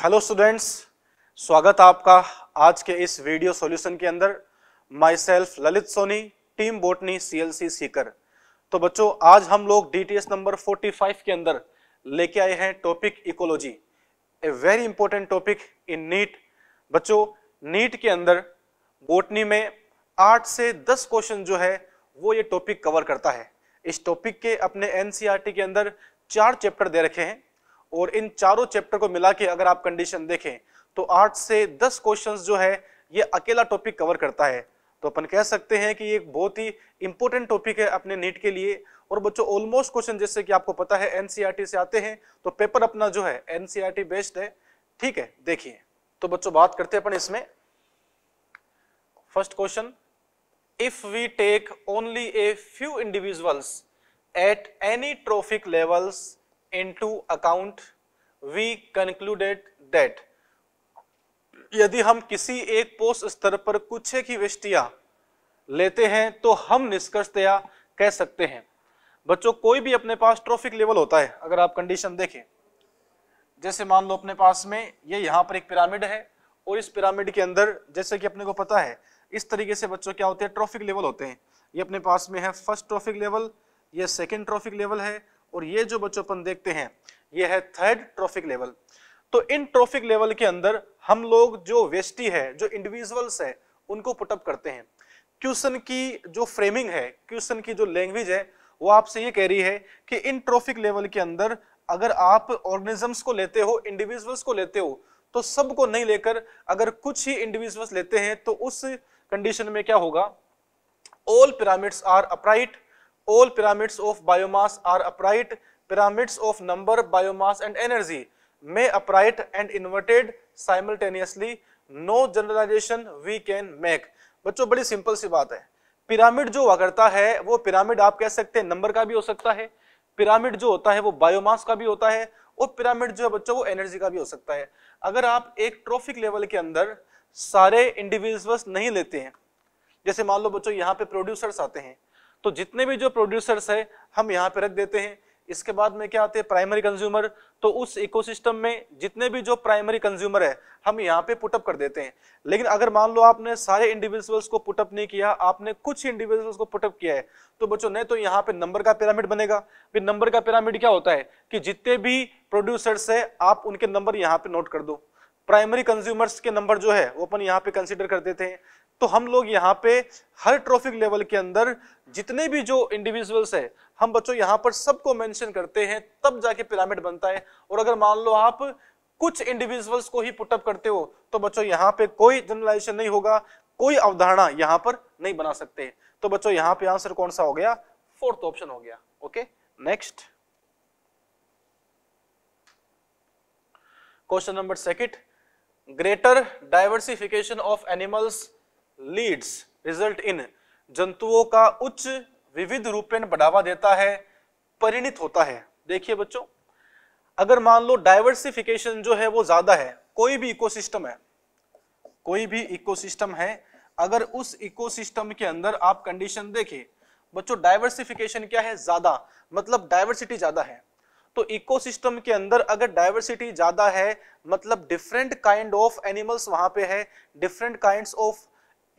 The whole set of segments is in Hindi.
हेलो स्टूडेंट्स स्वागत आपका आज के इस वीडियो सॉल्यूशन के अंदर myself Lalit Soni team botany CLC Sikar तो बच्चों आज हम लोग डीटीएस नंबर 45 के अंदर लेके आए हैं topic ecology a very important topic in NEET बच्चों नीट के अंदर बोटनी में आठ से दस क्वेश्चन जो है वो ये टॉपिक कवर करता है इस टॉपिक के अपने एनसीईआरटी e के अंदर चार चैप्टर दे रखे हैं और इन चारों चैप्टर को मिला के अगर आप कंडीशन देखें तो आठ से दस क्वेश्चन जो है ये अकेला टॉपिक कवर करता है तो अपन कह सकते हैं कि ये एक बहुत ही इंपॉर्टेंट टॉपिक है अपने नीट के लिए और बच्चों ऑलमोस्ट क्वेश्चन जैसे कि आपको पता है एनसीईआरटी e से आते हैं तो पेपर अपना जो है एनसीईआरटी बेस्ड e है ठीक है देखिए तो बच्चों बात करते हैं अपन इसमें first question if we take only a few individuals at any trophic levels into account, we concluded that यदि हम किसी एक पोस्ट स्तर पर कुछ एक ही लेते हैं तो हम निष्कर्षतया कह सकते हैं बच्चों कोई भी अपने पास ट्रॉफिक लेवल होता है अगर आप कंडीशन देखें जैसे मान लो अपने पास में ये यहाँ पर एक पिरामिड है और इस पिरामिड के अंदर जैसे कि अपने को पता है इस तरीके से बच्चों क्या होते हैं ट्रॉफिक लेवल होते हैं ये अपने पास में है फर्स्ट ट्रॉफिक लेवल ये सेकेंड ट्रॉफिक लेवल है और ये जो बच्चों अपन देखते हैं ये है थर्ड ट्रॉफिक लेवल तो इन ट्रॉफिक लेवल के अंदर हम लोग जो वेस्टी है जो इंडिविजुअल्स है उनको पुटअप करते हैं क्वेश्चन की जो फ्रेमिंग है क्वेश्चन की जो लैंग्वेज है वो आपसे ये कह रही है कि इन ट्रॉफिक लेवल के अंदर अगर आप ऑर्गेनिजम्स को लेते हो इंडिविजुअल्स को लेते हो तो सबको नहीं लेकर अगर कुछ ही इंडिविजुअल्स लेते हैं तो उस कंडीशन में क्या होगा all pyramids are upright all pyramids of biomass are upright pyramids of number biomass and energy may upright and inverted simultaneously no generalization we can make बच्चों बड़ी सिंपल सी बात है पिरामिड जो हुआ करता है वो पिरामिड आप कह सकते हैं नंबर का भी हो सकता है पिरामिड जो होता है वो बायोमास का भी होता है और पिरामिड जो है बच्चों वो एनर्जी का भी हो सकता है अगर आप एक ट्रॉफिक लेवल के अंदर सारे इंडिविजुअल्स नहीं लेते हैं जैसे मान लो बच्चों यहाँ पे प्रोड्यूसर्स आते हैं तो जितने भी जो प्रोड्यूसर्स है हम यहाँ पे रख देते हैं इसके बाद में क्या आते हैं प्राइमरी कंज्यूमर तो उस इकोसिस्टम में जितने भी जो प्राइमरी कंज्यूमर है हम यहाँ पे पुटअप कर देते हैं लेकिन अगर मान लो आपने सारे इंडिविजुअल्स को पुटअप नहीं किया आपने कुछ इंडिविजुअल्स को पुटअप किया है तो बच्चों नहीं तो यहाँ पे नंबर का पिरामिड बनेगा फिर नंबर का पिरामिड क्या होता है कि जितने भी प्रोड्यूसर्स है आप उनके नंबर यहाँ पे नोट कर दो प्राइमरी कंज्यूमर्स के नंबर जो है वो अपन यहाँ पे कंसिडर कर देते हैं तो हम लोग यहाँ पे हर ट्रॉफिक लेवल के अंदर जितने भी जो इंडिविजुअल्स है हम बच्चों यहाँ पर सबको मेंशन करते हैं तब जाके पिरामिड बनता है और अगर मान लो आप कुछ इंडिविजुअल्स को ही पुटअप करते हो तो बच्चों यहाँ पे कोई जनरलाइजेशन नहीं होगा कोई अवधारणा यहाँ पर नहीं बना सकते तो बच्चों यहाँ पे आंसर कौन सा हो गया फोर्थ ऑप्शन हो गया okay next question number second greater diversification of animals leads result in जंतुओं का उच्च विविध रूपेण बढ़ावा देता है परिणित होता है देखिए बच्चों अगर मान लो डाइवर्सिफिकेशन जो है वो ज्यादा है कोई भी इकोसिस्टम है कोई भी इकोसिस्टम है अगर उस इकोसिस्टम के अंदर आप कंडीशन देखें बच्चों डाइवर्सिफिकेशन क्या है ज्यादा मतलब डाइवर्सिटी ज्यादा है तो इकोसिस्टम के अंदर अगर डाइवर्सिटी ज्यादा है मतलब डिफरेंट काइंड ऑफ एनिमल्स वहां पे है डिफरेंट काइंड ऑफ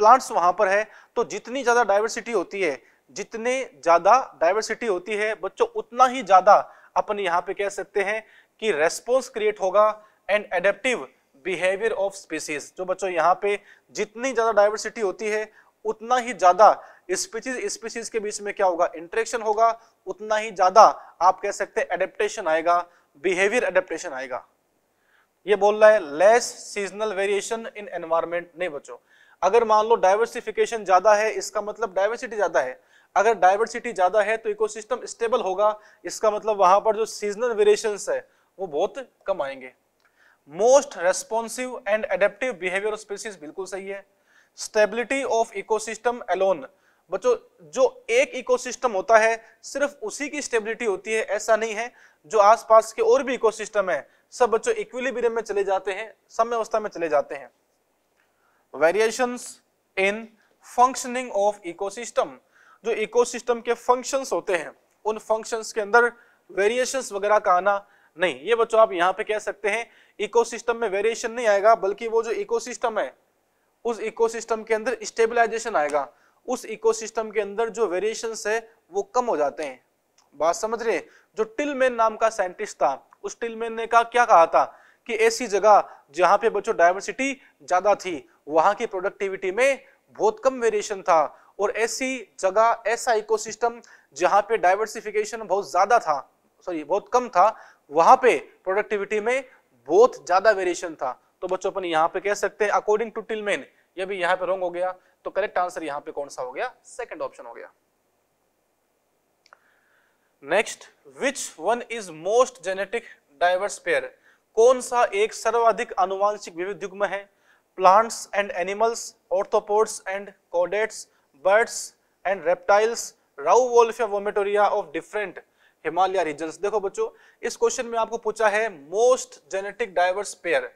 प्लांट्स वहां पर है तो जितनी ज्यादा डाइवर्सिटी होती है जितने ज्यादा डाइवर्सिटी होती है बच्चों उतना ही ज्यादा अपन यहाँ पे कह सकते हैं कि रेस्पॉन्स क्रिएट होगा and adaptive behaviour of species जो बच्चों यहाँ पे जितनी ज्यादा डाइवर्सिटी होती है उतना ही ज्यादा स्पीसीज स्पीसीज के बीच में क्या होगा इंट्रेक्शन होगा उतना ही ज्यादा आप कह सकते हैं एडेप्टेशन आएगा बिहेवियर एडेप्टेशन आएगा ये बोल रहा है less seasonal variation in environment नहीं बच्चों अगर मान लो डाइवर्सिफिकेशन ज्यादा है इसका मतलब डाइवर्सिटी ज्यादा है अगर डाइवर्सिटी ज्यादा है तो इकोसिस्टम स्टेबल होगा इसका मतलब वहां पर जो सीजनल वेरिएशन है वो बहुत कम आएंगे most responsive and adaptive behaviour species बिल्कुल सही है स्टेबिलिटी ऑफ इकोसिस्टम एलोन बच्चों जो एक इकोसिस्टम होता है सिर्फ उसी की स्टेबिलिटी होती है ऐसा नहीं है जो आसपास के और भी इकोसिस्टम है सब बच्चों इक्विलिब्रियम में चले जाते हैं समय अवस्था में चले जाते हैं variations in functioning of ecosystem जो इकोसिस्टम के फंक्शंस होते हैं उन फंक्शंस के अंदर वेरिएशंस वगैरह का आना नहीं ये बच्चों आप यहाँ पे कह सकते हैं इकोसिस्टम में वेरिएशन नहीं आएगा बल्कि वो जो इकोसिस्टम है उस इकोसिस्टम के अंदर स्टेबलाइजेशन आएगा उस इकोसिस्टम के अंदर जो वेरिएशन है वो कम हो जाते हैं बात समझ रहे जो टिलमेन नाम का साइंटिस्ट था उस टिलमेन ने कहा क्या कहा था कि ऐसी जगह जहाँ पे बच्चों डाइवर्सिटी ज्यादा थी वहां की प्रोडक्टिविटी में बहुत कम वेरिएशन था और ऐसी जगह ऐसा इकोसिस्टम जहां पे डाइवर्सिफिकेशन बहुत ज़्यादा था सॉरी बहुत कम था वहां पे प्रोडक्टिविटी में बहुत ज़्यादा वेरिएशन था तो बच्चों अपन यहाँ पे कह सकते हैं अकॉर्डिंग टू टिलमेन ये भी यहाँ पे रॉन्ग हो गया तो करेक्ट आंसर यहाँ पे कौन सा हो गया सेकंड ऑप्शन हो गया next which one is most genetic diverse pair कौन सा एक सर्वाधिक अनुवांशिक विविध युग्म है plants and animals, orthopods and chordates, birds and reptiles, Rauwolfia vomitoria of different Himalaya region देखो बच्चों इस क्वेश्चन में आपको पूछा है मोस्ट जेनेटिक डाइवर्स पेयर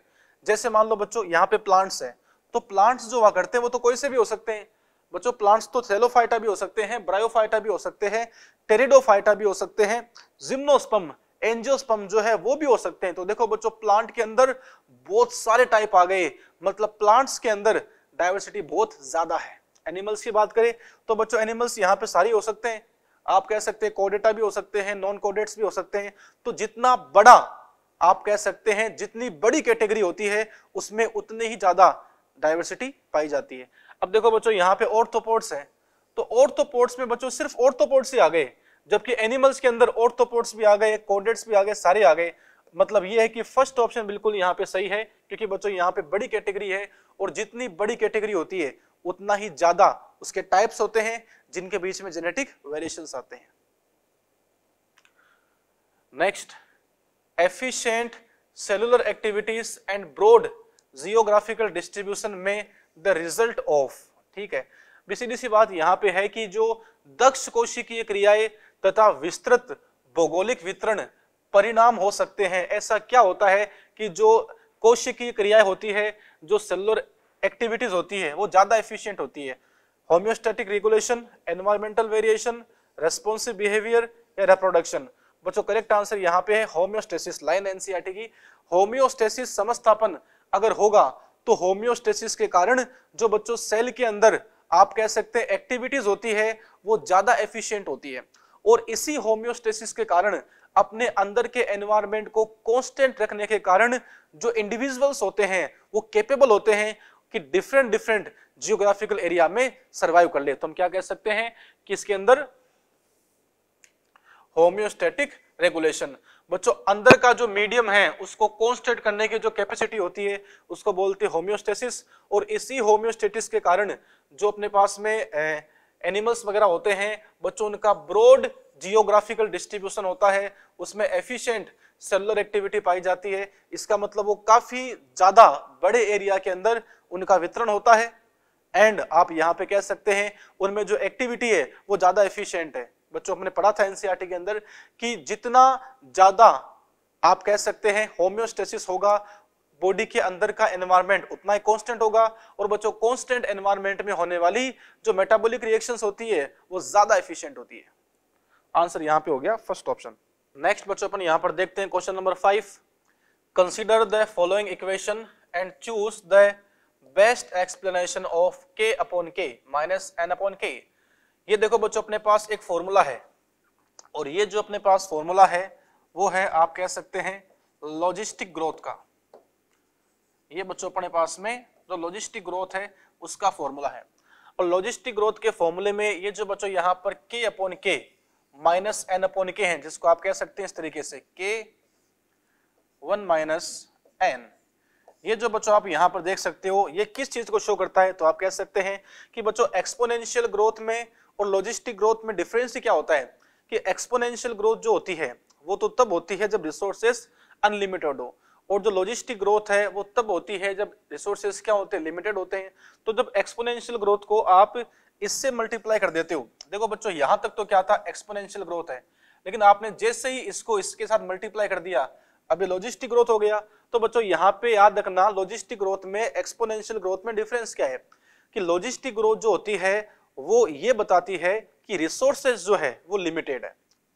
जैसे मान लो बच्चों यहाँ पे प्लांट्स हैं तो प्लांट्स जो वहाँ करते हैं वो तो कोई से भी हो सकते हैं बच्चों प्लांट्स तो थेलोफाइटा भी हो सकते हैं ब्रायोफाइटा भी हो सकते हैं टेरिडोफाइटा भी हो सकते हैं जिम्नोस्पम एंजियोस्पम जो है वो भी हो सकते हैं तो देखो बच्चों प्लांट के अंदर बहुत सारे टाइप आ गए मतलब प्लांट्स के अंदर डायवर्सिटी बहुत ज्यादा है एनिमल्स की बात करें तो बच्चों एनिमल्स यहाँ पे सारे हो सकते हैं आप कह सकते हैं कोडेटा भी हो सकते हैं नॉन कोडेट्स भी हो सकते हैं तो जितना बड़ा आप कह सकते हैं जितनी बड़ी कैटेगरी होती है उसमें उतने ही ज्यादा डायवर्सिटी पाई जाती है अब देखो बच्चों यहाँ पे ऑर्थोपोड्स हैं तो ऑर्थोपोड्स में बच्चों सिर्फ ऑर्थोपोड्स ही आ गए जबकि एनिमल्स के अंदर ऑर्थोपोड्स भी आ गए कोडेट्स भी आ गए सारे आ गए मतलब ये है कि फर्स्ट ऑप्शन बिल्कुल यहाँ पे सही है क्योंकि बच्चों यहाँ पे बड़ी कैटेगरी है और जितनी बड़ी कैटेगरी होती है उतना ही ज्यादा उसके टाइप्स होते हैं जिनके बीच में जेनेटिक वेरिएशन आते हैं next efficient cellular activities and broad geographical distribution में द रिजल्ट ऑफ ठीक है बेसिकली सी बात यहाँ पे है कि जो दक्ष कोशिकीय क्रियाएं तथा विस्तृत भौगोलिक वितरण परिणाम हो सकते हैं ऐसा क्या होता है कि जो कोशिकीय क्रियाएं होती है जो सेलुलर एक्टिविटीज होती है वो ज्यादा एफिशिएंट होती है homeostatic regulation environmental variation responsive behaviour या रिप्रोडक्शन बच्चों करेक्ट आंसर यहाँ पे है होम्योस्टेसिस लाइन एनसीआर की होम्योस्टेसिस समस्थापन अगर होगा तो होम्योस्टेसिस के कारण जो बच्चों सेल के अंदर आप कह सकते हैं एक्टिविटीज होती है वो ज्यादा एफिशिएंट होती है और इसी होम्योस्टेसिस के कारण अपने अंदर के एनवायरमेंट को कांस्टेंट रखने के कारण जो इंडिविजुअल्स होते हैं वो कैपेबल होते हैं कि डिफरेंट डिफरेंट जियोग्राफिकल एरिया में सर्वाइव कर ले तो हम क्या कह सकते हैं कि इसके अंदर होम्योस्टेटिक रेगुलेशन बच्चों अंदर का जो मीडियम है उसको कॉन्स्टेंट करने की जो कैपेसिटी होती है उसको बोलते हैं होम्योस्टेसिस और इसी होम्योस्टेटिस के कारण जो अपने पास में ए, एनिमल्स वगैरह होते हैं बच्चों उनका ब्रॉड जियोग्राफिकल डिस्ट्रीब्यूशन होता है उसमें एफिशिएंट सेलुलर एक्टिविटी पाई जाती है इसका मतलब वो काफी ज्यादा बड़े एरिया के अंदर उनका वितरण होता है एंड आप यहाँ पे कह सकते हैं उनमें जो एक्टिविटी है वो ज्यादा एफिशियंट है बच्चों हमने पढ़ा था एनसीआर e के अंदर कि जितना ज्यादा आप कह सकते हैं होम्योस्टेसिस होगा बॉडी के अंदर का एनवायरमेंट उतना ही कांस्टेंट होगा और बच्चों कांस्टेंट एनवायरमेंट में होने वाली जो मेटाबॉलिक रिएक्शंस होती है वो ज्यादा एफिशिएंट होती है आंसर यहां पे हो गया फर्स्ट ऑप्शन नेक्स्ट बच्चों अपन यहां पर देखते हैं question number five consider the following equation and choose the best explanation of K upon K minus N upon K ये देखो बच्चों अपने पास एक फॉर्मूला है और ये जो अपने पास फॉर्मूला है वो है आप कह सकते हैं लॉजिस्टिक ग्रोथ का ये बच्चों अपने पास में जो लॉजिस्टिक ग्रोथ है उसका फॉर्मूला है और लॉजिस्टिक ग्रोथ के फॉर्मूले में ये जो बच्चों यहाँ पर के अपोन के माइनस एन अपोन के है जिसको आप कह सकते हैं इस तरीके से के वन माइनस एन ये जो बच्चों आप यहाँ पर देख सकते हो ये किस चीज को शो करता है तो आप कह सकते हैं कि बच्चों एक्सपोनेंशियल ग्रोथ में और लॉजिस्टिक ग्रोथ में डिफरेंस क्या होता है कि एक्सपोनेंशियल ग्रोथ जो होती है वो तो तब होती है जब रिसोर्सेस अनलिमिटेड हो और जो लॉजिस्टिक ग्रोथ है वो तब होती है जब रिसोर्सेज क्या होते हैं लिमिटेड होते हैं तो जब एक्सपोनेंशियल ग्रोथ को आप इससे मल्टीप्लाई कर देते हो देखो बच्चों यहां तक तो क्या था एक्सपोनेंशियल ग्रोथ है लेकिन आपने जैसे ही इसको इसके साथ मल्टीप्लाई कर दिया अब ये लॉजिस्टिक ग्रोथ हो गया तो बच्चों यहाँ पे याद रखना लॉजिस्टिक ग्रोथ में एक्सपोनेंशियल ग्रोथ में डिफरेंस क्या है कि लॉजिस्टिक ग्रोथ जो होती है वो ये बताती है कि रिसोर्सेज जो है वो लिमिटेड है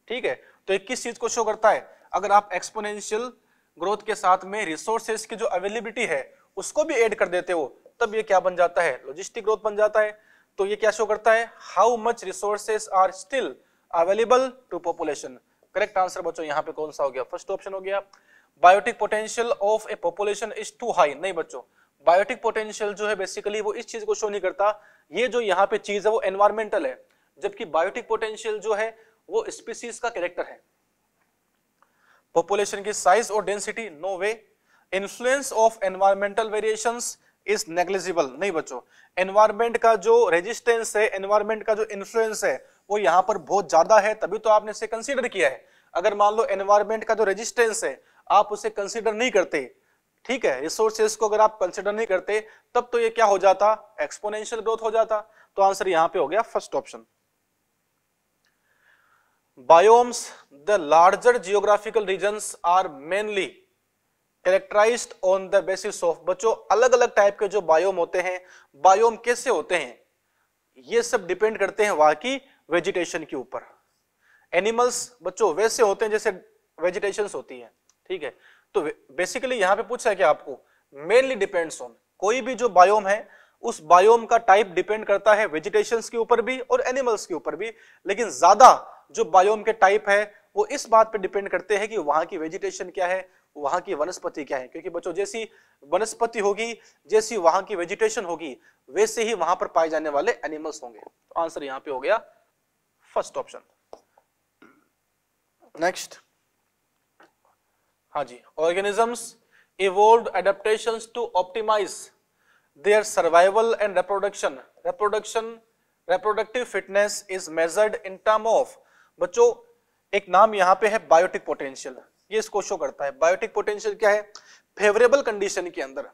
ठीक है तो एक किस चीज को शो करता है अगर आप एक्सपोनेंशियल ग्रोथ के साथ में रिसोर्सेज की जो अवेलेबिलिटी है उसको भी ऐड कर देते हो तब ये क्या बन जाता है लॉजिस्टिक ग्रोथ बन जाता है तो ये क्या शो करता है how much resources are still available to population correct answer बच्चों यहाँ पे कौन सा हो गया फर्स्ट ऑप्शन हो गया biotic potential of a population is too high नहीं बच्चों बायोटिक पोटेंशियल जो है बेसिकली वो इस चीज को शो नहीं करता ये जो यहाँ पे चीज है वो एनवायरमेंटल है जबकि बायोटिक पोटेंशियल जो है वो स्पीसीज का कैरेक्टर है पॉपुलेशन की साइज और density no way influence of environmental variation is negligible नहीं बच्चों एनवायरमेंट का जो रेजिस्टेंस है एनवायरमेंट का जो इन्फ्लुएंस है वो यहाँ पर बहुत ज्यादा है तभी तो आपने इसे कंसिडर किया है अगर मान लो एनवायरमेंट का जो रेजिस्टेंस है आप उसे कंसिडर नहीं करते ठीक है रिसोर्सेज को अगर आप कंसिडर नहीं करते तब तो ये क्या हो जाता एक्सपोनेंशियल ग्रोथ हो जाता तो आंसर यहाँ पे हो गया first option biomes the larger geographical regions are mainly characterized on the basis of बच्चों अलग अलग टाइप के जो बायोम होते हैं बायोम कैसे होते हैं ये सब डिपेंड करते हैं वहां की वेजिटेशन के ऊपर एनिमल्स बच्चों वैसे होते हैं जैसे वेजिटेशन होती है ठीक है तो बेसिकली यहां पे पूछा है कि आपको मेनली डिपेंड्स ऑन कोई भी जो बायोम है उस बायोम का टाइप डिपेंड करता है वेजिटेशन के ऊपर भी और एनिमल्स के ऊपर भी लेकिन ज्यादा जो बायोम के टाइप है वो इस बात पर डिपेंड करते हैं कि वहां की वेजिटेशन क्या है वहां की वनस्पति क्या है क्योंकि बच्चों जैसी वनस्पति होगी जैसी वहां की वेजिटेशन होगी वैसे ही वहां पर पाए जाने वाले एनिमल्स होंगे तो आंसर यहां पे हो गया फर्स्ट ऑप्शन नेक्स्ट हाँ जी organisms evolve adaptation to optimize their survival and reproduction reproduction reproductive fitness is measured in term of बच्चों एक नाम यहाँ पे है बायोटिक पोटेंशियल ये इसको शो करता है बायोटिक पोटेंशियल क्या है फेवरेबल कंडीशन के अंदर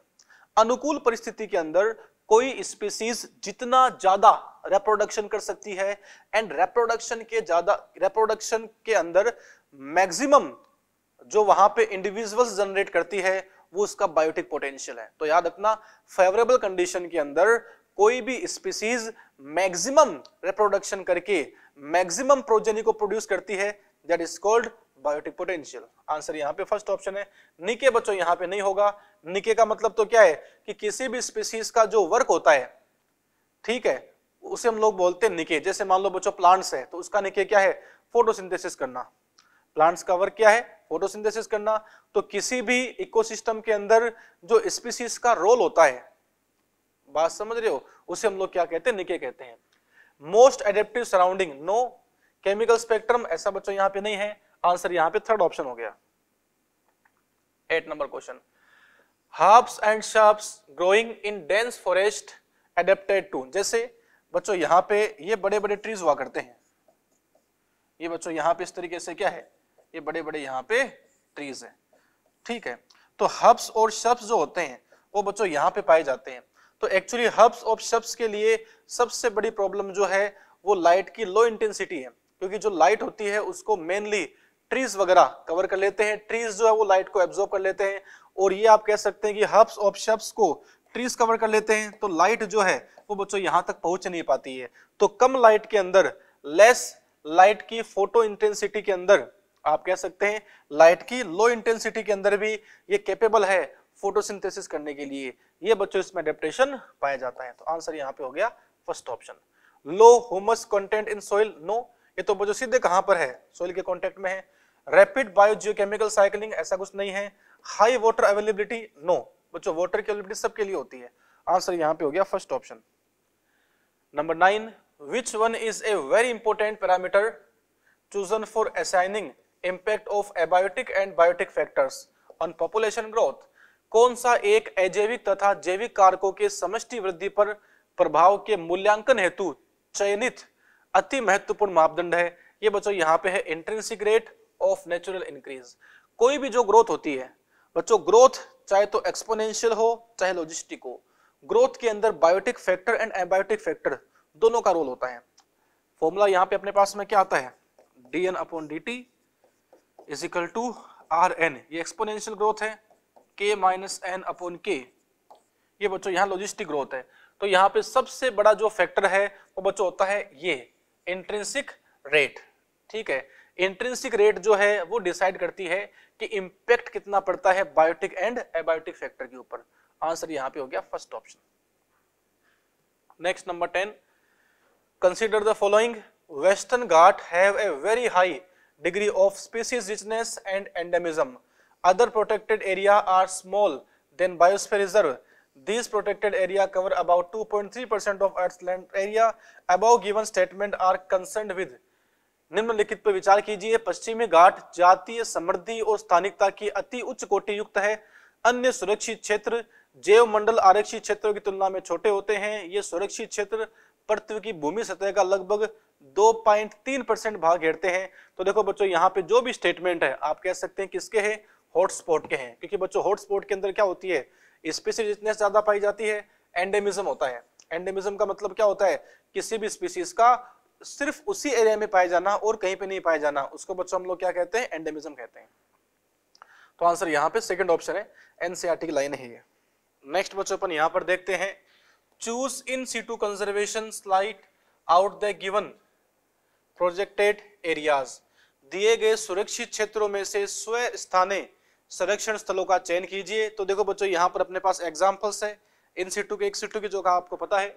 अनुकूल परिस्थिति के अंदर कोई स्पीसीज जितना ज्यादा रेप्रोडक्शन कर सकती है एंड रेप्रोडक्शन के ज्यादा रेप्रोडक्शन के अंदर मैक्सिमम जो वहां पे इंडिविजुअल्स जनरेट करती है वो उसका बायोटिक पोटेंशियल है तो याद रखना फेवरेबल कंडीशन के अंदर कोई भी स्पीसीज मैक्सिमम रिप्रोडक्शन करके मैक्सिमम प्रोजेनी को प्रोड्यूस करती है that is called biotic potential answer यहाँ पे फर्स्ट ऑप्शन है निके बच्चों यहाँ पे नहीं होगा निके का मतलब तो क्या है कि किसी भी स्पीसीज का जो वर्क होता है ठीक है उसे हम लोग बोलते हैं निके जैसे मान लो बच्चों प्लांट्स है तो उसका निके क्या है फोटोसिंथेसिस करना प्लांट्स का वर्क क्या है फोटोसिंथेसिस करना तो किसी भी इकोसिस्टम के अंदर जो स्पीसीज का रोल होता है बात समझ रहे हो उसे हम लोग क्या कहते हैं निके कहते हैं most adaptive surrounding no chemical spectrum ऐसा बच्चों यहां पे नहीं है आंसर यहां पे थर्ड ऑप्शन हो गया eight number question herbs and shrubs growing in dense forest adapted to जैसे बच्चों यहां पे ये बड़े बड़े ट्रीज हुआ करते हैं ये बच्चों यहां पे इस तरीके से क्या है ये बड़े बड़े यहां पे ट्रीज है ठीक है तो हब्स और शब्स जो होते हैं वो बच्चों यहां पे पाए जाते हैं तो एक्चुअली हब्स और शब्स के लिए सबसे बड़ी प्रॉब्लम जो है वो लाइट की लो इंटेंसिटी है क्योंकि जो लाइट होती है उसको मेनली ट्रीज वगैरह कवर कर लेते हैं ट्रीज जो है वो लाइट को एब्जॉर्ब कर लेते हैं और ये आप कह सकते हैं कि हब्स और शब्स को ट्रीज कवर कर लेते हैं तो लाइट जो है वो बच्चों यहाँ तक पहुंच नहीं पाती है तो कम लाइट के अंदर लेस लाइट की फोटो इंटेंसिटी के अंदर आप कह सकते हैं लाइट की लो इंटेंसिटी के अंदर भी ये कैपेबल है फोटोसिंथेसिस करने के लिए ये बच्चों इसमें अडेप्टेशन पाया जाता है तो आंसर यहाँ पे हो गया first option low humus content in soil no ये तो जो सीधे कहां पर है सोइल के कॉन्टेक्ट में है रैपिड बायोजियोकेमिकल साइकिलिंग ऐसा कुछ नहीं है हाई वाटर अवेलेबिलिटी नो बच्चों वाटर की अवेलेबिलिटी सबके लिए होती है आंसर यहां पे हो गया first option number nine which one is a very important parameter chosen for assigning impact of abiotic and biotic factors on population growth कौन सा एक अजैविक तथा जैविक कारकों के समष्टि वृद्धि पर प्रभाव के मूल्यांकन हेतु चयनित अति महत्वपूर्ण मापदंड है ये बच्चों यहाँ पे है intrinsic rate of natural increase कोई भी जो ग्रोथ होती है बच्चों ग्रोथ चाहे तो एक्सपोनेंशियल हो चाहे लॉजिस्टिक हो ग्रोथ के अंदर biotic factor and abiotic factor दोनों का रोल होता है फॉर्मूला यहाँ पे अपने पास में क्या आता है D N upon D T is equal to are N ये एक्सपोनेंशियल ग्रोथ है K minus N upon K ये बच्चों यहाँ लॉजिस्टिक ग्रोथ है तो यहाँ पे सबसे बड़ा जो फैक्टर है वो बच्चों होता है ये इंट्रेंसिक रेट ठीक है इंट्रेंसिक रेट जो है वो डिसाइड करती है कि इंपैक्ट कितना पड़ता है बायोटिक एंड एबायोटिक फैक्टर के ऊपर आंसर यहाँ पे हो गया first option next number ten consider the following Western Ghat have a very high degree of species richness and endemism. Other protected area are small than biosphere reserve These protected area cover about 2.3% of Earth's land area. Above given statement are concerned with. निम्नलिखित पर विचार कीजिए पश्चिमी घाट जातीय समृद्धि और स्थानिकता की अति उच्च कोटि युक्त है अन्य सुरक्षित क्षेत्र जैव मंडल आरक्षित क्षेत्रों की तुलना में छोटे होते हैं ये सुरक्षित क्षेत्र पृथ्वी की भूमि सतह का लगभग 2.3 परसेंट भाग घेरते हैं तो देखो बच्चों यहाँ पे जो भी स्टेटमेंट है आप कह सकते हैं किसके है हॉटस्पॉट के हैं क्योंकि बच्चों हॉटस्पॉट के अंदर क्या होती है स्पीसीज जितने से ज्यादा पाई जाती है एंडेमिज्म होता है एंडेमिज्म का मतलब क्या होता है किसी भी स्पीसीज का सिर्फ उसी एरिया में पाया जाना और कहीं पे नहीं पाया जाना उसको बच्चों हम लोग क्या कहते हैं एंडेमिज्म कहते हैं तो आंसर यहाँ पे सेकंड ऑप्शन है एनसीआरटी e की लाइन है ये नेक्स्ट बच्चों अपन यहाँ पर देखते हैं choose in situ conservation slight out the given projected areas दिए गए सुरक्षित क्षेत्रों में से स्व संरक्षण स्थलों का चयन कीजिए तो देखो बच्चों यहाँ पर अपने पास एग्जाम्पल्स है इन सीटू के एक सीटू की जो का आपको पता है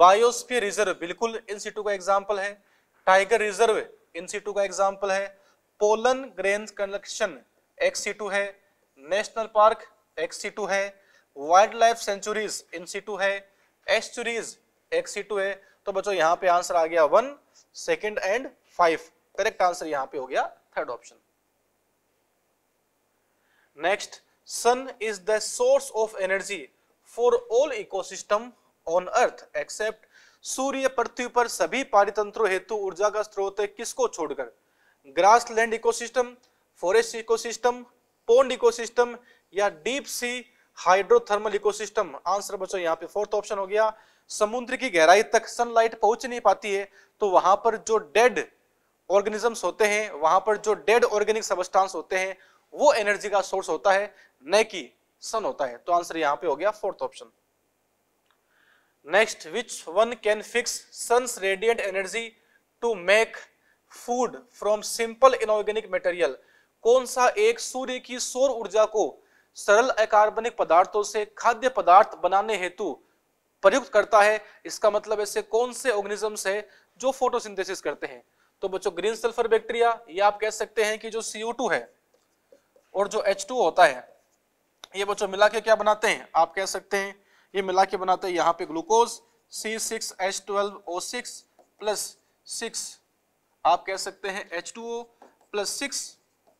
बायोस्फीयर रिजर्व बिल्कुल इन सीटू का एग्जाम्पल है टाइगर रिजर्व इन सीटू का एग्जाम्पल है pollen grain conjunction ex situ है नेशनल पार्क एक्स सीटू है wild life sanctuaries in situ है एस्चुरीज एक्स सीटू है तो बच्चों यहाँ पे आंसर आ गया one second and five correct answer यहाँ पे हो गया third option Next, sun is the source of energy for all ecosystem on earth except सूर्य पृथ्वी पर सभी पारितंत्रों हेतु ऊर्जा का स्रोत है किसको छोड़कर grassland ecosystem forest ecosystem pond ecosystem या deep sea hydrothermal ecosystem answer बच्चों यहाँ पे फोर्थ ऑप्शन हो गया समुद्र की गहराई तक सनलाइट पहुंच नहीं पाती है तो वहां पर जो डेड ऑर्गेनिजम्स होते हैं वहां पर जो डेड ऑर्गेनिक सबस्टांस होते हैं वो एनर्जी का सोर्स होता है न कि सन होता है तो आंसर यहां पे हो गया fourth option next which one can fix sun's radiant energy to make food from simple inorganic material कौन सा एक सूर्य की सौर ऊर्जा को सरल अकार्बनिक पदार्थों से खाद्य पदार्थ बनाने हेतु प्रयुक्त करता है इसका मतलब ऐसे कौन से ऑर्गेनिजम्स है जो फोटोसिंथेसिस करते हैं तो बच्चों ग्रीन सल्फर बैक्टीरिया या आप कह सकते हैं कि जो सीओ है और जो एच टू होता है ये बच्चों मिला के क्या बनाते हैं आप कह सकते हैं ये मिला के बनाते हैं यहाँ पे glucose C six H twelve O six plus six आप कह सकते हैं H two O plus six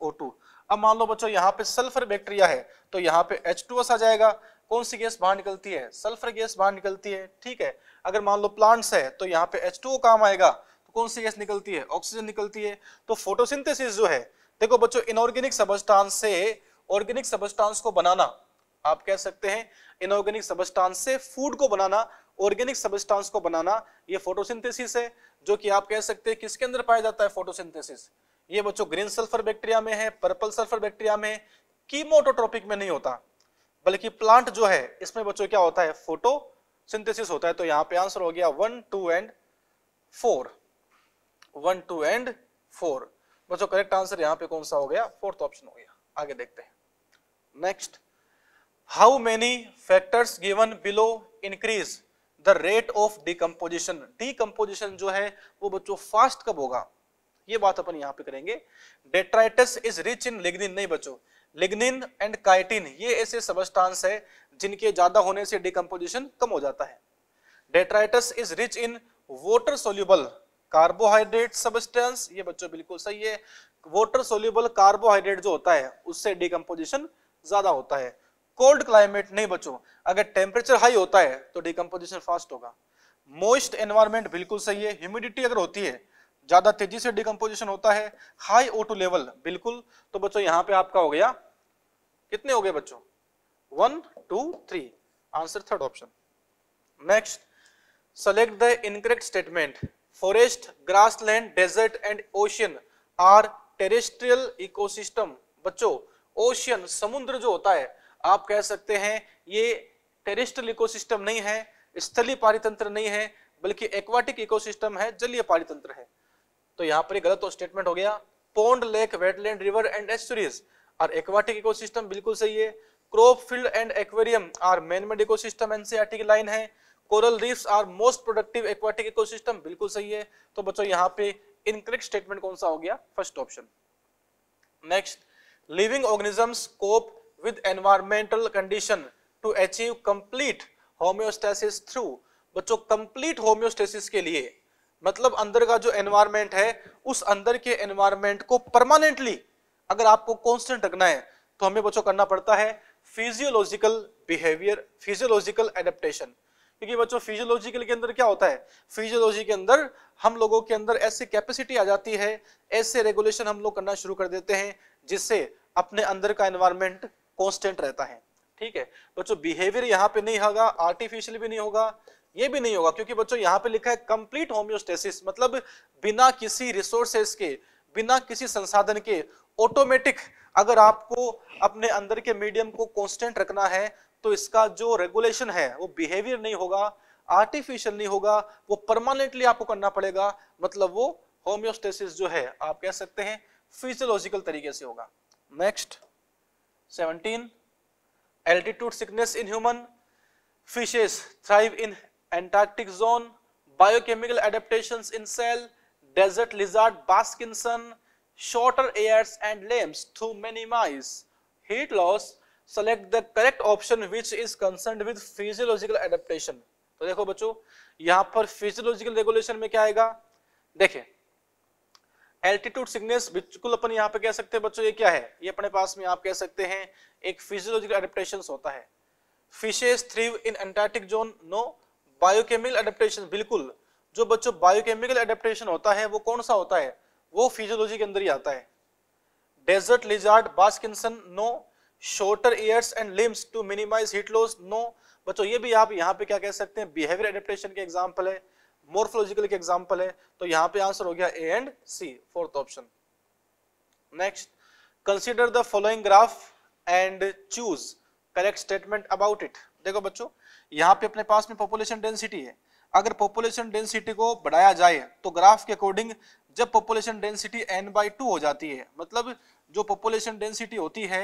O two अब मान लो बच्चों यहाँ पे सल्फर बैक्टीरिया है तो यहाँ पे एच टू एस आ जाएगा कौन सी गैस बाहर निकलती है सल्फर गैस बाहर निकलती है ठीक है अगर मान लो प्लांट्स है तो यहाँ पे एच टू ओ काम आएगा तो कौन सी गैस निकलती है ऑक्सीजन निकलती है तो फोटोसिंथेसिस जो है देखो बच्चों इनऑर्गेनिक सबस्टांस से ऑर्गेनिक सबस्टांस को बनाना आप कह सकते हैं इनऑर्गेनिक सबस्टांस से फूड को बनाना ऑर्गेनिक सबस्टांस को बनाना ये फोटोसिंथेसिस है जो कि आप कह सकते हैं किसके अंदर पाया जाता है फोटोसिंथेसिस ये बच्चों ग्रीन सल्फर बैक्टीरिया में है पर्पल सल्फर बैक्टीरिया में कीमोटोट्रॉपिक में नहीं होता बल्कि प्लांट जो है इसमें बच्चों क्या होता है फोटो सिंथेसिस होता है तो यहाँ पे आंसर हो गया one two and four one two and four बच्चों करेक्ट आंसर यहाँ पे कौन सा हो गया फोर्थ ऑप्शन हो गया आगे देखते हैं next how many factors given below increase the rate of decomposition decomposition जो है वो बच्चों फास्ट कब होगा ये बात अपन यहाँ पे करेंगे detritus is rich in lignin नहीं बच्चों लिग्निन एंड काइटिन ये ऐसे सबस्टांस है जिनके ज्यादा होने से डिकम्पोजिशन कम हो जाता है detritus is rich in water soluble carbohydrate substance ये बच्चों बिल्कुल सही है वाटर सोल्यूबल कार्बोहाइड्रेट जो होता है उससे डिकम्पोजिशन ज्यादा होता है कोल्ड क्लाइमेट नहीं बच्चों अगर टेम्परेचर हाई होता है तो डिकम्पोजिशन फास्ट होगा मोइस्ट एनवायरमेंट बिल्कुल सही है ह्यूमिडिटी अगर होती है ज्यादा तेजी से डिकम्पोजिशन होता है हाई ओटो लेवल बिल्कुल तो बच्चों यहाँ पे आपका हो गया कितने हो गए बच्चों one two three answer third option next select the incorrect statement forest, grassland, desert and ocean are terrestrial ecosystem. बच्चों ocean समुद्र जो होता है आप कह सकते हैं ये टेरिस्ट्रियल इकोसिस्टम नहीं है स्थलीय पारितंत्र नहीं है बल्कि एक्वाटिक इकोसिस्टम है जलीय पारितंत्र है तो यहाँ पर गलत और स्टेटमेंट हो गया pond lake wetland river and estuaries are aquatic ecosystem बिल्कुल सही है crop field and aquarium are manmade ecosystem NCERT की लाइन है coral reefs are most productive aquatic ecosystem बिल्कुल सही है तो बच्चों यहाँ पे इनकरेक्ट स्टेटमेंट कौन सा हो गया first option next living organisms cope with environmental condition to achieve complete homeostasis through बच्चों कंप्लीट होम्योस्टेसिस के लिए मतलब अंदर का जो एनवायरमेंट है उस अंदर के एनवायरमेंट को परमानेंटली अगर आपको कांस्टेंट रखना है तो हमें बच्चों करना पड़ता है फिजियोलॉजिकल बिहेवियर फिजियोलॉजिकल एडेप्टेशन क्योंकि बच्चों फिजियोलॉजिकल के अंदर क्या होता है फिजियोलॉजी के अंदर हम लोगों के अंदर ऐसी कैपेसिटी आ जाती है ऐसे रेगुलेशन हम लोग करना शुरू कर देते हैं जिससे अपने अंदर का एनवायरमेंट कॉन्स्टेंट रहता है ठीक है बच्चों बिहेवियर यहाँ पे नहीं होगा आर्टिफिशियल भी नहीं होगा ये भी नहीं होगा क्योंकि बच्चों यहाँ पे लिखा है कंप्लीट होम्योस्टेसिस मतलब बिना किसी रिसोर्सेस के बिना किसी संसाधन के ऑटोमेटिक अगर आपको अपने अंदर के मीडियम को कांस्टेंट रखना है तो इसका जो रेगुलेशन है वो बिहेवियर नहीं होगा आर्टिफिशियल नहीं होगा वो परमानेंटली आपको करना पड़ेगा मतलब वो होम्योस्टेसिस जो है आप कह सकते हैं फिजियोलॉजिकल तरीके से होगा next seventeen altitude sickness in human fishes thrive in Antarctic zone biochemical adaptation in cell desert lizard baskin sun, shorter ears and limbs through many mice, heat loss select the correct option which is concern with physiological adaptation तो देखो बच्चों यहां पर फिजियोलॉजिकल रेगुलेशन में क्या आएगा देखे एल्टीट्यूड सिग्नेस बिल्कुल अपन यहाँ पे कह सकते हैं बच्चों ये क्या है ये अपने पास में आप कह सकते हैं एक फिजियोलॉजिकल एडेप्टेशन होता है fishes thrive in Antarctic zone no biochemical adaptation बिल्कुल जो बच्चों बायोकेमिकल एडेप्टेशन होता है वो कौन सा होता है वो फिजियोलॉजी के अंदर ही आता है desert lizard basking sun no shorter ears and limbs to minimize heat loss no बच्चों ये भी आप यहाँ पे क्या कह सकते हैं बिहेवियर एडेप्टेशन के एग्जाम्पल है मोर्फोलॉजिकल के एग्जाम्पल है तो यहाँ पे आंसर हो गया A and C fourth option next consider the following graph and choose correct statement about it देखो बच्चों यहाँ पे अपने पास में पॉपुलेशन डेंसिटी है अगर पॉपुलेशन डेंसिटी को बढ़ाया जाए तो ग्राफ के अकॉर्डिंग जब population density N by two हो जाती है मतलब जो पॉपुलेशन डेंसिटी होती है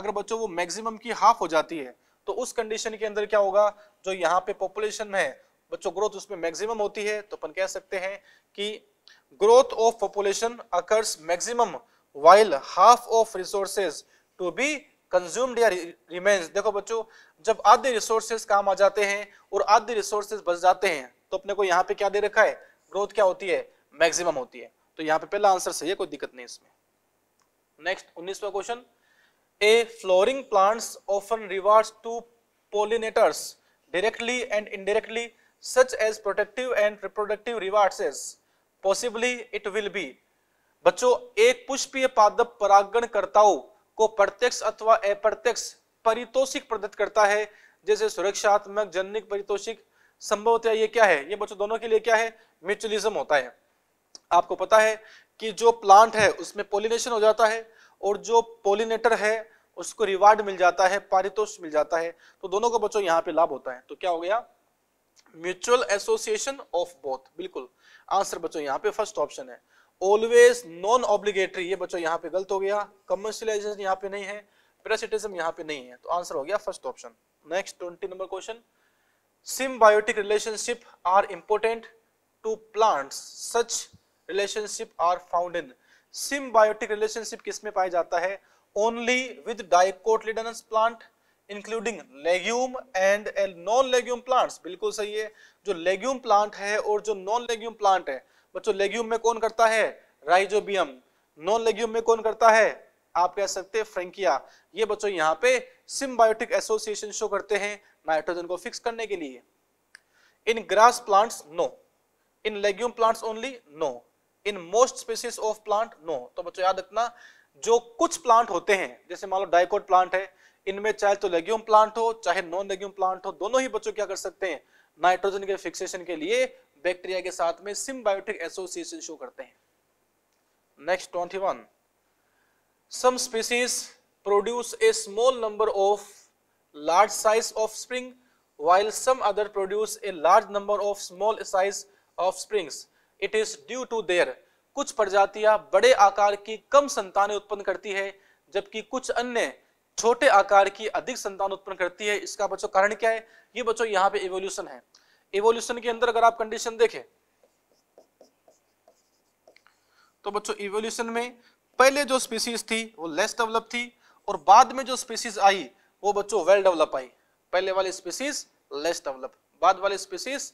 अगर बच्चों वो मैक्सिमम की हाफ हो जाती है तो उस कंडीशन के अंदर क्या होगा जो यहाँ पे पॉपुलेशन है बच्चों ग्रोथ उसमें मैक्सिमम होती है तो अपन कह सकते हैं कि growth of population occurs maximum while half of resources to be consumed या रिमेन्स देखो बच्चों जब आधे रिसोर्सेज काम आ जाते हैं और आधे रिसोर्सेज बच जाते हैं तो अपने को यहाँ पे क्या दे रखा है ग्रोथ क्या होती है मैक्सिमम होती है तो यहाँ पे पहला आंसर सही है कोई दिक्कत नहीं इसमें नेक्स्ट उन्नीसवा question a flowering plants offer rewards to pollinators directly and indirectly such as protective and reproductive rewards as possibly it will बच्चों एक पुष्पीय पादप परागणकर्ताओं को प्रत्यक्ष अथवा अप्रत्यक्ष परितोषिक प्रदत्त करता है जैसे सुरक्षात्मक जनिक परितोषिक संभवतः ये क्या है ये बच्चों दोनों के लिए क्या है म्यूचुअलिज्म होता है आपको पता है कि जो प्लांट है उसमें पोलिनेशन हो जाता है और जो पोलिनेटर है उसको रिवार्ड मिल जाता है पारितोष मिल जाता है तो दोनों को बच्चों यहाँ पे लाभ होता है तो क्या हो गया म्यूचुअल एसोसिएशन ऑफ बोथ बिल्कुल आंसर बच्चों यहाँ पे फर्स्ट ऑप्शन है ऑलवेज नॉन ऑब्लिगेटरी ये बच्चों यहाँ पे गलत हो गया कमर्शियलाइजेशन यहाँ पे नहीं है प्रेसिटिज्म यहाँ पे नहीं है तो आंसर हो गया first option next twenty number question symbiotic relationship are important to plants such relationship are found in symbiotic relationship किस में पाया जाता है only with dicotyledonous plant including legume and non legume plants बिल्कुल सही है जो लेग्यूम प्लांट है और जो नॉन लेग्यूम प्लांट है बच्चों लेग्यूम में कौन करता है राइजोबियम नॉन लेग्यूम में कौन करता है आप कह सकते हैं फ्रेंकिया ये बच्चों यहाँ पे सिम्बायोटिक एसोसिएशन शो करते हैं नाइट्रोजन को फिक्स करने के लिए in grass plants no in legume plants only no in most species of plant no तो बच्चों याद रखना जो कुछ प्लांट होते हैं जैसे मान लो डाइकोट प्लांट है इनमें चाहे तो लेग्यूम प्लांट हो चाहे नॉन लेग्यूम प्लांट हो दोनों ही बच्चों क्या कर सकते हैं नाइट्रोजन के फिक्सेशन के लिए बैक्टीरिया के साथ में सिम्बायोटिक एसोसिएशन शो करते हैं next twenty one some species produce a small number of large size offspring while some other produce a large number of small size offsprings it is due to their कुछ प्रजातियां बड़े आकार की कम संतानें उत्पन्न करती है जबकि कुछ अन्य छोटे आकार की अधिक संतान उत्पन्न करती है इसका बच्चों कारण क्या है ये बच्चों यहाँ पे इवोल्यूशन है इवोल्यूशन के अंदर अगर आप कंडीशन देखें तो बच्चों इवोल्यूशन में पहले जो स्पीसीज थी वो लेस डेवलप थी और बाद में जो स्पीसीज आई वो बच्चों वेल डेवलप आई पहले वाली स्पीसीज लेस डेवलप बाद वाली स्पीसीज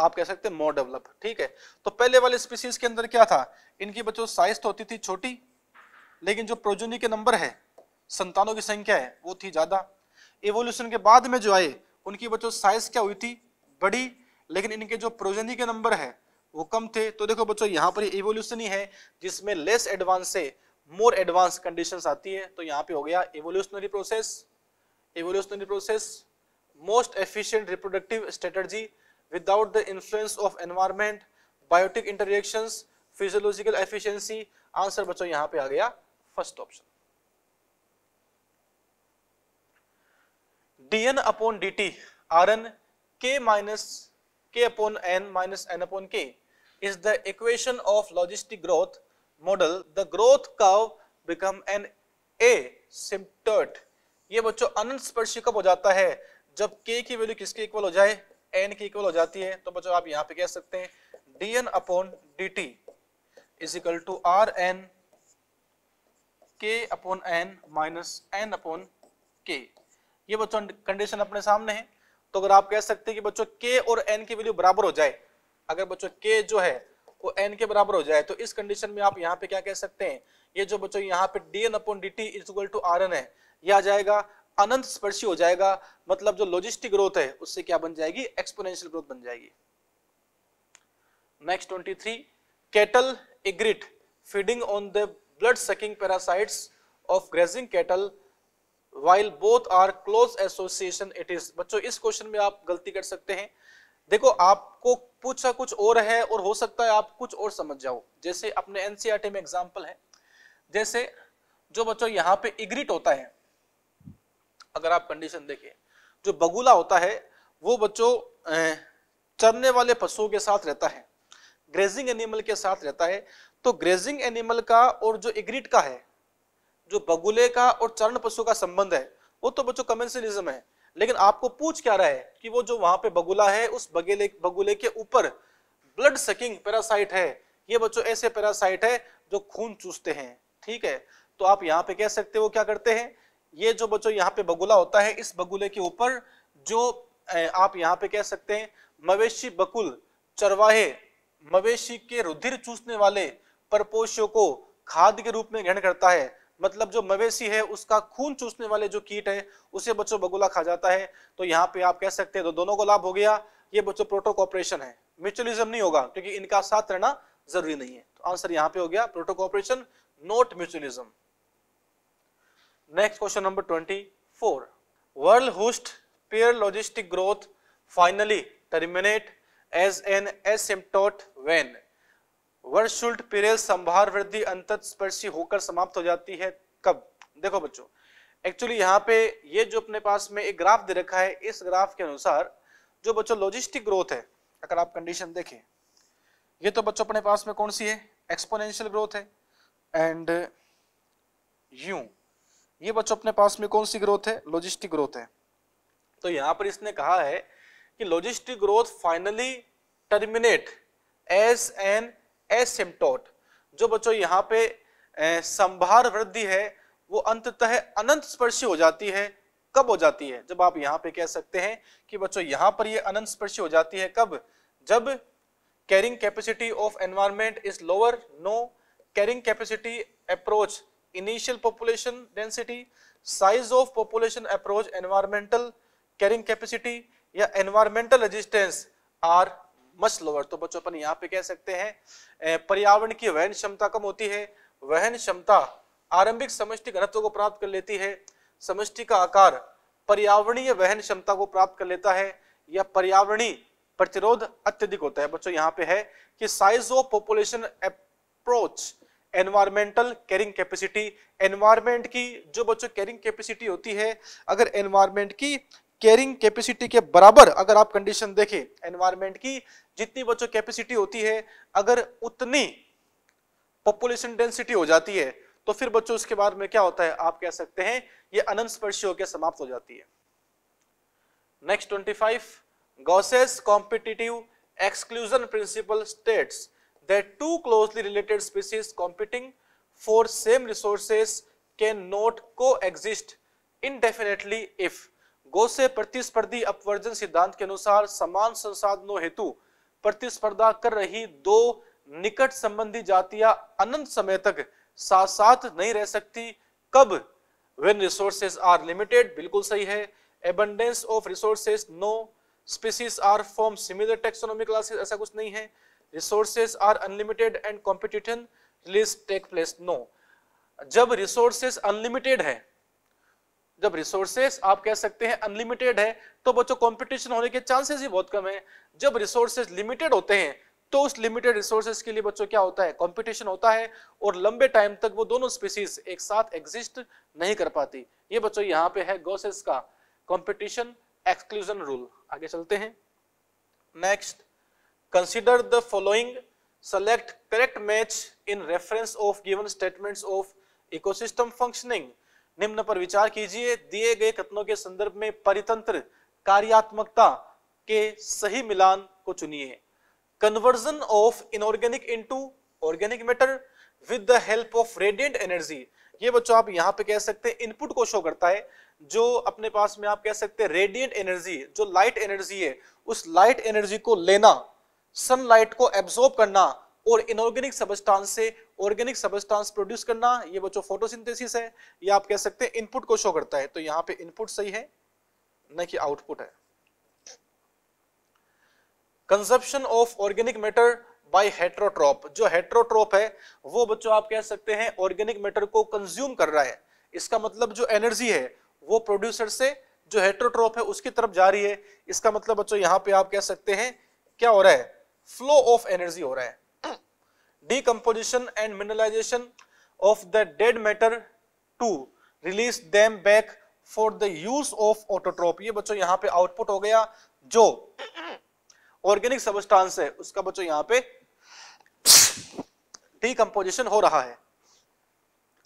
आप कह सकते हैं मोर डेवलप ठीक है तो पहले वाले स्पीसीज के अंदर क्या था इनकी बच्चों साइज तो होती थी छोटी लेकिन जो प्रोजोनी के नंबर है संतानों की संख्या है वो थी ज्यादा एवोल्यूशन के बाद में जो आए उनकी बच्चों साइज क्या हुई थी बड़ी लेकिन इनके जो प्रोजनी के नंबर है वो कम थे तो देखो बच्चों यहाँ पर एवोल्यूशन ही है जिसमें लेस एडवांस से मोर एडवांस कंडीशन आती है तो यहाँ पे हो गया evolutionary process evolutionary process most efficient reproductive strategy without the influence of environment, biotic interactions, physiological efficiency. answer bachcho yahan pe aa gaya first option dn upon dt rn k minus k upon n minus n upon k is the equation of logistic growth model the growth curve become an asymptote ये बच्चों अनंत स्पर्शिकप हो जाता है जब k की वैल्यू किसके इक्वल हो जाए एन की इक्वल हो जाती है तो बच्चों आप यहां पे कह सकते हैं d N upon D T is equal to are N K upon N minus N upon K ये बच्चों कंडीशन अपने सामने है तो अगर आप कह सकते हैं कि बच्चों के और एन की वैल्यू बराबर हो जाए अगर बच्चों के जो है वो एन के बराबर हो जाए तो इस कंडीशन में आप यहाँ पे क्या कह सकते हैं ये जो बच्चों यहाँ पे d N upon D T is equal to are N है यह आ जाएगा अनंत स्पर्शी हो जाएगा मतलब जो लॉजिस्टिक ग्रोथ है उससे क्या बन जाएगी एक्सपोनेंशियल ग्रोथ बन जाएगी next twenty three cattle egret feeding on the blood sucking parasites of grazing cattle while both are close association it is बच्चों इस क्वेश्चन में आप गलती कर सकते हैं देखो आपको पूछा कुछ और है और हो सकता है आप कुछ और समझ जाओ जैसे अपने एनसीआरटी e में एग्जाम्पल है जैसे जो बच्चों यहाँ पे इग्रिट होता है अगर आप कंडीशन देखें जो बगुला होता है वो बच्चों चरने वाले पशुओं के साथ रहता है ग्रेजिंग एनिमल के साथ रहता है तो ग्रेजिंग एनिमल का और जो इग्रिट का है जो बगुले का और चरण पशु का संबंध है वो तो बच्चों कमेंसलिज्म है लेकिन आपको पूछ क्या रहा है कि वो जो वहां पे बगुला है उस बगेले बगुले के ऊपर ब्लड सकिंग पैरासाइट है ये बच्चों ऐसे पैरासाइट है जो खून चूसते हैं ठीक है तो आप यहाँ पे कह सकते हो क्या करते हैं ये जो बच्चों यहाँ पे बगुला होता है इस बगुले के ऊपर जो आप यहाँ पे कह सकते हैं मवेशी बकुल चरवाहे मवेशी के रुधिर चूसने वाले परपोषियों को खाद के रूप में ग्रहण करता है मतलब जो मवेशी है उसका खून चूसने वाले जो कीट है उसे बच्चों बगुला खा जाता है तो यहाँ पे आप कह सकते हैं तो दोनों को लाभ हो गया ये बच्चों प्रोटोकॉपरेशन है म्यूचुअलिज्म नहीं होगा क्योंकि इनका साथ रहना जरूरी नहीं है तो आंसर यहाँ पे हो गया protocooperation not mutualism next Next question number 24. World host peer logistic growth finally terminate as an asymptote when वर्ष शुल्ट पीरियल संभार वृद्धि अंत स्पर्शी होकर समाप्त हो जाती है कब देखो बच्चों एक्चुअली यहाँ पे ये जो अपने पास में एक ग्राफ दे रखा है इस ग्राफ के अनुसार जो बच्चों लॉजिस्टिक ग्रोथ है अगर आप कंडीशन देखें ये तो बच्चों अपने पास में कौन सी है एक्सपोनेंशियल ग्रोथ है एंड यू ये बच्चों अपने पास में कौन सी ग्रोथ है लॉजिस्टिक ग्रोथ है तो यहां पर इसने कहा है कि लॉजिस्टिक ग्रोथ finally terminates an asymptote जो बच्चों यहाँ पे संभार वृद्धि है वो अंततः अनंत स्पर्शी हो जाती है कब हो जाती है जब आप यहाँ पे कह सकते हैं कि बच्चों यहाँ पर ये अनंत स्पर्शी हो जाती है कब जब carrying capacity of environment is lower no carrying capacity approach initial population density, size of population approach, environmental carrying capacity या environmental resistance are much lower. तो बच्चों अपन यहाँ पे कह सकते हैं पर्यावरण की वहन क्षमता कम होती है वहन क्षमता आरंभिक समष्टि घनत्व को प्राप्त कर लेती है समष्टि का आकार पर्यावरणीय वहन क्षमता को प्राप्त कर लेता है या पर्यावरणीय प्रतिरोध अत्यधिक होता है बच्चों यहाँ पे है कि size of population approach environmental carrying capacity environment की जो बच्चों कैरिंग कैपेसिटी होती है अगर एनवायरमेंट की कैरिंग कैपेसिटी के बराबर अगर आप कंडीशन देखें एनवायरमेंट की जितनी बच्चों कैपेसिटी होती है अगर उतनी पॉपुलेशन डेंसिटी हो जाती है तो फिर बच्चों उसके बाद में क्या होता है आप कह सकते हैं ये अनंत स्पर्शी होकर समाप्त हो जाती है next 25 Gause's competitive exclusion principle states that two closely related species competing for same resources cannot coexist indefinitely if Gause प्रतिस्पर्धी अपवर्जन सिद्धांत के अनुसार समान संसाधनों हेतु प्रतिस्पर्धा कर रही दो निकट संबंधी जातियां अनंत समय तक साथ साथ नहीं रह सकती कब वेन रिसोर्सेज आर लिमिटेड बिल्कुल सही है abundance of resources no species are from similar taxonomy classes ऐसा कुछ नहीं है resources are unlimited and competition release take place no जब resources unlimited है जब resources आप कह सकते हैं unlimited है तो बच्चों competition होने के chances ही बहुत कम है जब resources limited होते हैं तो उस लिमिटेड रिसोर्सेज के लिए बच्चों क्या होता है कंपटीशन होता है और लंबे टाइम तक वो दोनों स्पीसीज एक साथ एग्जिस्ट नहीं कर पाती ये बच्चों यहाँ पे है गोसेस का कंपटीशन एक्सक्लूजन रूल आगे चलते हैं next consider the following select correct match in reference of given statements of ecosystem functioning निम्न पर विचार कीजिए दिए गए कथनों के संदर्भ में परितंत्र कार्यात्मकता के सही मिलान को चुनिए conversion of inorganic into organic matter with the help of radiant energy ये बच्चों आप यहाँ पे कह सकते हैं इनपुट को शो करता है जो अपने पास में आप कह सकते हैं रेडियंट एनर्जी जो लाइट एनर्जी है उस लाइट एनर्जी को लेना सनलाइट को एब्जॉर्ब करना और इनऑर्गेनिक सबस्टांस से ऑर्गेनिक सबस्टांस प्रोड्यूस करना ये बच्चों फोटोसिंथेसिस है या आप कह सकते हैं इनपुट को शो करता है तो यहाँ पे इनपुट सही है न कि आउटपुट है consumption of organic matter by heterotroph जो हेट्रोट्रॉप है वो बच्चों आप कह सकते हैं ऑर्गेनिक मैटर को कंज्यूम कर रहा है इसका मतलब जो एनर्जी है वो प्रोड्यूसर से जो हेट्रोट्रॉप है उसकी तरफ जा रही है इसका मतलब बच्चों यहाँ पे आप कह सकते हैं क्या हो रहा है फ्लो ऑफ एनर्जी हो रहा है decomposition and mineralization of the dead matter to release them back for the use of autotroph ये बच्चों यहां पे आउटपुट हो गया जो ऑर्गेनिक सबस्टांस है उसका बच्चों यहां पे डिकम्पोजिशन हो रहा है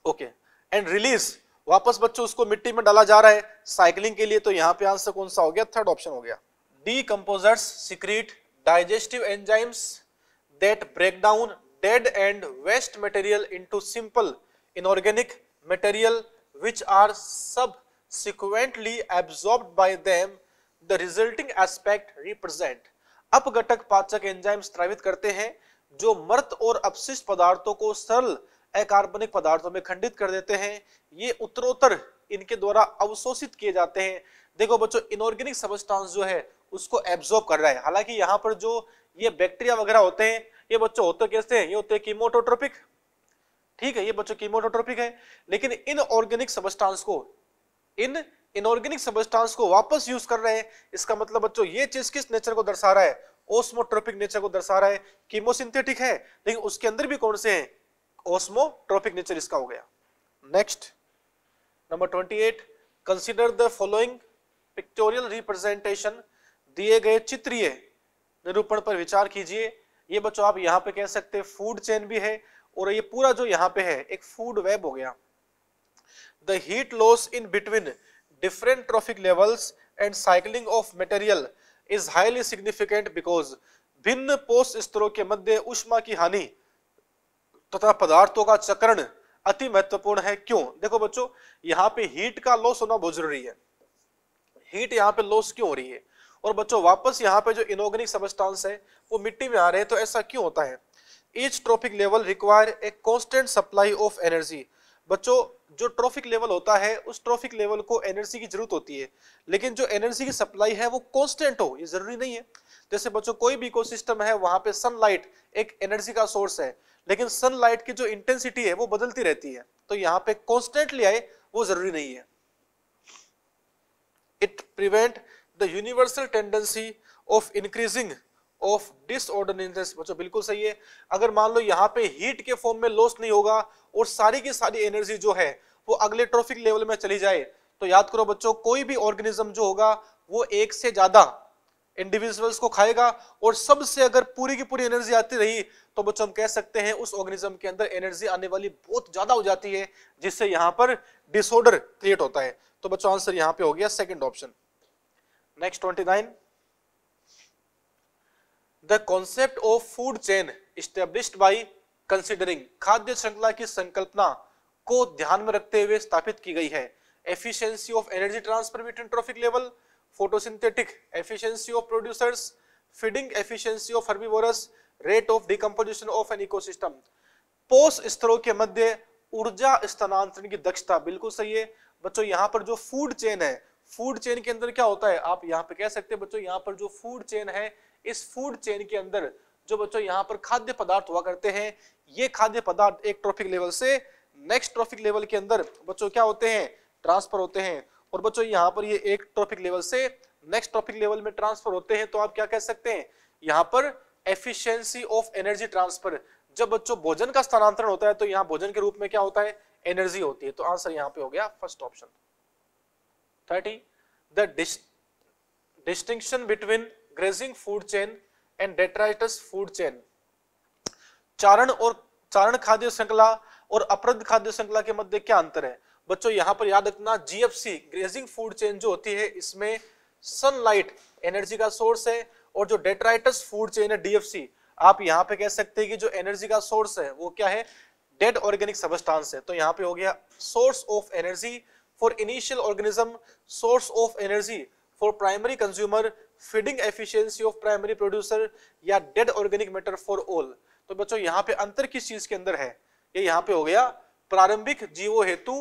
ओके एंड रिलीज वापस बच्चों उसको मिट्टी में डाला जा रहा है साइकिलिंग के लिए तो यहां पे आंसर कौन सा हो गया थर्ड ऑप्शन हो गया decomposers secrete digestive enzymes that break down dead and waste material into simple inorganic material which are subsequently absorbed by them the resulting aspect represent अपघटक पाचक एंजाइम्स स्रावित करते हैं जो मृत और अपशिष्ट पदार्थों को सरल अकार्बनिक पदार्थों में खंडित कर देते हैं ये उत्तरोत्तर इनके द्वारा अवशोषित किए जाते हैं देखो बच्चों इनऑर्गेनिक सबस्टांस जो है उसको एब्जॉर्ब कर रहा है हालांकि यहाँ पर जो ये बैक्टीरिया वगैरह होते हैं ये बच्चों होते कैसे हैं ये होते हैं कीमोटोट्रोपिक ठीक है ये बच्चों कीमोटोट्रोपिक है लेकिन इन ऑर्गेनिक सबस्टांस को इन इनऑर्गेनिक सबस्टांस को वापस यूज कर रहे हैं इसका मतलब बच्चों ये चीज किस नेचर को दर्शा रहा है ओस्मोट्रोपिक नेचर को दर्शा रहा है कीमोसिंथेटिक है लेकिन उसके अंदर भी कौन से है ओस्मोट्रोपिक नेचर इसका हो गया next number twenty eight consider the following pictorial representation दिए गए चित्रीय निरूपण पर विचार कीजिए ये बच्चों आप यहाँ पे कह सकते हैं फूड चेन भी है और ये पूरा जो यहाँ पे है एक फूड वेब हो गया the heat loss in between different trophic levels and cycling of material is highly significant because भिन्न पोस्ट स्तरों के मध्य उष्मा की हानि तथा पदार्थों का चक्रण अति महत्वपूर्ण है क्यों देखो बच्चों यहाँ पे हीट का लॉस होना बहुत जरूरी है हीट यहाँ पे लॉस क्यों हो रही है और बच्चों वापस यहाँ पे जो इनऑर्गेनिक सबस्टांस है वो मिट्टी में आ रहे हैं तो ऐसा क्यों होता है each trophic level require a constant supply of energy बच्चों जो ट्रॉफिक लेवल होता है उस ट्रॉफिक लेवल को एनर्जी की जरूरत होती है लेकिन जो एनर्जी की सप्लाई है वो कॉन्स्टेंट हो ये जरूरी नहीं है जैसे बच्चों कोई भी इकोसिस्टम है वहां पे सनलाइट एक एनर्जी का सोर्स है लेकिन सनलाइट की जो इंटेंसिटी है वो बदलती रहती है तो यहाँ पे कॉन्स्टेंटली आए वो जरूरी नहीं है it prevent the universal tendency of increasing of disorderness बच्चों बिल्कुल सही है अगर मान लो यहाँ पे हीट के फॉर्म में लॉस नहीं होगा और सारी की सारी एनर्जी जो है वो अगले ट्रॉफिक लेवल में चली जाए तो याद करो बच्चों कोई भी ऑर्गेनिज्म जो होगा वो एक से ज्यादा इंडिविजुअल्स को खाएगा और सबसे अगर पूरी की पूरी एनर्जी आती रही तो बच्चों हम कह सकते हैं उस ऑर्गेनिज्म के अंदर एनर्जी आने वाली बहुत ज्यादा हो जाती है जिससे यहाँ पर डिसऑर्डर क्रिएट होता है तो बच्चों आंसर यहाँ पे हो गया second option Next 29. The concept of food chain established by considering खाद्य श्रृंखला की संकल्पना को ध्यान में रखते हुए स्थापित की गई है efficiency of energy transfer between trophic level photosynthetic efficiency of producers feeding efficiency of herbivorous rate of decomposition of an ecosystem पोष स्तरों के मध्य ऊर्जा स्थानांतरण की दक्षता बिल्कुल सही है बच्चों यहां पर जो फूड चेन है फूड चेन के अंदर क्या होता है आप यहाँ पे कह सकते हैं बच्चों यहाँ पर जो फूड चेन है इस फूड चेन के अंदर जो बच्चों यहाँ पर खाद्य पदार्थ हुआ करते हैं ये खाद्य पदार्थ एक ट्रॉफिक लेवल से नेक्स्ट ट्रॉफिक लेवल के अंदर बच्चों क्या होते हैं ट्रांसफर होते हैं और बच्चों यहाँ पर ये एक ट्रॉफिक लेवल से नेक्स्ट ट्रॉफिक लेवल में ट्रांसफर होते हैं तो आप क्या कह सकते हैं यहाँ पर एफिशियंसी ऑफ एनर्जी ट्रांसफर जब बच्चों भोजन का स्थानांतरण होता है तो यहाँ भोजन के रूप में क्या होता है एनर्जी होती है तो आंसर यहाँ पे हो गया first option 30. The dis distinction between grazing food chain and detritus food chain चारण और चारण खाद्य श्रृंखला और अपरद खाद्य श्रृंखला के मध्य क्या अंतर है बच्चों यहाँ पर याद रखना जीएफसी ग्रेजिंग फूड चेन जो होती है इसमें सनलाइट एनर्जी का सोर्स है और जो डेट्राइटस फूड चेन है डीएफसी आप यहाँ पे कह सकते हैं कि जो एनर्जी का सोर्स है वो क्या है डेड ऑर्गेनिक सबस्टांस है तो यहाँ पे हो गया source of energy for initial organism source of energy for primary consumer feeding efficiency of primary producer या dead organic matter for all तो बच्चों यहाँ पे अंतर किस चीज के अंदर है ये यहाँ पे हो गया प्रारंभिक जीवो हेतु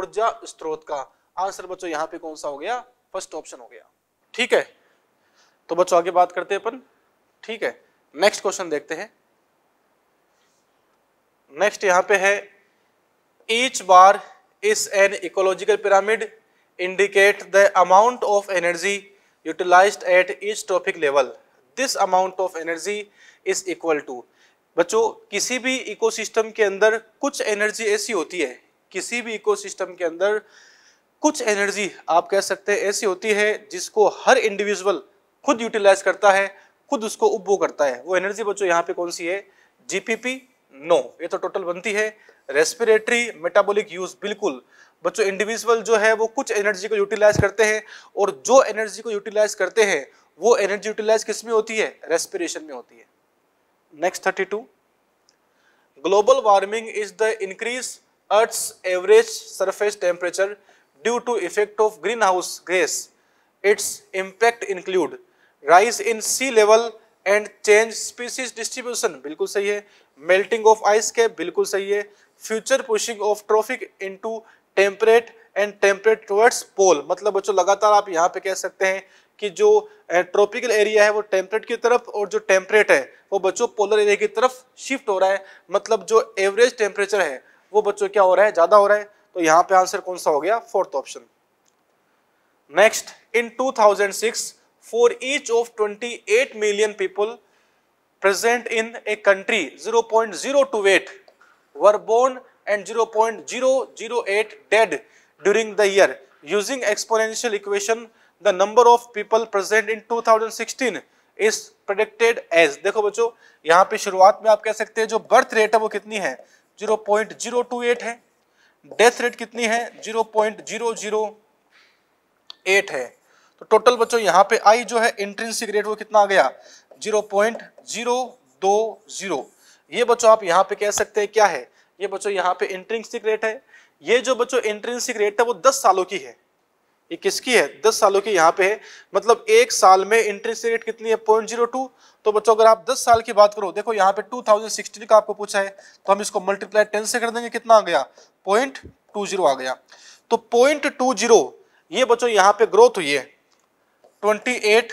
ऊर्जा स्रोत का आंसर बच्चों यहाँ पे कौन सा हो गया फर्स्ट ऑप्शन हो गया ठीक है तो बच्चों आगे बात करते हैं अपन ठीक है नेक्स्ट क्वेश्चन देखते हैं नेक्स्ट यहाँ पे है each bar is an ecological pyramid indicate the amount of energy utilized at each trophic level this amount of energy is equal to बच्चों किसी भी इकोसिस्टम के अंदर कुछ एनर्जी ऐसी होती है किसी भी इकोसिस्टम के अंदर कुछ एनर्जी आप कह सकते हैं ऐसी होती है जिसको हर इंडिविजुअल खुद यूटिलाइज करता है खुद उसको उपभोग करता है वो एनर्जी बच्चों यहाँ पे कौन सी है जीपीपी नो no, ये तो टोटल बनती है रेस्पिरेटरी मेटाबॉलिक यूज बिल्कुल बच्चों इंडिविजुअल जो है वो कुछ एनर्जी को यूटिलाइज करते हैं और जो एनर्जी को यूटिलाइज करते हैं वो एनर्जी यूटिलाइज किस में होती है रेस्पिरेशन में होती है next thirty two global warming is the increase earth average surface temperature due to effect of green house gas its impact include rise in sea level and change species distribution बिल्कुल सही है मेल्टिंग ऑफ आइस के बिल्कुल सही है future pushing of trophic into temperate and temperate towards pole मतलब बच्चों लगातार आप यहाँ पे कह सकते हैं कि जो ट्रॉपिकल एरिया है वो टेम्परेट की तरफ और जो टेम्परेट है वो बच्चों पोलर एरिया की तरफ शिफ्ट हो रहा है मतलब जो एवरेज टेम्परेचर है वो बच्चों क्या हो रहा है ज़्यादा हो रहा है तो यहाँ पे आंसर कौन सा हो गया fourth option next in 2006 for each of 28 million people present in a country 0.028 were born and 0.008 dead during the year. Using exponential equation, the number of people present in 2016 is predicted as देखो बच्चों यहाँ पे शुरुआत में आप कह सकते हैं जो बर्थ रेट है वो कितनी है 0.028 है डेथ रेट कितनी है 0.008 है तो टोटल बच्चों यहाँ पे आई जो है इंट्रेंसिक रेट वो कितना आ गया जीरो पॉइंट जीरो दो जीरो ये बच्चों आप यहाँ पे कह सकते हैं क्या है ये बच्चों यहाँ पे इंट्रेंसिक रेट है ये जो बच्चों इंट्रेंसिक रेट है वो दस सालों की है ये किसकी है दस सालों की यहाँ पे है मतलब एक साल में इंट्रेंसिक रेट कितनी है पॉइंट जीरो टू तो बच्चों अगर आप दस साल की बात करो देखो यहाँ पे टू थाउजेंड सिक्सटीन का आपको पूछा है तो हम इसको मल्टीप्लाई टेन से कर देंगे कितना आ गया पॉइंट टू जीरो आ गया तो पॉइंट टू जीरो ये बच्चों यहाँ पे ग्रोथ हुई है twenty eight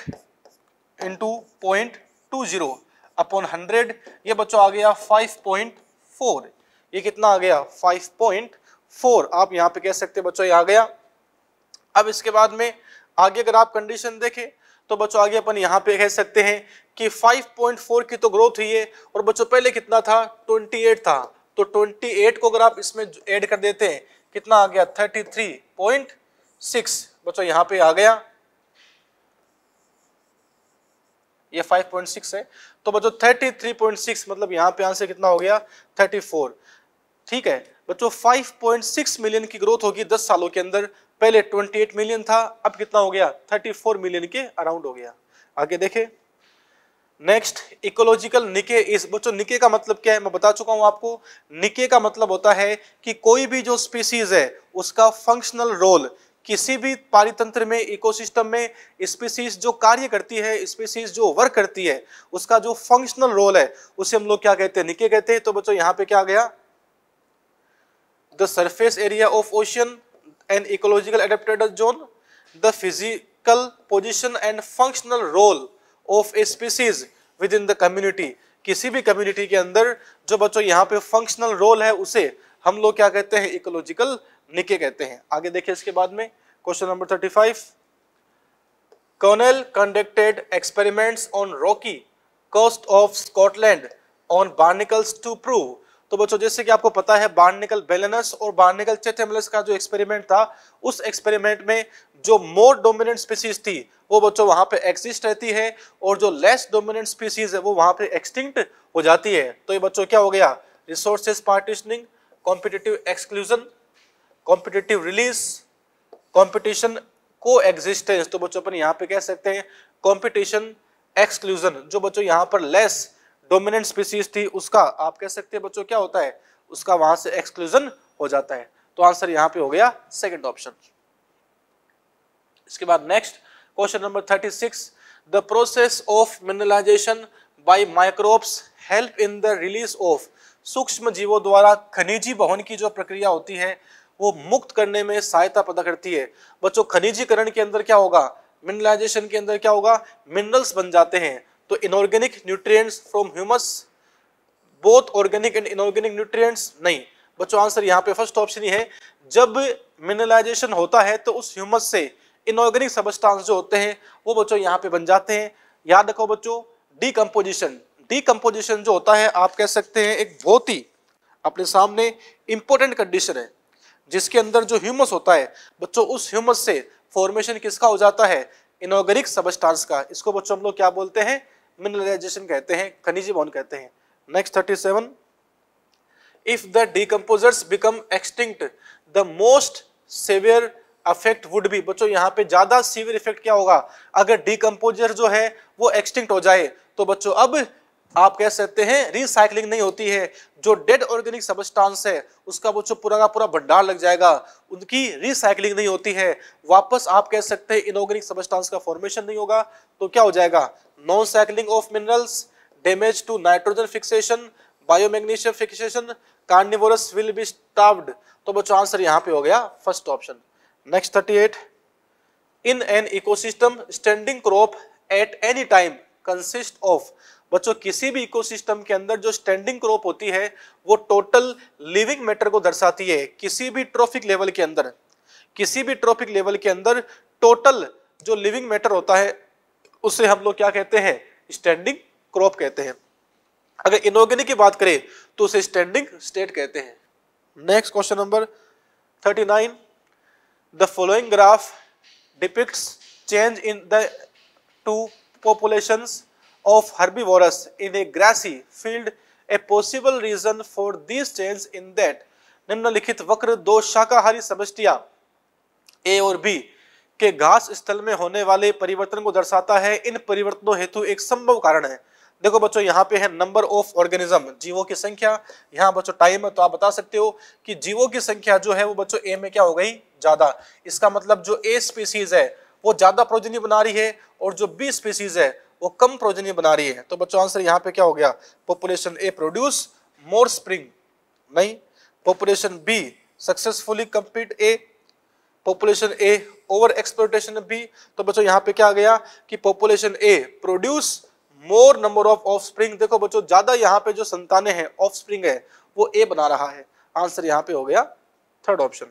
into point two zero upon hundred ये बच्चों आ गया फाइव पॉइंट फोर ये कितना आ गया फाइव पॉइंट फोर आप यहाँ पे कह सकते बच्चों ये आ गया अब इसके बाद में आगे अगर आप कंडीशन देखें तो बच्चों आगे अपन यहाँ पे कह सकते हैं कि 5.4 की तो ग्रोथ हुई है और बच्चों पहले कितना था 28 था तो 28 को अगर आप इसमें ऐड कर देते हैं कितना आ गया 33.6 बच्चों यहाँ पे आ गया ये 5.6 है तो बच्चों 33.6 मतलब यहाँ पे आंसर कितना हो गया 34 ठीक है बच्चों 5.6 मिलियन की ग्रोथ होगी 10 सालों के अंदर पहले 28 मिलियन था अब कितना हो गया 34 मिलियन के अराउंड हो गया आगे देखें नेक्स्ट इकोलॉजिकल निके इस बच्चों निके का मतलब क्या है मैं बता चुका हूं आपको निके का मतलब होता है कि कोई भी जो स्पीसीज है उसका फंक्शनल रोल किसी भी पारितंत्र में इकोसिस्टम में स्पीसीज जो कार्य करती है स्पीसीज जो वर्क करती है उसका जो फंक्शनल रोल है उसे हम लोग क्या कहते हैं निके कहते हैं तो बच्चों यहाँ पे क्या आ गया the surface area of ocean and ecological adapted zone the physical position and functional role of a species within the community किसी भी कम्युनिटी के अंदर जो बच्चों यहाँ पे फंक्शनल रोल है उसे हम लोग क्या कहते हैं इकोलॉजिकल निके कहते हैं आगे देखिए इसके बाद में question number thirty five Connell conducted experiments on rocky coast of Scotland on barnacles to prove तो बच्चों जैसे कि आपको पता है बार्निकल बेलेनस और बार्निकल चेटेमलस का जो एक्सपेरिमेंट था उस एक्सपेरिमेंट में जो मोर डोमिनेंट स्पीसीज थी वो बच्चों वहां पे एग्जिस्ट रहती है और जो लेस डोमिनेंट स्पीसीज है वो वहां पे एक्सटिंक्ट हो जाती है तो ये बच्चों क्या हो गया resources partitioning competitive exclusion competitive release competition coexistence तो बच्चों अपन यहाँ पे कह सकते हैं कंपटीशन एक्सक्लूजन जो बच्चों यहाँ पर लेस डोमिनेंट स्पीसीज थी उसका आप कह सकते हैं बच्चों क्या होता है उसका वहां से एक्सक्लूजन हो जाता है तो आंसर यहाँ पे हो गया सेकेंड ऑप्शन इसके बाद next question number thirty six the process of mineralization by microbes help in the release of सूक्ष्म जीवों द्वारा खनिजी वहन की जो प्रक्रिया होती है वो मुक्त करने में सहायता पैदा करती है बच्चों खनिजीकरण के अंदर क्या होगा मिनरलाइजेशन के अंदर क्या होगा मिनरल्स बन जाते हैं तो inorganic nutrients from humus both organic and inorganic nutrients नहीं बच्चों आंसर यहाँ पे फर्स्ट ऑप्शन ही है जब मिनरलाइजेशन होता है तो उस ह्यूमस से इनऑर्गेनिक सबस्टांस जो होते हैं वो बच्चों यहाँ पे बन जाते हैं याद रखो बच्चों डीकम्पोजिशन डीकम्पोजिशन जो होता है आप कह सकते हैं एक बहुत ही अपने सामने इंपॉर्टेंट कंडीशन है जिसके अंदर जो ह्यूमस होता है बच्चों उस ह्यूमस से फॉर्मेशन किसका हो जाता है इनोगरिक सबस्टांस का इसको बच्चों हम लोग क्या बोलते हैं मिनरलाइजेशन कहते हैं खनिज बॉन कहते हैं next thirty seven if the decomposers become extinct the most severe affect would be बच्चों यहाँ पे ज्यादा सीवियर इफेक्ट क्या होगा अगर डीकम्पोजर जो है वो एक्सटिंक्ट हो जाए तो बच्चों अब आप कह सकते हैं रिसाइकलिंग नहीं होती है जो डेड ऑर्गेनिक सबस्टांस है उसका वो जो पूरा का पूरा भंडार लग जाएगा उनकी रिसाइकलिंग नहीं होती है वापस आप कह सकते हैं इनऑर्गेनिक सबस्टांस का फॉर्मेशन नहीं होगा तो क्या हो जाएगा non cycling of minerals damage to nitrogen fixation biomagnification fixation carnivorous will be starved तो बच्चों आंसर यहाँ पे हो गया first option next thirty eight in an ecosystem standing crop at any time consist of बच्चों किसी भी इकोसिस्टम के अंदर जो स्टैंडिंग क्रॉप होती है वो टोटल लिविंग मैटर को दर्शाती है किसी भी ट्रॉफिक लेवल के अंदर किसी भी ट्रॉफिक लेवल के अंदर टोटल जो लिविंग मैटर होता है उसे हम लोग क्या कहते हैं स्टैंडिंग क्रॉप कहते हैं अगर इनऑर्गेनिक की बात करें तो उसे स्टैंडिंग स्टेट कहते हैं next question number thirty nine the following graph depict change in the two populations of herbivorous in a grassy field a possible reason for these change in that निम्नलिखित वक्र दो शाकाहारी समष्टिया ए और बी के घास स्थल में होने वाले परिवर्तन को दर्शाता है इन परिवर्तनों हेतु एक संभव कारण है देखो बच्चों यहाँ पे है नंबर ऑफ ऑर्गेनिज्म जीवों की संख्या यहाँ बच्चों टाइम है तो आप बता सकते हो कि जीवों की संख्या जो है वो बच्चों ए में क्या हो गई ज्यादा इसका मतलब जो ए स्पीसीज है वो ज्यादा प्रोजनी बना रही है और जो बी स्पीसीज है वो कम प्रोजनी बना रही है तो बच्चों आंसर यहाँ पे क्या हो गया population A produce more offspring नहीं population B successfully compete A population A over exploitation B तो बच्चों यहाँ पे क्या आ गया कि population A produce more number of offspring देखो बच्चों ज्यादा यहाँ पे जो संतानें हैं ऑफ स्प्रिंग है वो ए बना रहा है आंसर यहाँ पे हो गया third option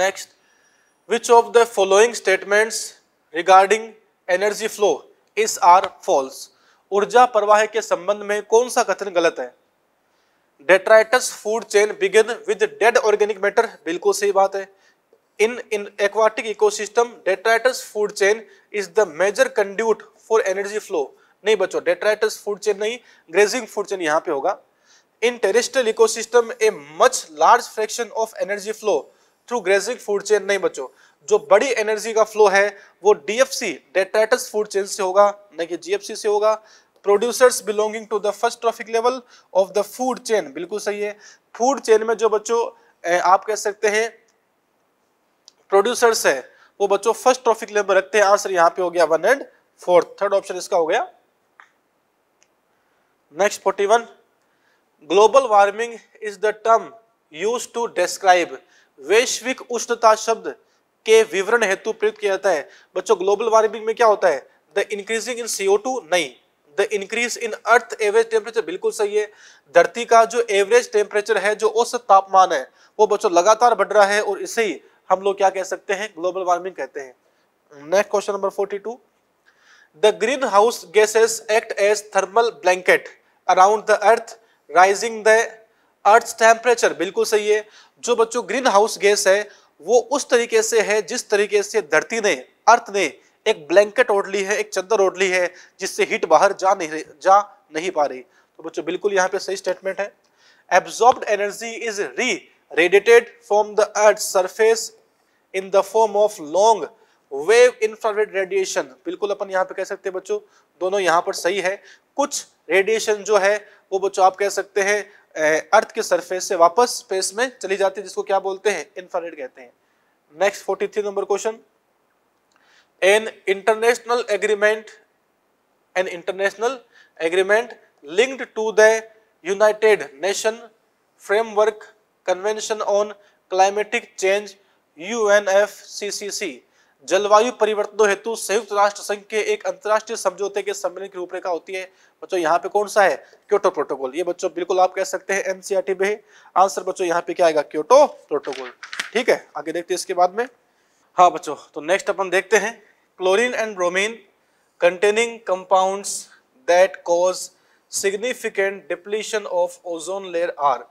next which of the following statements regarding energy flow is are false ऊर्जा प्रवाह के संबंध में कौन सा कथन गलत है detritus food chain begin with dead organic matter बिल्कुल सही बात है in in aquatic ecosystem detritus food chain is the major conduit for energy flow नहीं बच्चों डेट्राइटस फूड चेन नहीं ग्रेजिंग फूड चेन यहाँ पे होगा in terrestrial ecosystem a much large fraction of energy flow through grazing food chain नहीं बच्चों जो बड़ी एनर्जी का फ्लो है वो डीएफसी डेट्रेटस फूड चेन से होगा न कि जीएफसी से होगा producers belonging to the first trophic level of the food chain बिल्कुल सही है फूड चेन में जो बच्चों आप कह सकते हैं प्रोड्यूसर्स है वो बच्चों फर्स्ट ट्रॉफिक लेवल में रखते हैं आंसर यहाँ पे हो गया one and fourth third option इसका हो गया next forty one global warming is the term use to describe वैश्विक उष्णता शब्द के विवरण हेतु प्रयुक्त किया जाता है बच्चों ग्लोबल वार्मिंग में क्या होता है द इंक्रीजिंग इन सीओ नहीं the increase in earth average temperature बिल्कुल सही है धरती का जो एवरेज टेम्परेचर है जो औसत तापमान है वो बच्चों लगातार बढ़ रहा है और इसे ही हम लोग क्या कह सकते हैं ग्लोबल वार्मिंग कहते हैं next question number forty two the green house gases act as thermal blanket around the earth rising the earth temperature बिल्कुल सही है जो बच्चों ग्रीन हाउस गैस है वो उस तरीके से है जिस तरीके से धरती ने अर्थ ने एक ब्लैंकेट ओढ़ ली है एक चद्दर ओढ़ ली है जिससे हीट बाहर जा नहीं जा नहीं पा रही तो बच्चों बिल्कुल यहाँ पे सही स्टेटमेंट है absorb energy is reradiated from the earth surface in the form of long wave infrared radiation बिल्कुल अपन यहाँ पे कह सकते हैं बच्चों दोनों यहाँ पर सही है कुछ रेडिएशन जो है वो बच्चों आप कह सकते हैं अर्थ के सरफेस से वापस स्पेस में चली जाती है जिसको क्या बोलते हैं इंफ्रारेड कहते हैं next forty three number question an international agreement an international agreement linked to the United Nation framework convention on climatic change U N F C C C जलवायु परिवर्तनों हेतु संयुक्त राष्ट्र संघ के एक अंतरराष्ट्रीय समझौते के सम्मेलन की रूपरेखा होती है बच्चों यहाँ पे कौन सा है क्योटो प्रोटोकॉल ये बच्चों बिल्कुल आप कह सकते हैं एनसीआरटी में आंसर बच्चों यहाँ पे क्या आएगा क्योटो प्रोटोकॉल ठीक है आगे देखते हैं इसके बाद में हाँ बच्चों तो नेक्स्ट अपन देखते हैं chlorine and bromine containing compounds that cause significant depletion of ozone layer are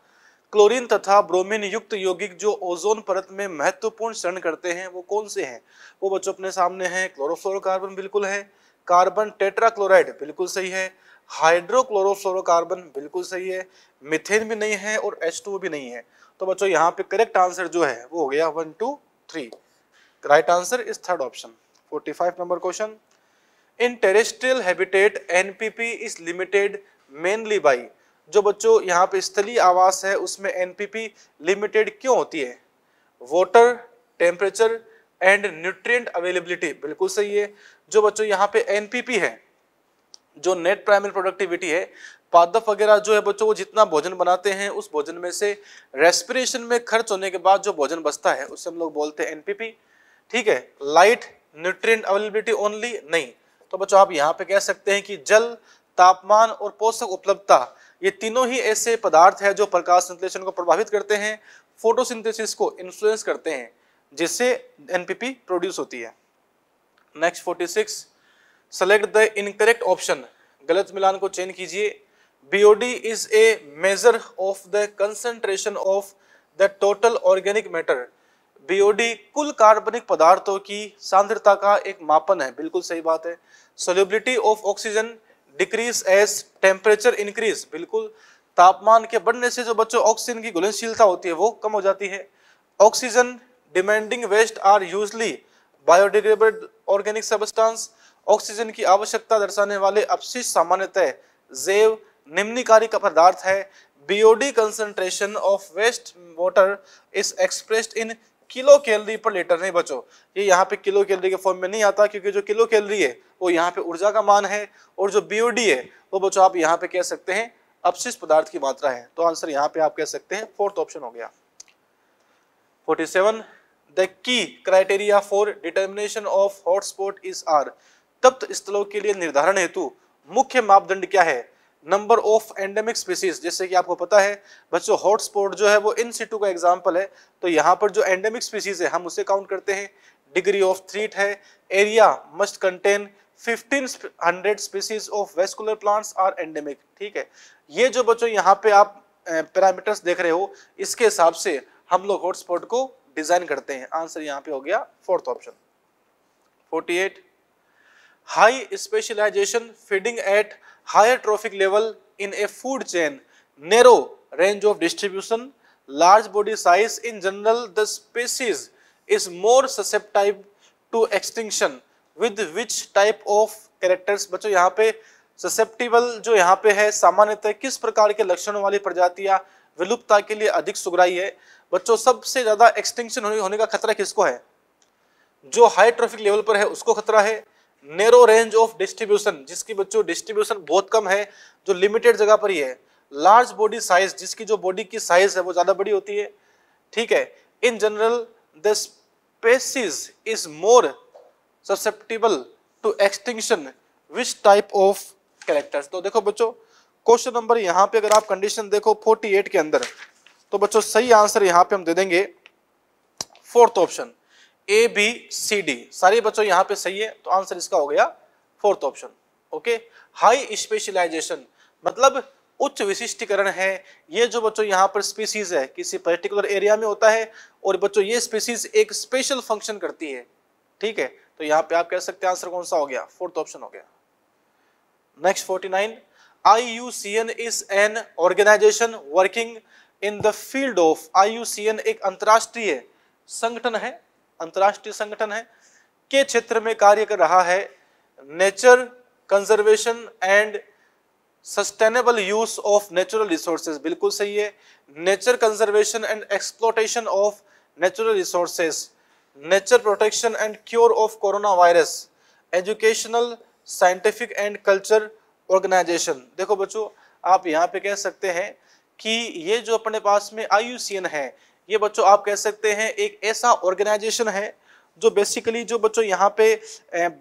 chlorine तथा ब्रोमीन युक्त यौगिक जो ओजोन परत में महत्वपूर्ण क्षरण करते हैं वो कौन से हैं वो बच्चों अपने सामने हैं क्लोरोफ्लोरोकार्बन बिल्कुल है कार्बन टेट्राक्लोराइड बिल्कुल सही है हाइड्रोक्लोरोफ्लोरोकार्बन बिल्कुल सही है मिथेन भी नहीं है और एच भी नहीं है तो बच्चों यहाँ पे करेक्ट आंसर जो है वो हो गया one two three right answer is third option five number question in terrestrial habitat NPP is limited mainly by जो बच्चों यहाँ पे स्थलीय आवास है उसमें एनपीपी लिमिटेड क्यों होती है water temperature and nutrient availability बिल्कुल सही है जो बच्चों यहाँ पे एनपीपी है जो नेट प्राइमरी प्रोडक्टिविटी है पादप वगैरह जो है बच्चों वो जितना भोजन बनाते हैं उस भोजन में से रेस्पिरेशन में खर्च होने के बाद जो भोजन बचता है उसे हम लोग बोलते हैं एनपीपी ठीक है लाइट न्यूट्रिएंट अवेलेबिलिटी ओनली नहीं तो बच्चों आप यहाँ पे कह सकते हैं कि जल तापमान और पोषक उपलब्धता ये तीनों ही ऐसे पदार्थ है जो प्रकाश संश्लेषण को प्रभावित करते हैं फोटोसिंथेसिस को इन्फ्लुएंस करते हैं जिससे एनपीपी प्रोड्यूस होती है next six select the incorrect option गलत मिलान को चेंज कीजिए BOD is a measure of the concentration of the total organic matter BOD कुल कार्बनिक पदार्थों की सांद्रता का एक मापन है बिल्कुल सही बात है solubility of oxygen decrease as temperature increase बिल्कुल तापमान के बढ़ने से जो बच्चों ऑक्सीजन की घुलनशीलता होती है वो कम हो जाती है oxygen demanding waste are usually biodegradable organic substance oxygen की आवश्यकता दर्शाने वाले अपशिष्ट सामान्यतः जेव निम्निकारी का पदार्थ है BOD concentration of waste water is expressed in kilo calorie per litre नहीं बचो ये यहाँ पे किलो कैलरी के फॉर्म में नहीं आता क्योंकि जो किलो कैलरी है वो यहाँ पे ऊर्जा का मान है और जो बीओडी है वो बचो आप यहाँ पे कह सकते हैं अपशिष पदार्थ की मात्रा है तो आंसर यहाँ पे आप कह सकते हैं फोर्थ ऑप्शन हो गया forty seven the key criteria for determination of hotspot is are तप्त स्थलों के लिए निर्धारण हेतु मुख्य मापदंड क्या है नंबर ऑफ एंडेमिक स्पीसीज जैसे कि आपको पता है बच्चों हॉटस्पॉट जो है वो इन सिटू का एग्जाम्पल है तो यहाँ पर जो एंडेमिक स्पीसीज है हम उसे काउंट करते हैं डिग्री ऑफ थ्रीट है area must contain 1500 species of vascular plants are endemic ठीक है ये जो बच्चों यहाँ पे आप पैरामीटर्स देख रहे हो इसके हिसाब से हम लोग हॉटस्पॉट को डिजाइन करते हैं आंसर यहाँ पे हो गया fourth option 48 high specialization feeding at higher trophic level in a food chain, narrow range of distribution, large body size, in general the species is more susceptible to extinction with which type of characters बच्चों यहाँ पे ससेप्टिबल जो यहाँ पे है सामान्यतः किस प्रकार के लक्षणों वाली प्रजातियां विलुप्तता के लिए अधिक सुगराई है बच्चों सबसे ज्यादा एक्सटिंक्शन होने का खतरा किसको है जो हाई ट्रैफिक लेवल पर है उसको खतरा है नेरो रेंज ऑफ डिस्ट्रीब्यूशन जिसकी बच्चों डिस्ट्रीब्यूशन बहुत कम है जो लिमिटेड जगह पर ही है लार्ज बॉडी साइज जिसकी जो बॉडी की साइज है वो ज़्यादा बड़ी होती है ठीक है in general the species is more susceptible to extinction which type of characters तो देखो बच्चों क्वेश्चन नंबर यहाँ पे अगर आप कंडीशन देखो 48 के अंदर तो बच्चों सही आंसर यहाँ पे हम दे देंगे fourth option A B C D सारे बच्चों यहाँ पे सही है तो आंसर इसका हो गया fourth option okay high specialization मतलब उच्च विशिष्टीकरण है ये जो बच्चों यहाँ पर स्पीसीज है किसी पर्टिकुलर एरिया में होता है और बच्चों ये स्पीसीज एक स्पेशल फंक्शन करती है ठीक है तो यहाँ पे आप कह सकते हैं आंसर कौन सा हो गया फोर्थ ऑप्शन हो गया next forty nine I U C N is an organisation working in the field of I U C N एक अंतरराष्ट्रीय संगठन है अंतर्राष्ट्रीय संगठन है के क्षेत्र में कार्य कर रहा है nature conservation and sustainable use of natural resources बिल्कुल सही है nature conservation and exploitation of natural resources nature protection and cure of corona virus educational scientific and culture organisation देखो बच्चों आप यहाँ पे कह सकते हैं कि ये जो अपने पास में आई है ये बच्चों आप कह सकते हैं एक ऐसा ऑर्गेनाइजेशन है जो बेसिकली जो बच्चों यहाँ पे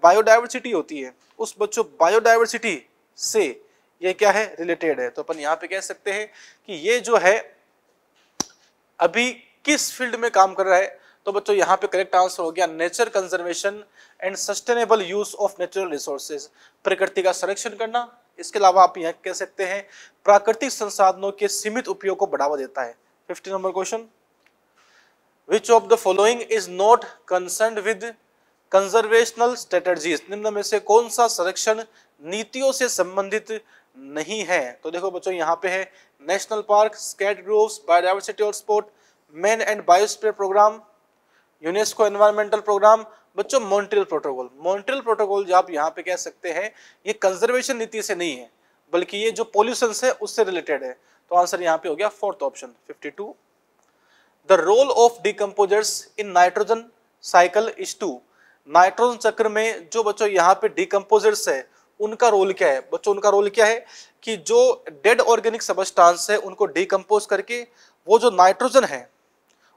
बायोडाइवर्सिटी होती है उस बच्चों बायोडाइवर्सिटी से ये क्या है रिलेटेड है तो अपन यहाँ पे कह सकते हैं कि ये जो है अभी किस फील्ड में काम कर रहा है तो बच्चों यहाँ पे करेक्ट आंसर हो गया nature conservation and sustainable use of natural resources प्रकृति का संरक्षण करना इसके अलावा आप यहाँ कह सकते हैं प्राकृतिक संसाधनों के सीमित उपयोग को बढ़ावा देता है fifty number question which of the following is not concern with conservational strategies निम्न में से कौन सा संरक्षण नीतियों से संबंधित नहीं है तो देखो बच्चों यहाँ पे है national park sacred grove biodiversity और sport man and biosphere programme UNESCO environmental programme बच्चों मॉन्ट्रियल प्रोटोकॉल मॉन्ट्रियल प्रोटोकॉल जो आप यहाँ पे कह सकते हैं ये कंजर्वेशन नीति से नहीं है बल्कि ये जो पॉल्यूशन है उससे रिलेटेड है तो आंसर यहाँ पे हो गया fourth option fifty two the role of decomposers in nitrogen cycle is to nitrogen चक्र में जो बच्चों यहाँ पे डिकम्पोजर्स है उनका रोल क्या है बच्चों उनका रोल क्या है कि जो डेड ऑर्गेनिक सबस्टांस है उनको डिकम्पोज करके वो जो नाइट्रोजन है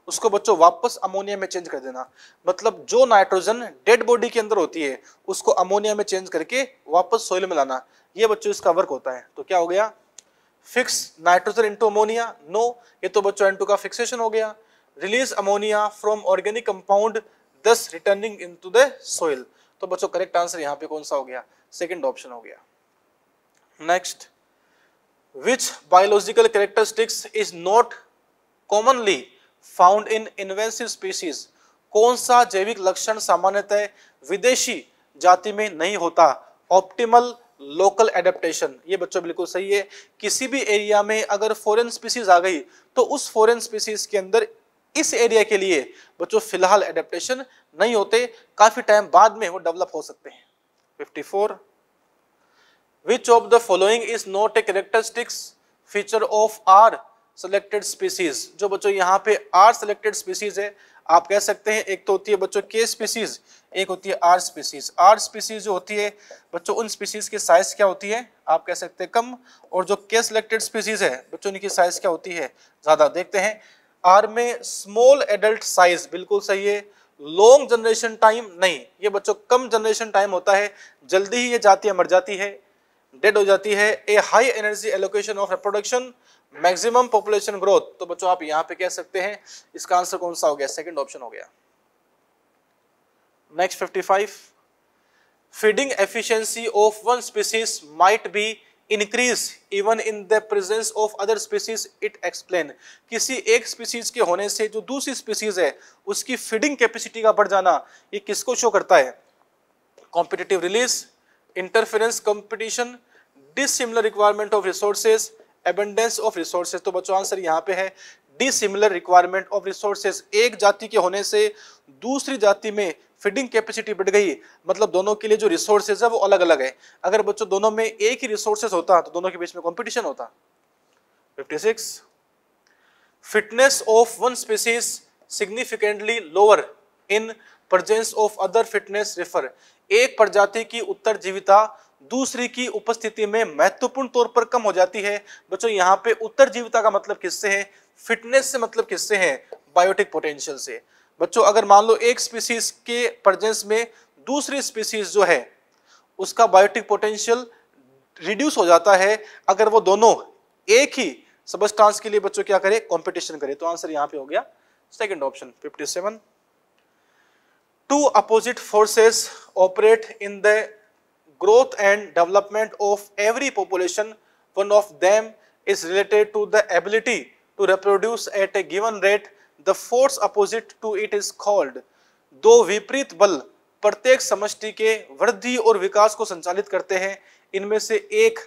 उसको बच्चों वापस अमोनिया में चेंज कर देना मतलब जो नाइट्रोजन डेड बॉडी के अंदर होती है उसको अमोनिया में चेंज करके वापस सोइल में लाना ये बच्चों इसका वर्क होता है तो क्या हो गया fix nitrogen into ammonia no ये तो बच्चों एन का फिक्सेशन हो गया release ammonia from organic compound दस returning into the soil तो बच्चों करेक्ट आंसर यहाँ पे कौन सा हो गया सेकेंड ऑप्शन हो गया next which biological characteristics is not commonly found in invasive species कौन सा जैविक लक्षण सामान्यतः विदेशी जाति में नहीं होता ऑप्टिमल लोकल एडेप्टेशन ये बच्चों बिल्कुल सही है किसी भी एरिया में अगर फॉरेन स्पीसीज आ गई तो उस फॉरेन स्पीसीज के अंदर इस एरिया के लिए बच्चों फिलहाल एडेप्टेशन नहीं होते काफी टाइम बाद में वो डेवलप हो सकते हैं 54 which of the following is not a characteristics feature of r selected species जो बच्चों यहां पे आर selected स्पीसीज है आप कह सकते हैं एक तो होती है बच्चों के स्पीसीज एक होती है आर स्पीसीज आर स्पीसीज जो होती है बच्चों उन स्पीसीज की साइज क्या होती है आप कह सकते हैं कम और जो के सिलेक्टेड स्पीसीज है बच्चों इनकी साइज क्या होती है ज़्यादा देखते हैं आर में स्मॉल एडल्ट साइज बिल्कुल सही है लॉन्ग जनरेशन टाइम नहीं ये बच्चों कम जनरेशन टाइम होता है जल्दी ही ये जाती है मर जाती है डेड हो जाती है a high energy allocation of reproduction maximum population growth तो बच्चों आप यहाँ पे कह सकते हैं इसका आंसर कौन सा हो गया सेकंड ऑप्शन हो गया fifty 55. Feeding efficiency of one species might be increase even in the presence of other species it explain किसी एक स्पीसीज के होने से जो दूसरी स्पीसीज है उसकी फीडिंग कैपेसिटी का बढ़ जाना ये किसको शो करता है competitive release interference competition dissimilar requirement of resources abundance of resources तो बच्चों आंसर यहाँ पे है डिसिमिलर रिक्वायरमेंट ऑफ रिसोर्सेज एक जाति के होने से दूसरी जाति में फीडिंग कैपेसिटी बढ़ गई मतलब दोनों के लिए जो रिसोर्सेज है वो अलग अलग है अगर बच्चों दोनों में एक ही रिसोर्सेज होता तो दोनों के बीच में कॉम्पिटिशन होता 56 fitness of one species significantly lower in presence of other fitness refer एक प्रजाति की उत्तर जीविता दूसरी की उपस्थिति में महत्वपूर्ण तौर पर कम हो जाती है बच्चों यहाँ पे उत्तर जीविता का मतलब किससे है फिटनेस से मतलब किससे है बायोटिक पोटेंशियल से बच्चों अगर मान लो एक स्पीसीज के प्रजेंस में दूसरी स्पीसीज जो है उसका बायोटिक पोटेंशियल रिड्यूस हो जाता है अगर वो दोनों एक ही सबस्टांस के लिए बच्चों क्या करें कंपटीशन करें तो आंसर यहाँ पे हो गया second option 57 two opposite forces operate in the growth and development of every population one of them is related to the ability to reproduce at a given rate the force opposite to it is called दो विपरीत बल प्रत्येक समष्टि के वृद्धि और विकास को संचालित करते हैं इनमें से एक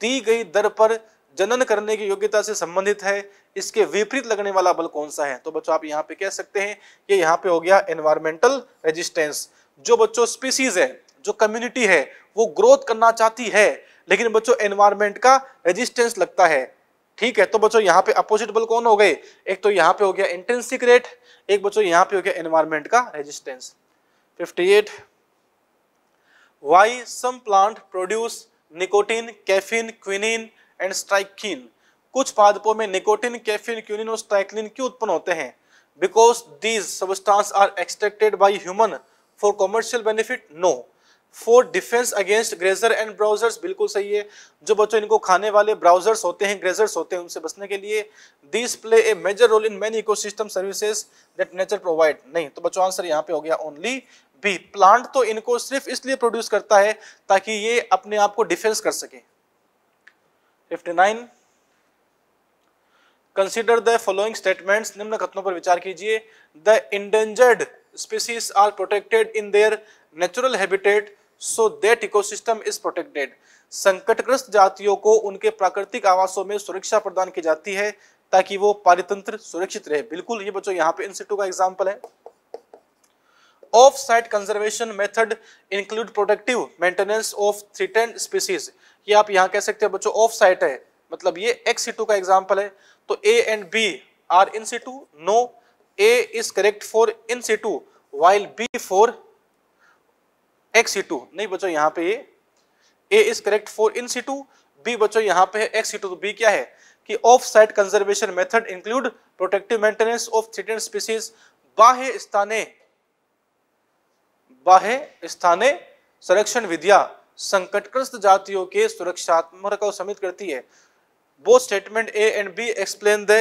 दी गई दर पर जनन करने की योग्यता से संबंधित है इसके विपरीत लगने वाला बल कौन सा है तो बच्चों आप यहाँ पे कह सकते हैं कि यहाँ पे हो गया एनवायरमेंटल रेजिस्टेंस जो बच्चों स्पीसीज है जो कम्युनिटी है वो ग्रोथ करना चाहती है लेकिन बच्चों एनवायरमेंट का रेजिस्टेंस लगता है ठीक है तो बच्चों यहाँ पे अपोजिट बल कौन हो गए एक तो यहाँ पे हो गया इंटेंसिक रेट एक बच्चों यहाँ पे हो गया एनवायरमेंट का resistance 58 why some plant produce nicotine caffeine quinine and strychnine कुछ पादपों में निकोटिन कैफिन क्विनिन और स्ट्राइकिन क्यों उत्पन्न होते हैं because these substance are extracted by human for commercial benefit no for defence against grazer and browsers बिल्कुल सही है जो बच्चों इनको खाने वाले ब्राउजर्स होते हैं ग्रेजर्स होते हैं उनसे बचने के लिए this play a major role in many ecosystem services that nature provide नहीं तो बच्चों आंसर यहाँ पे हो गया ओनली बी प्लांट तो इनको सिर्फ इसलिए प्रोड्यूस करता है ताकि ये अपने आप को डिफेंस कर सके fifty nine consider the following statement निम्न कथनों पर विचार कीजिए the endangered species are protected in their natural habitat so that ecosystem is protected संकटग्रस्त जातियों को उनके प्राकृतिक आवासों में सुरक्षा प्रदान की जाती है ताकि वो पारितंत्र सुरक्षित रहे बिल्कुल ये बच्चों यहाँ पे इंस्टीट्यूट का एग्जाम्पल है off site conservation method include protective maintenance of threaten species ये आप यहाँ कह सकते हैं बच्चों ऑफ साइट है मतलब ये एक्स सी का एग्जाम्पल है तो A and B are in situ no A is correct for in situ while B for ex situ नहीं बच्चों यहाँ पे A is correct for in situ B बच्चों यहाँ पे एक्स सी टू तो बी क्या है कि off site conservation method include protective maintenance of threatened species बाह्य स्थाने बाह्य स्थाने संरक्षण विधिया संकटग्रस्त जातियों के सुरक्षात्मक को समित करती है both statement A and B explain the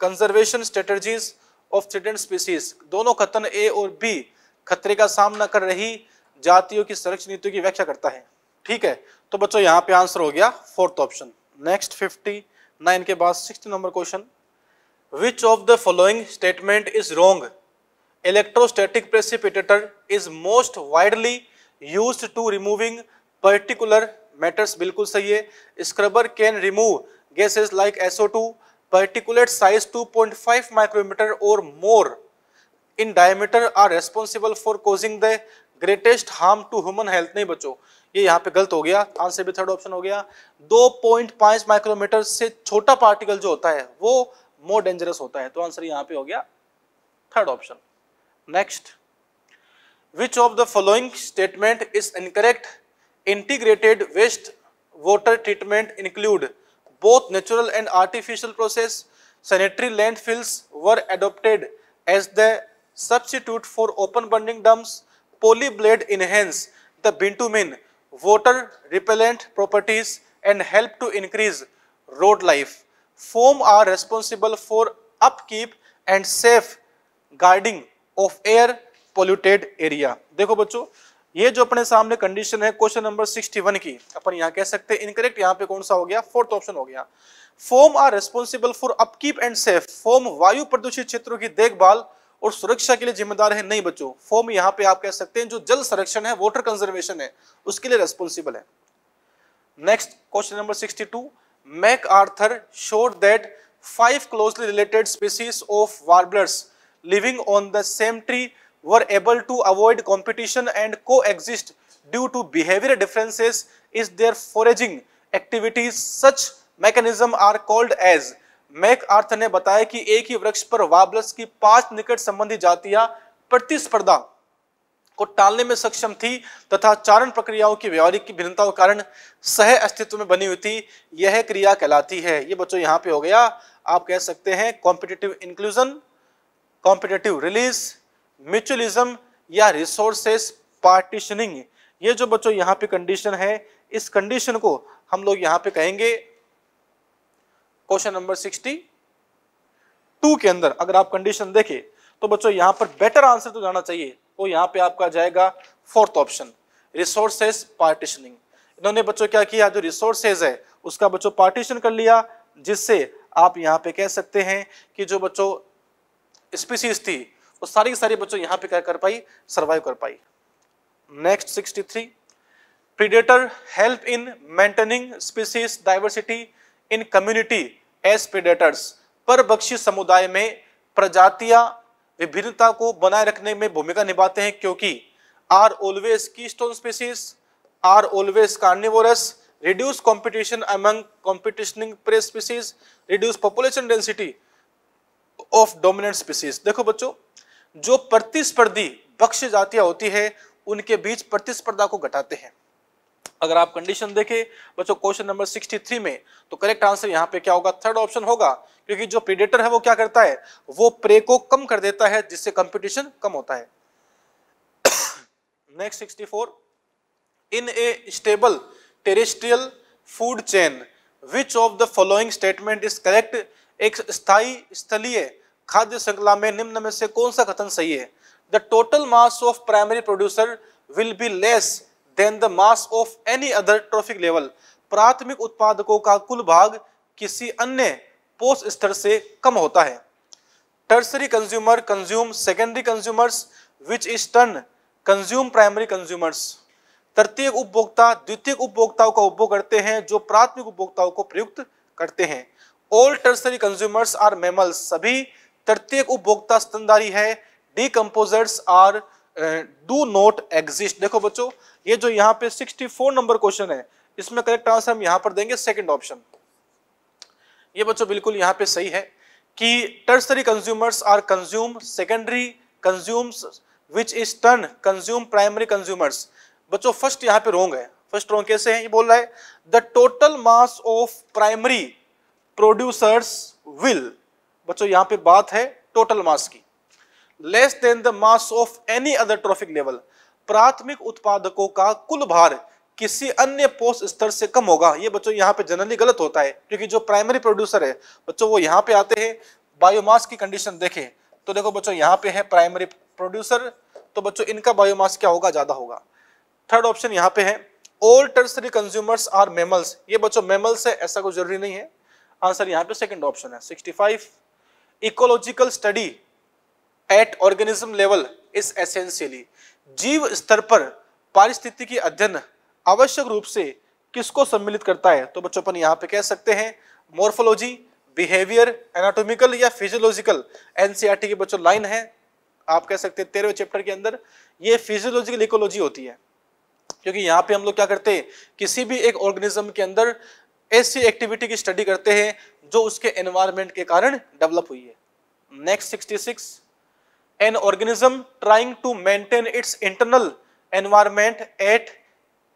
conservation strategies of threatened species दोनों कथन ए और बी खतरे का सामना कर रही जातियों की संरक्षण नीतियों की व्याख्या करता है ठीक है तो बच्चों यहाँ पे आंसर हो गया fourth option next fifty nine के बाद sixty number question which of the following statement is wrong electrostatic precipitator is most widely use to removing particular matters बिल्कुल सही है scrubber can remove gases like SO two particular size two point five micrometre और more in diameter are responsible for causing the greatest harm to human health नहीं बच्चों ये यहाँ पे गलत हो गया आंसर भी थर्ड ऑप्शन हो गया 2.5 माइक्रोमीटर से छोटा पार्टिकल जो होता है वो मोर डेंजरस होता है तो आंसर यहाँ पे हो गया third option next which of the following statement is incorrect integrated waste water treatment include both natural and artificial process sanitary landfills were adopted as the substitute for open burning dumps polyblade enhance the bitumen water repellent properties and help to increase road life. Foam are responsible for upkeep and safe guarding of air polluted area. देखो बच्चों ये जो अपने सामने कंडीशन है क्वेश्चन नंबर 61 की अपन यहाँ कह सकते हैं इनकरेक्ट यहाँ पे कौन सा हो गया फोर्थ ऑप्शन हो गया foam are responsible for upkeep and safe foam वायु प्रदूषित क्षेत्रों की देखभाल और सुरक्षा के लिए जिम्मेदार है नहीं बच्चों फॉर्म यहाँ पे आप कह सकते हैं जो जल संरक्षण है वॉटर कंजर्वेशन है उसके लिए रेस्पॉन्सिबल है next question number sixty two MacArthur show that five closely related species of warblers living on the same tree were able to avoid competition and coexist due to behaviour differences is their foraging activities such mechanism are called as MacArthur ने बताया कि एक ही वृक्ष पर वाबलस की पांच निकट संबंधी जातियां प्रतिस्पर्धा को टालने में सक्षम थी तथा चारण प्रक्रियाओं की व्यवहारिक की भिन्नता के कारण सह अस्तित्व में बनी हुई थी यह क्रिया कहलाती है ये बच्चों यहाँ पे हो गया आप कह सकते हैं competitive inclusion competitive release mutualism या रिसोर्सेस पार्टीशनिंग ये जो बच्चों यहाँ पे कंडीशन है इस कंडीशन को हम लोग यहाँ पे कहेंगे क्वेश्चन नंबर सिक्सटी टू के अंदर अगर आप कंडीशन देखें तो बच्चों यहां पर बेटर आंसर तो जाना चाहिए तो यहां पे आपका जाएगा फोर्थ ऑप्शन रिसोर्सेज पार्टीशनिंग इन्होंने बच्चों क्या किया जो रिसोर्सेज है उसका बच्चों पार्टीशन कर लिया जिससे आप यहां पे कह सकते हैं कि जो बच्चों स्पीसीज थी वो सारी सारी बच्चों यहां पे क्या कर पाई सर्वाइव कर पाई next sixty three predator help in maintaining species diversity in community as predators पर बक्षी समुदाय में प्रजातियां विभिन्नता को बनाए रखने में भूमिका निभाते हैं क्योंकि are always keystone species are always carnivorous reduce competition among competing prey species reduce population density of dominant species देखो बच्चों जो प्रतिस्पर्धी बक्ष जातियां होती है उनके बीच प्रतिस्पर्धा को घटाते हैं अगर आप कंडीशन देखें बच्चों क्वेश्चन नंबर 63 में तो करेक्ट आंसर यहाँ पे क्या होगा थर्ड ऑप्शन होगा क्योंकि जो प्रीडेटर है वो क्या करता है वो प्रे को कम कर देता है जिससे कंपटीशन कम होता है next 64 in a stable terrestrial food chain which of the following statement is correct एक स्थायी स्थलीय खाद्य श्रृंखला में निम्न में से कौन सा कथन सही है the total mass of primary producer will be less than the mass of any other trophic level प्राथमिक उत्पादकों का कुल भाग किसी अन्य पोस्ट स्तर से कम होता है tertiary consumer consume secondary consumers which is turn consume primary consumers तृतीय उपभोक्ता द्वितीय उपभोक्ताओं का उपभोग करते हैं जो प्राथमिक उपभोक्ताओं को प्रयुक्त करते हैं all tertiary consumers are mammals सभी तृतीय उपभोक्ता स्तनदारी है decomposers are do not exist देखो बच्चों ये जो यहाँ पे 64 नंबर क्वेश्चन है इसमें करेक्ट आंसर हम यहाँ पर देंगे सेकंड ऑप्शन ये बच्चों बिल्कुल यहाँ पे सही है कि tertiary consumers are consume secondary consumes which is turn consume primary consumers बच्चों फर्स्ट यहाँ पे रोंग है फर्स्ट रोंग कैसे है ये बोल रहा है the total mass of primary producers will बच्चों यहाँ पे बात है टोटल मास की less than the mass of any other trophic level प्राथमिक उत्पादकों का कुल भार किसी अन्य पोस्ट स्तर से कम होगा ये बच्चों यहाँ पे जनरली गलत होता है क्योंकि जो प्राइमरी प्रोड्यूसर है बच्चों वो यहाँ पे आते हैं बायोमास की कंडीशन देखें तो देखो बच्चों यहाँ पे है प्राइमरी प्रोड्यूसर तो बच्चों इनका बायोमास क्या होगा ज़्यादा होगा थर्ड ऑप्शन यहाँ पे है all tertiary consumers are mammals ये बच्चों मेमल्स है ऐसा कोई जरूरी नहीं है आंसर यहाँ पे सेकेंड ऑप्शन है sixty ecological study at organism level is essentially जीव स्तर पर पारिस्थितिकी अध्ययन आवश्यक रूप से किसको सम्मिलित करता है तो बच्चों अपन यहाँ पे कह सकते हैं मोर्फोलॉजी बिहेवियर एनाटोमिकल या फिजियोलॉजिकल एनसीआरटी e के बच्चों लाइन है आप कह सकते हैं तेरहवें चैप्टर के अंदर ये फिजियोलॉजिकल इकोलॉजी होती है क्योंकि यहाँ पे हम लोग क्या करते हैं किसी भी एक ऑर्गेनिज्म के अंदर ऐसी एक्टिविटी की स्टडी करते हैं जो उसके एनवायरमेंट के कारण डेवलप हुई है next sixty six an organism trying to maintain its internal environment at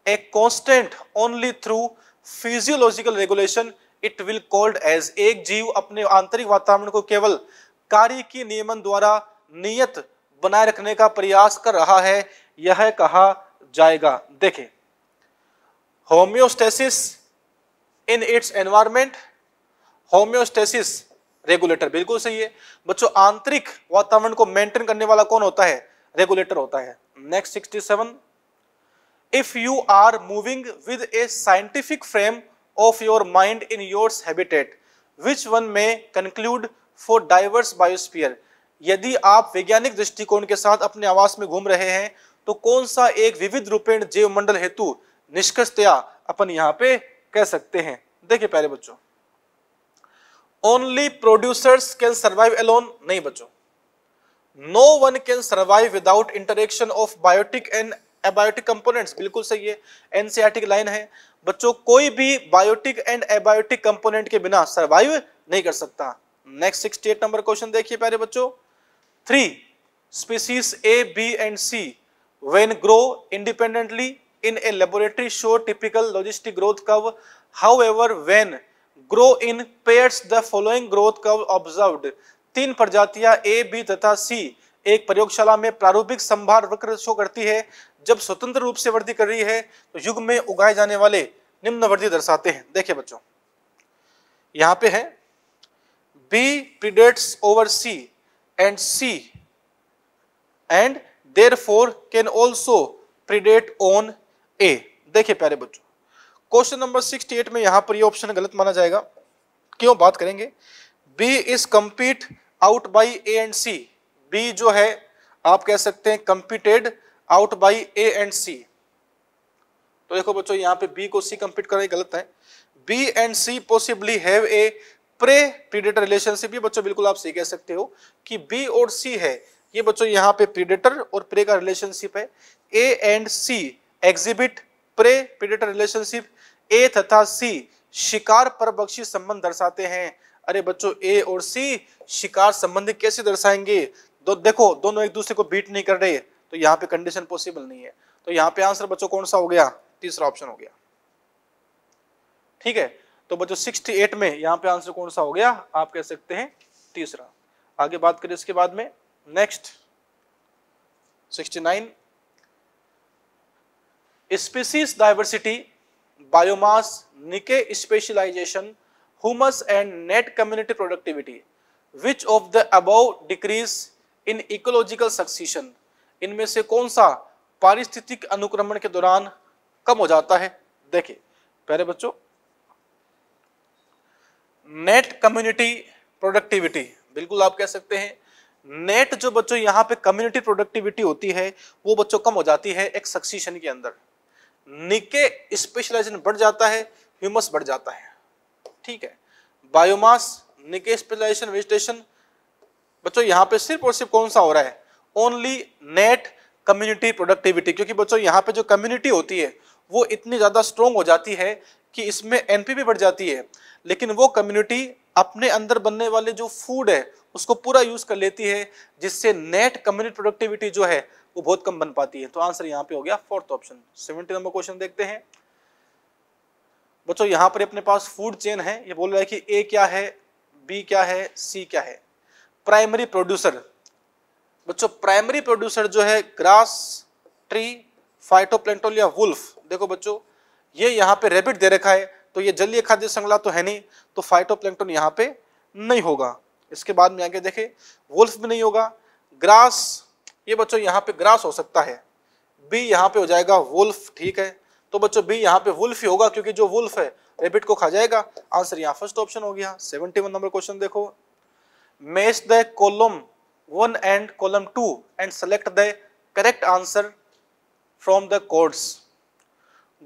a constant only through physiological regulation it will called as एक जीव अपने आंतरिक वातावरण को केवल कार्य की नियमन द्वारा नियत बनाए रखने का प्रयास कर रहा है यह कहा जाएगा देखें homeostasis in its environment homeostasis regulator बिल्कुल सही है बच्चों आंतरिक वातावरण को मेंटेन करने वाला कौन होता है रेगुलेटर होता है next sixty seven if you are moving with a scientific frame of your mind in yours habitat which one may conclude for diverse biosphere यदि आप वैज्ञानिक दृष्टिकोण के साथ अपने आवास में घूम रहे हैं तो कौन सा एक विविध रूपेण मंडल हेतु निष्कर्षतया अपन यहाँ पे कह सकते हैं देखिए पहले बच्चों only producers can survive alone नहीं बचो no one can survive without interaction of biotic and abiotic components बिल्कुल सही है एनसीआरटी की लाइन है बच्चों कोई भी बायोटिक एंड एबायोटिक कंपोनेंट के बिना सर्वाइव नहीं कर सकता next sixty eight number question देखिए प्यारे बच्चों three species A B and C grow independently in a laboratory show typical logistic growth curve however when grow in pairs the following growth curve observed तीन प्रजातियां ए बी तथा सी एक प्रयोगशाला में प्रारूपिक संभार वक्र शो करती है जब स्वतंत्र रूप से वृद्धि कर रही है तो युग में उगाए जाने वाले निम्न वृद्धि दर्शाते हैं देखिए बच्चों यहाँ पे है B predates over C and C and therefore can also predate on A देखिए प्यारे बच्चों क्वेश्चन नंबर 68 में यहां पर ये ऑप्शन गलत माना जाएगा क्यों बात करेंगे B is compete out by A and C B जो है आप कह सकते हैं competed out by A and C तो देखो बच्चों यहां पे बी को सी कंपीट करना गलत है B and C possibly have a prey predator relationship ये बच्चों बिल्कुल आप सही कह सकते हो कि बी और सी है ये बच्चों यहां पे प्रीडेटर और प्रे का रिलेशनशिप है A and C exhibit prey predator relationship A तथा सी शिकार पर बक्षी संबंध दर्शाते हैं अरे बच्चों ए और सी शिकार संबंध कैसे दर्शाएंगे दो देखो दोनों एक दूसरे को बीट नहीं कर रहे तो यहाँ पे कंडीशन पॉसिबल नहीं है तो यहाँ पे आंसर बच्चों कौन सा हो गया तीसरा ऑप्शन हो गया ठीक है तो बच्चों सिक्सटी एट में यहाँ पे आंसर कौन सा हो गया आप कह सकते हैं तीसरा आगे बात करें इसके बाद में next nine species diversity biomass niche specialization humus and net community productivity which of the above decrease in ecological succession इनमें से कौन सा पारिस्थितिक अनुक्रमण के दौरान कम हो जाता है देखिए पहले बच्चों नेट कम्युनिटी प्रोडक्टिविटी बिल्कुल आप कह सकते हैं नेट जो बच्चों यहां पे कम्युनिटी प्रोडक्टिविटी होती है वो बच्चों कम हो जाती है एक सक्सेशन के अंदर निके स्पेशलाइजेशन बढ़ जाता है ह्यूमस बढ़ जाता है ठीक है बायोमास निके स्पेशलाइजेशन वेजिटेशन बच्चों यहाँ पे सिर्फ और सिर्फ कौन सा हो रहा है ओनली नेट कम्युनिटी प्रोडक्टिविटी क्योंकि बच्चों यहाँ पे जो कम्युनिटी होती है वो इतनी ज़्यादा स्ट्रोंग हो जाती है कि इसमें एनपीपी बढ़ जाती है लेकिन वो कम्युनिटी अपने अंदर बनने वाले जो फूड है उसको पूरा यूज़ कर लेती है जिससे नेट कम्युनिटी प्रोडक्टिविटी जो है वो बहुत कम बन पाती है तो आंसर यहाँ पे हो गया fourth option seventy number question देखते हैं बच्चों यहाँ पर अपने पास फूड चेन है ये बोल रहा है कि ए क्या है बी क्या है सी क्या है प्राइमरी प्रोड्यूसर बच्चों प्राइमरी प्रोड्यूसर जो है ग्रास ट्री फाइटोप्लेंटोल या वुल्फ देखो बच्चों ये यहाँ पे रेबिट दे रखा है तो ये जलीय खाद्य संगला तो है नहीं तो फाइटोप्लैंक्टन यहाँ पे नहीं होगा इसके बाद में आगे देखें वुल्फ भी नहीं होगा ग्रास ये बच्चों यहाँ पे ग्रास हो सकता है बी यहाँ पे हो जाएगा वुल्फ ठीक है तो बच्चों बी यहाँ पे वुल्फ ही होगा क्योंकि जो वुल्फ है रेबिट को खा जाएगा आंसर यहाँ फर्स्ट ऑप्शन हो गया सेवेंटी नंबर क्वेश्चन देखो match the column one and column two and select the correct answer from the codes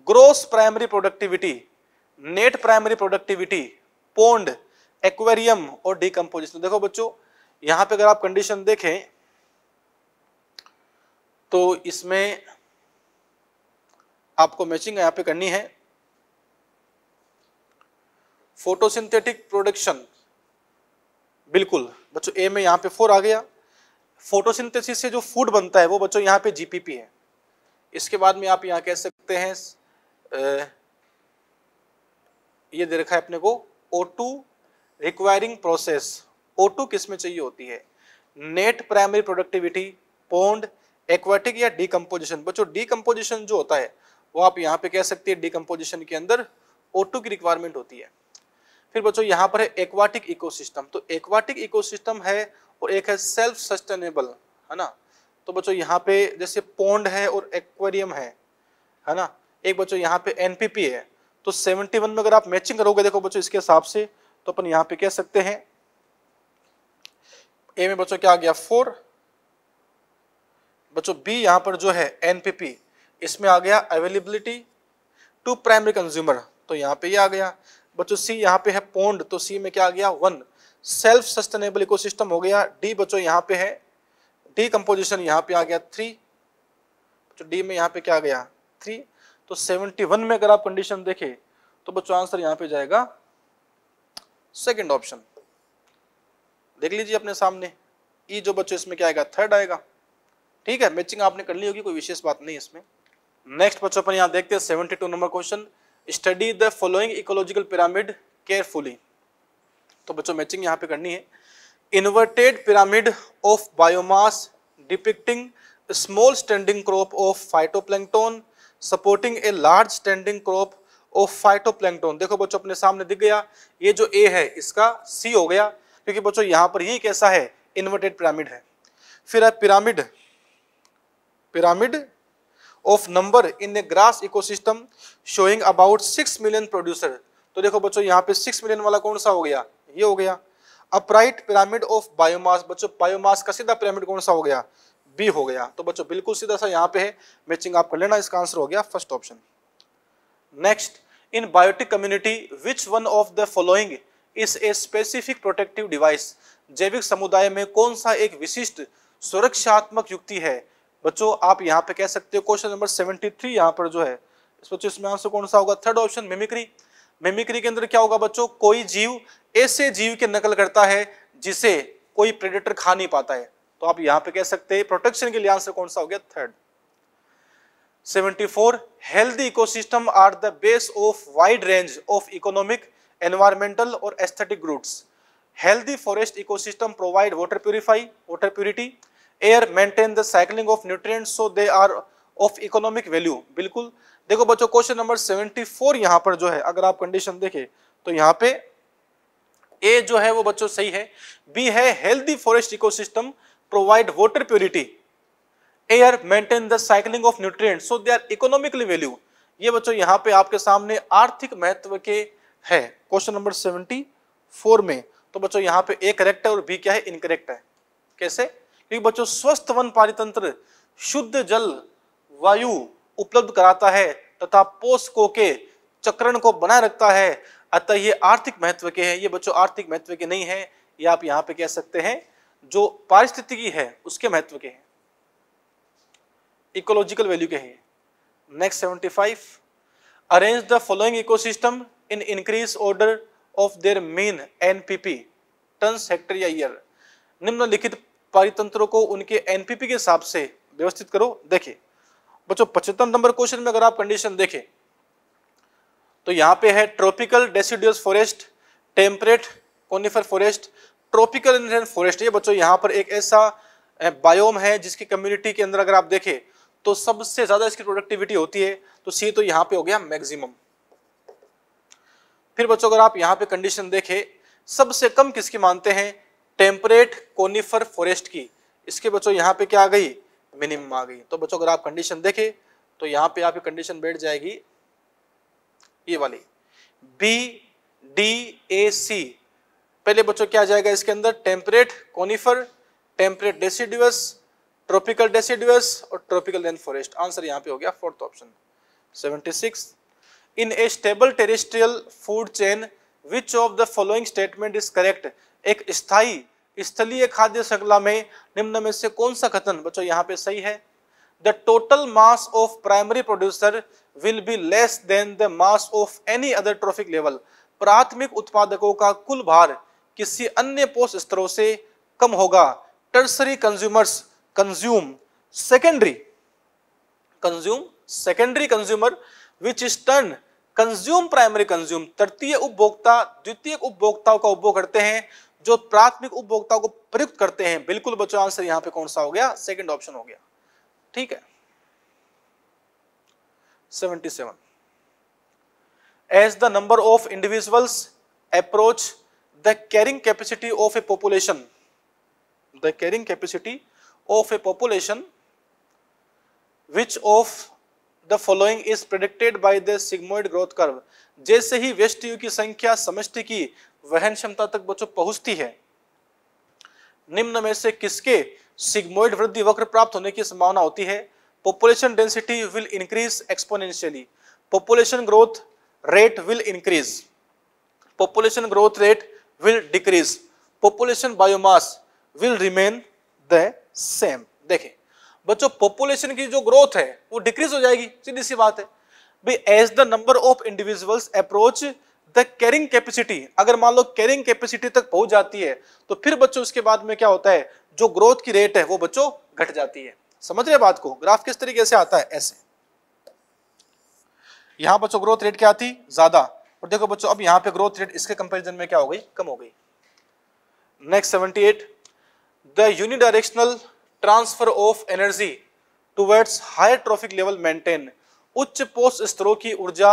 gross primary productivity net primary productivity pond aquarium और डीकम्पोजिशन देखो बच्चों यहां पे अगर आप कंडीशन देखें तो इसमें आपको मैचिंग यहाँ पे करनी है फोटोसिंथेटिक प्रोडक्शन बिल्कुल बच्चों ए में यहाँ पे फोर आ गया फोटोसिंथेसिस से जो फूड बनता है वो बच्चों यहाँ पे जीपीपी है इसके बाद में आप यहाँ कह सकते हैं ये दे रखा है अपने को O two requiring process O two किस में चाहिए होती है net primary productivity pond aquatic या डीकम्पोजिशन बच्चों डीकम्पोजिशन जो होता है वो आप यहाँ पे कह सकते हैं डीकम्पोजिशन के अंदर ओ की रिक्वायरमेंट होती है फिर बच्चों यहाँ पर है एक्वाटिक इकोसिस्टम तो एक्वाटिक इकोसिस्टम है और एक है सेल्फ सस्टेनेबल है ना तो बच्चों यहाँ पे जैसे पोंड है और एक्वेरियम है है ना एक बच्चों यहाँ पे एनपीपी है तो 71 में अगर आप मैचिंग करोगे देखो बच्चों इसके हिसाब से तो अपन यहाँ पे कह सकते हैं ए में बच्चों क्या आ गया फोर बच्चों बी यहाँ पर जो है एनपीपी इसमें आ गया अवेलेबिलिटी टू प्राइमरी कंज्यूमर तो यहाँ पे ये आ गया बच्चों सी यहाँ पे है पोंड तो सी में क्या आ गया वन सेल्फ सस्टेनेबल सिस्टम हो गया डी बच्चों यहाँ पे है डी कंपोजिशन यहाँ पे आ गया थ्री बच्चों डी में यहाँ पे क्या आ गया थ्री तो सेवेंटी वन में अगर आप कंडीशन देखें तो बच्चों आंसर यहाँ पे जाएगा सेकेंड ऑप्शन देख लीजिए अपने सामने ई e जो बच्चों इसमें क्या आएगा थर्ड आएगा ठीक है मैचिंग आपने कर ली होगी कोई विशेष बात नहीं इसमें नेक्स्ट बच्चों पर यहाँ देखते हैं seventy two number question study the following ecological pyramid carefully तो बच्चों मैचिंग यहाँ पे करनी है inverted pyramid of biomass depicting small standing crop of phytoplankton supporting a large standing crop of phytoplankton देखो बच्चों अपने सामने दिख गया ये जो ए है इसका सी हो गया क्योंकि बच्चों यहाँ पर ही कैसा है इन्वर्टेड पिरामिड है फिर है pyramid pyramid of number in a grass ecosystem showing about 6 million producer तो देखो बच्चों यहाँ पे 6 मिलियन वाला कौन सा हो गया ये हो गया अपराइट पिरामिड ऑफ बायोमास बच्चों बायोमास का सीधा पिरामिड कौन सा हो गया बी हो गया तो बच्चों बिल्कुल सीधा सा यहाँ पे है मैचिंग आप लेना इसका आंसर हो गया first option next in biotic community which one of the following is a specific protective device जैविक समुदाय में कौन सा एक विशिष्ट सुरक्षात्मक युक्ति है बच्चों आप यहाँ पे कह सकते हो क्वेश्चन नंबर सेवेंटी थ्री यहाँ पर जो है इस बच्चों इसमें आंसर कौन सा होगा थर्ड ऑप्शन मिमिक्री मिमिक्री के अंदर क्या होगा बच्चों कोई जीव ऐसे जीव की नकल करता है जिसे कोई प्रेडेटर खा नहीं पाता है तो आप यहाँ पे कह सकते हैं प्रोटेक्शन के लिए आंसर कौन सा हो गया third 74 ecosystem are the base of wide range of economic environmental और aesthetic roots healthy forest ecosystem provide water purify water purity air maintain the cycling of nutrients so they are of economic value बिल्कुल देखो बच्चों क्वेश्चन नंबर 74 यहाँ पर जो है अगर आप कंडीशन देखें तो यहाँ पे ए जो है वो बच्चों सही है बी है healthy forest ecosystem provide water purity air maintain the cycling of nutrient so they are economically value ये बच्चों यहाँ पे आपके सामने आर्थिक महत्व के है क्वेश्चन नंबर सेवेंटी फोर में तो बच्चों यहाँ पे ए करेक्ट है और बी क्या है इनकरेक्ट है कैसे क्योंकि बच्चों स्वस्थ वन पारितंत्र शुद्ध जल वायु उपलब्ध कराता है तथा पोषकों के चक्रण को बनाए रखता है अतः ये आर्थिक महत्व के हैं ये बच्चों आर्थिक महत्व के नहीं है ये आप यहाँ पे कह सकते हैं जो पारिस्थितिकी है उसके महत्व के हैं इकोलॉजिकल वैल्यू के हैं next seventy five arrange the following ecosystem in increase order of their mean NPP ton hectare या ईयर निम्नलिखित पारितंत्रों को उनके एनपीपी के हिसाब से व्यवस्थित करो देखिए बच्चों पचहत्तर नंबर क्वेश्चन में अगर आप कंडीशन देखें तो यहाँ पे है tropical deciduous forest temperate conifer forest tropical Indian forest ये बच्चों यहाँ पर एक ऐसा बायोम है जिसकी कम्युनिटी के अंदर अगर आप देखें तो सबसे ज्यादा इसकी प्रोडक्टिविटी होती है तो सी तो यहाँ पे हो गया मैक्सिमम फिर बच्चों अगर आप यहाँ पे कंडीशन देखें सबसे कम किसकी मानते हैं टेम्परेट कोनीफर फॉरेस्ट की इसके बच्चों यहाँ पे क्या आ गई मिनिमम आ गई तो बच्चों अगर आप कंडीशन देखें तो यहाँ पे आपकी कंडीशन बैठ जाएगी ये वाली बी डी ए सी पहले बच्चों क्या जाएगा इसके अंदर temperate conifer temperate deciduous tropical deciduous और ट्रॉपिकल रेन फॉरेस्ट आंसर यहाँ पे हो गया fourth option 76 in a stable terrestrial food chain which of the following statement is correct एक स्थाई स्थलीय खाद्य श्रृंखला में निम्न में से कौन सा कथन बच्चों यहाँ पे सही है the total mass of primary producer will be less than the mass of any other trophic level प्राथमिक उत्पादकों का कुल भार किसी अन्य पोष स्तरों से कम होगा tertiary consumers consume secondary consume secondary consumer which is turn consume primary consume तृतीय उपभोक्ता द्वितीय उपभोक्ताओं का उपभोग करते हैं जो प्राथमिक उपभोक्ता को प्रयुक्त करते हैं बिल्कुल बच्चों आंसर यहां पे कौन सा हो गया सेकंड ऑप्शन हो गया ठीक है 77 as the number of individuals approach the carrying capacity of a population the carrying capacity of a population which of the following is predicted by the sigmoid growth curve जैसे ही व्यस्टियों की संख्या समष्टि की वहन क्षमता तक बच्चों पहुंचती है निम्न में से किसके सिग्मोइड वृद्धि वक्र प्राप्त होने की संभावना होती है population density will increase exponentially population growth rate will increase population growth rate will decrease population biomass will remain the same देखें बच्चों पॉपुलेशन की जो ग्रोथ है वो डिक्रीज हो जाएगी सीधी सी बात है भाई as the number of individuals approach the carrying capacity अगर मान लो कैरिंग कैपेसिटी तक पहुंच जाती है तो फिर बच्चों उसके बाद में क्या होता है जो ग्रोथ की रेट है वो बच्चों घट जाती है समझ रहे बात को ग्राफ किस तरीके से आता है ऐसे यहां बच्चों ग्रोथ रेट क्या थी ज्यादा और देखो बच्चों अब यहां पे ग्रोथ रेट इसके कंपैरिजन में क्या हो गई कम हो गई next seventy eight the unidirectional transfer of energy towards higher trophic level maintain उच्च पोस्ट स्तरों की ऊर्जा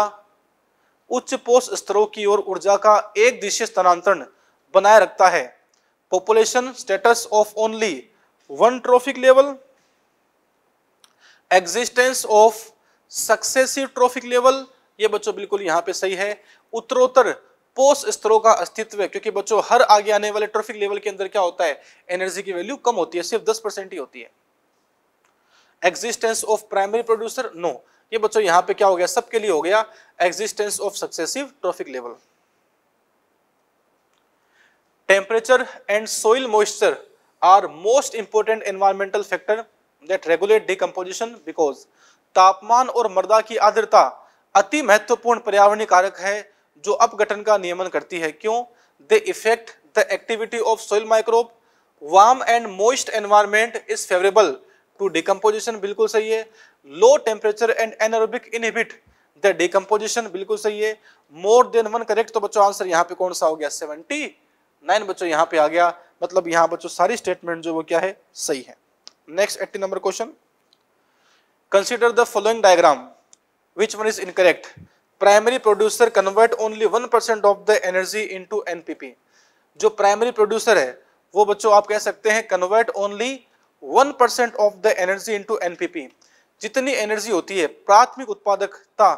उच्च पोष स्तरों की ओर ऊर्जा का एक दिशीय स्थानांतरण बनाए रखता है population status of only one trophic level existence of successive trophic level ये बच्चों बिल्कुल यहाँ पे सही है उत्तरोत्तर पोष स्तरों का अस्तित्व है क्योंकि बच्चों हर आगे आने वाले ट्रॉफिक लेवल के अंदर क्या होता है एनर्जी की वैल्यू कम होती है सिर्फ दस परसेंट ही होती है existence of primary producer no ये बच्चों यहाँ पे क्या हो गया सबके लिए हो गया existence of successive trophic level temperature and soil moisture are most important environmental factor that regulate decomposition because तापमान और मर्दा की आर्द्रता अति महत्वपूर्ण पर्यावरणीय कारक है जो अपघटन का नियमन करती है क्यों they effect the activity of soil microbe warm and moist environment is favourable to decomposition बिल्कुल सही है low temperature and anaerobic inhibit the decomposition बिल्कुल सही है मोर देन वन करेक्ट तो बच्चों आंसर यहाँ पे कौन सा हो गया सेवेंटी नाइन बच्चों यहाँ पे आ गया मतलब यहाँ बच्चों सारी स्टेटमेंट जो वो क्या है सही है next eighty number question consider the following diagram which one is incorrect primary producer convert only one percent of the energy in into NPP जो प्राइमरी प्रोड्यूसर है वो बच्चों आप कह सकते हैं convert only one percent of the energy into NPP जितनी एनर्जी होती है प्राथमिक उत्पादकता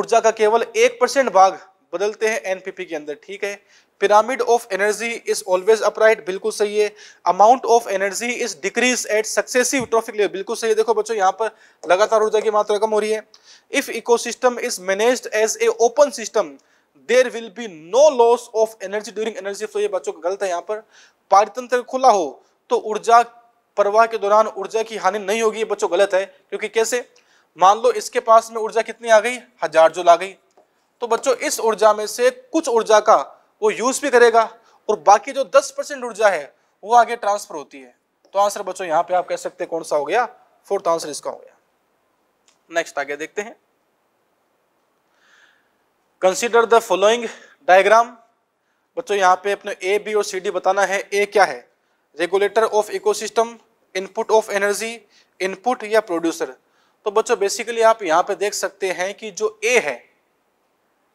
ऊर्जा का केवल एक परसेंट भाग बदलते हैं एनपीपी के अंदर ठीक है pyramid of energy is always upright बिल्कुल सही है amount of energy is decrease at successive trophic level बिल्कुल सही है देखो बच्चों यहाँ पर लगातार ऊर्जा की मात्रा कम हो रही है if ecosystem is manage as a open system there will be no loss of energy during energy flow ये बच्चों का गलत है यहाँ पर पारितंत्र खुला हो तो ऊर्जा प्रवाह के दौरान ऊर्जा की हानि नहीं होगी बच्चों गलत है क्योंकि कैसे मान लो इसके पास में ऊर्जा कितनी आ गई हजार जो आ गई तो बच्चों इस ऊर्जा में से कुछ ऊर्जा का वो यूज भी करेगा और बाकी जो दस परसेंट ऊर्जा है वो आगे ट्रांसफर होती है तो आंसर बच्चों यहाँ पे आप कह सकते हैं कौन सा हो गया फोर्थ आंसर इसका हो गया नेक्स्ट आगे देखते हैं कंसिडर द फॉलोइंग डायग्राम बच्चों यहाँ पे अपने ए बी और सी डी बताना है ए क्या है regulator of ecosystem input of energy input या प्रोड्यूसर तो बच्चों बेसिकली आप यहाँ पे देख सकते हैं कि जो ए है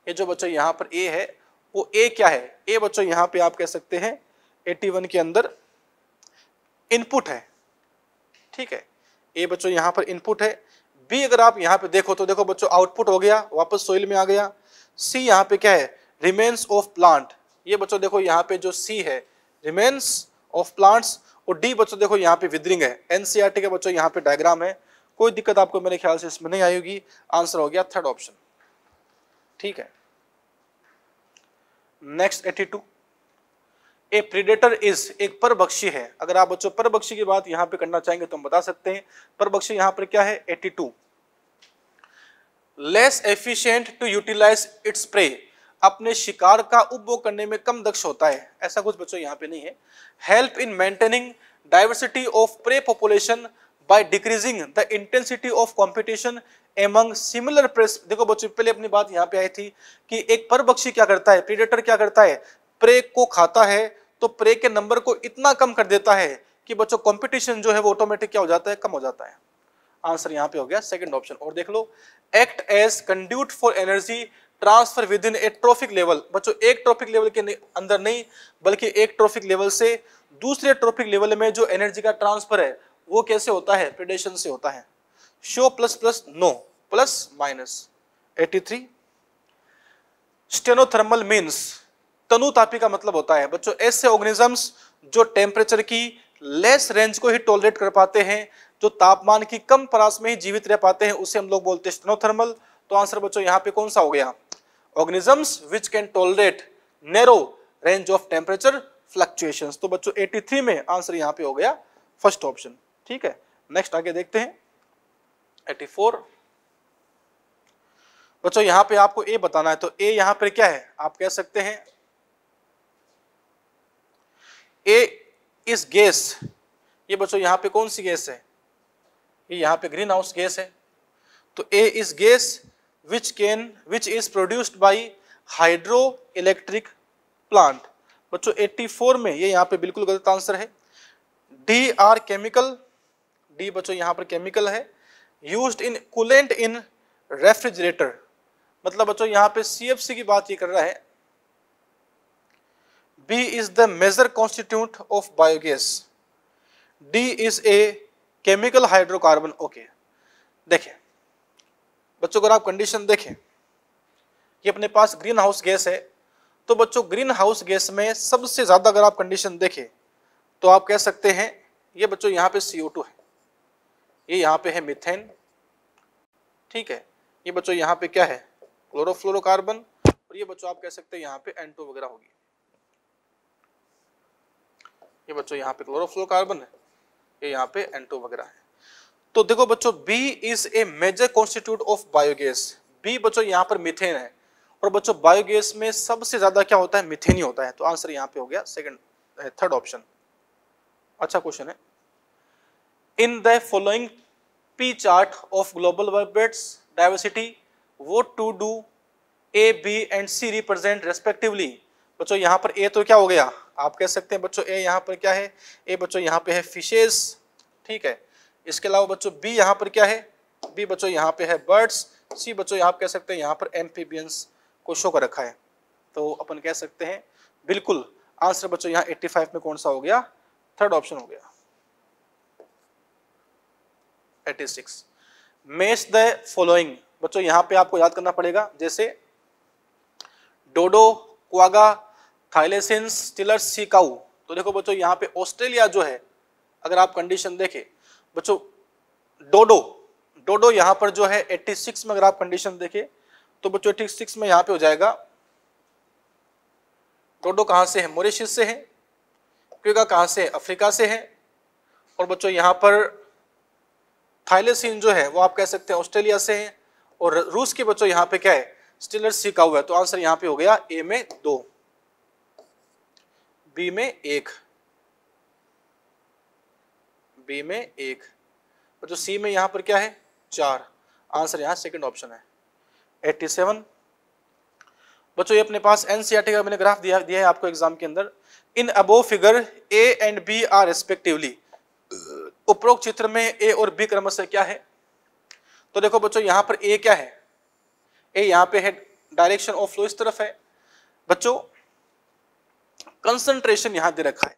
ये जो बच्चों यहाँ पर ए है वो ए क्या है ए बच्चों यहाँ पे आप कह सकते हैं 81 के अंदर इनपुट है ठीक है ए बच्चों यहाँ पर इनपुट है बी अगर आप यहाँ पे देखो तो देखो बच्चों आउटपुट हो गया वापस सोइल में आ गया सी यहाँ पे क्या है रिमेन्स ऑफ प्लांट ये बच्चों देखो यहाँ पे जो सी है रिमेन्स ऑफ प्लांट्स और डी बच्चों देखो यहाँ पे विदरिंग है एनसीईआरटी e के बच्चों यहाँ पे डायग्राम है कोई दिक्कत आपको मेरे ख्याल से इसमें नहीं आएगी आंसर हो गया थर्ड ऑप्शन ठीक है next eighty two a predator is एक परभक्षी है अगर आप बच्चों परभक्षी की बात यहां पे करना चाहेंगे तो हम बता सकते हैं परभक्षी यहां पर क्या है eighty two less efficient to utilize its prey अपने शिकार का उपभोग करने में कम दक्ष होता है ऐसा कुछ बच्चों यहाँ पे नहीं है help in maintaining diversity of prey population by decreasing the intensity of competition among similar preys देखो बच्चों पहले अपनी बात यहाँ पे आई थी कि एक परबक्षी क्या करता है प्रीडेटर क्या करता है प्रे को खाता है तो प्रे के नंबर को इतना कम कर देता है कि बच्चों कॉम्पिटिशन जो है वो ऑटोमेटिक क्या हो जाता है कम हो जाता है आंसर यहाँ पे हो गया सेकंड ऑप्शन और देख लो act as conduit for energy transfer within a trophic level बच्चों एक ट्रॉफिक लेवल के अंदर नहीं बल्कि एक ट्रॉफिक लेवल से दूसरे ट्रॉफिक लेवल में जो एनर्जी का ट्रांसफर है वो कैसे होता है प्रेडेशन से होता है show plus plus no plus minus 83 stenothermal means तनु तापी का मतलब होता है बच्चों ऐसे ऑर्गेनिजम्स जो टेम्परेचर की लेस रेंज को ही टॉलरेट कर पाते हैं जो तापमान की कम परास में ही जीवित रह पाते हैं उसे हम लोग बोलते हैं स्टेनोथर्मल तो आंसर बच्चों यहाँ पे कौन सा हो गया organisms which can tolerate narrow range of temperature fluctuation तो बच्चों थ्री में आंसर यहां पे हो गया फर्स्ट ऑप्शन ठीक है नेक्स्ट आगे देखते हैं फोर बच्चों यहां पे आपको ए बताना है तो ए यहां पर क्या है आप कह सकते हैं ए इस गैस ये बच्चों यहाँ पे कौन सी गैस है ये यहां पे ग्रीन हाउस गैस है तो ए इस gas which can which is produced by hydroelectric plant बच्चों फोर में ये यहाँ पे बिल्कुल गलत आंसर है डी आर केमिकल डी बच्चों यहाँ पर केमिकल है use in coolant in refrigerator मतलब बच्चों यहाँ पे सी एफ सी की बात ये कर रहा है B is the major constitute of biogas D is a chemical hydrocarbon okay देखें बच्चों अगर आप कंडीशन देखें कि अपने पास ग्रीन हाउस गैस है तो बच्चों ग्रीन हाउस गैस में सबसे ज़्यादा अगर आप कंडीशन देखें तो आप कह सकते हैं ये बच्चों यहाँ पे टू है ये यहाँ पे है मिथेन ठीक है ये बच्चों यहाँ पे क्या है क्लोरोफ्लोरोकार्बन और ये बच्चों आप कह सकते हैं यहाँ पे एंटो वगैरह होगी ये बच्चों यहाँ पे क्लोरोफ्लोरोकार्बन है ये यहाँ पे एंटो वगैरह है तो देखो बच्चों B is a major constitute of biogas B बच्चों यहाँ पर मिथेन है और बच्चों बायोगैस में सबसे ज्यादा क्या होता है मिथेन ही होता है तो आंसर यहाँ पे हो गया सेकंड थर्ड ऑप्शन अच्छा क्वेश्चन है in the following pie chart of global vertebrates diversity what to do A B and C represent respectively बच्चों यहाँ पर ए तो क्या हो गया आप कह सकते हैं बच्चों ए यहाँ पर क्या है ए बच्चों यहाँ पे है फिशेस ठीक है इसके अलावा बच्चों बी यहाँ पर क्या है बी बच्चों यहाँ पे है बर्ड्स सी बच्चों यहाँ कह सकते हैं यहाँ पर एम्फीबियंस को शो कर रखा है तो अपन कह सकते हैं बिल्कुल आंसर बच्चों यहाँ 85 में कौन सा हो गया थर्ड ऑप्शन हो गया 86 मेस द फॉलोइंग बच्चों यहाँ पे आपको याद करना पड़ेगा जैसे डोडो क्वागा थाइलेसिन स्टिलर सीकाऊ तो देखो बच्चों यहाँ पे ऑस्ट्रेलिया जो है अगर आप कंडीशन देखें बच्चों डोडो डोडो यहाँ पर जो है 86 में अगर आप कंडीशन देखें तो बच्चों 86 में यहां पे हो जाएगा डोडो कहां से है मोरिशियस से है क्यूगा कहां से है अफ्रीका से है और बच्चों यहां पर थाइलेसिन जो है वो आप कह सकते हैं ऑस्ट्रेलिया से है और रूस के बच्चों यहां पे क्या है स्टिलर सीखा हुआ है तो आंसर यहां पे हो गया ए में दो बी में एक बी में एक और जो सी में यहाँ पर क्या है चार आंसर यहाँ सेकंड ऑप्शन है 87 बच्चों ये अपने पास एन का मैंने ग्राफ दिया दिया है आपको एग्जाम के अंदर in above figure A and B are respectively उपरोक्त चित्र में ए और बी क्रमश क्या है तो देखो बच्चों यहाँ पर ए क्या है ए यहाँ पे है डायरेक्शन ऑफ फ्लो इस तरफ है बच्चों कंसंट्रेशन यहाँ दे रखा है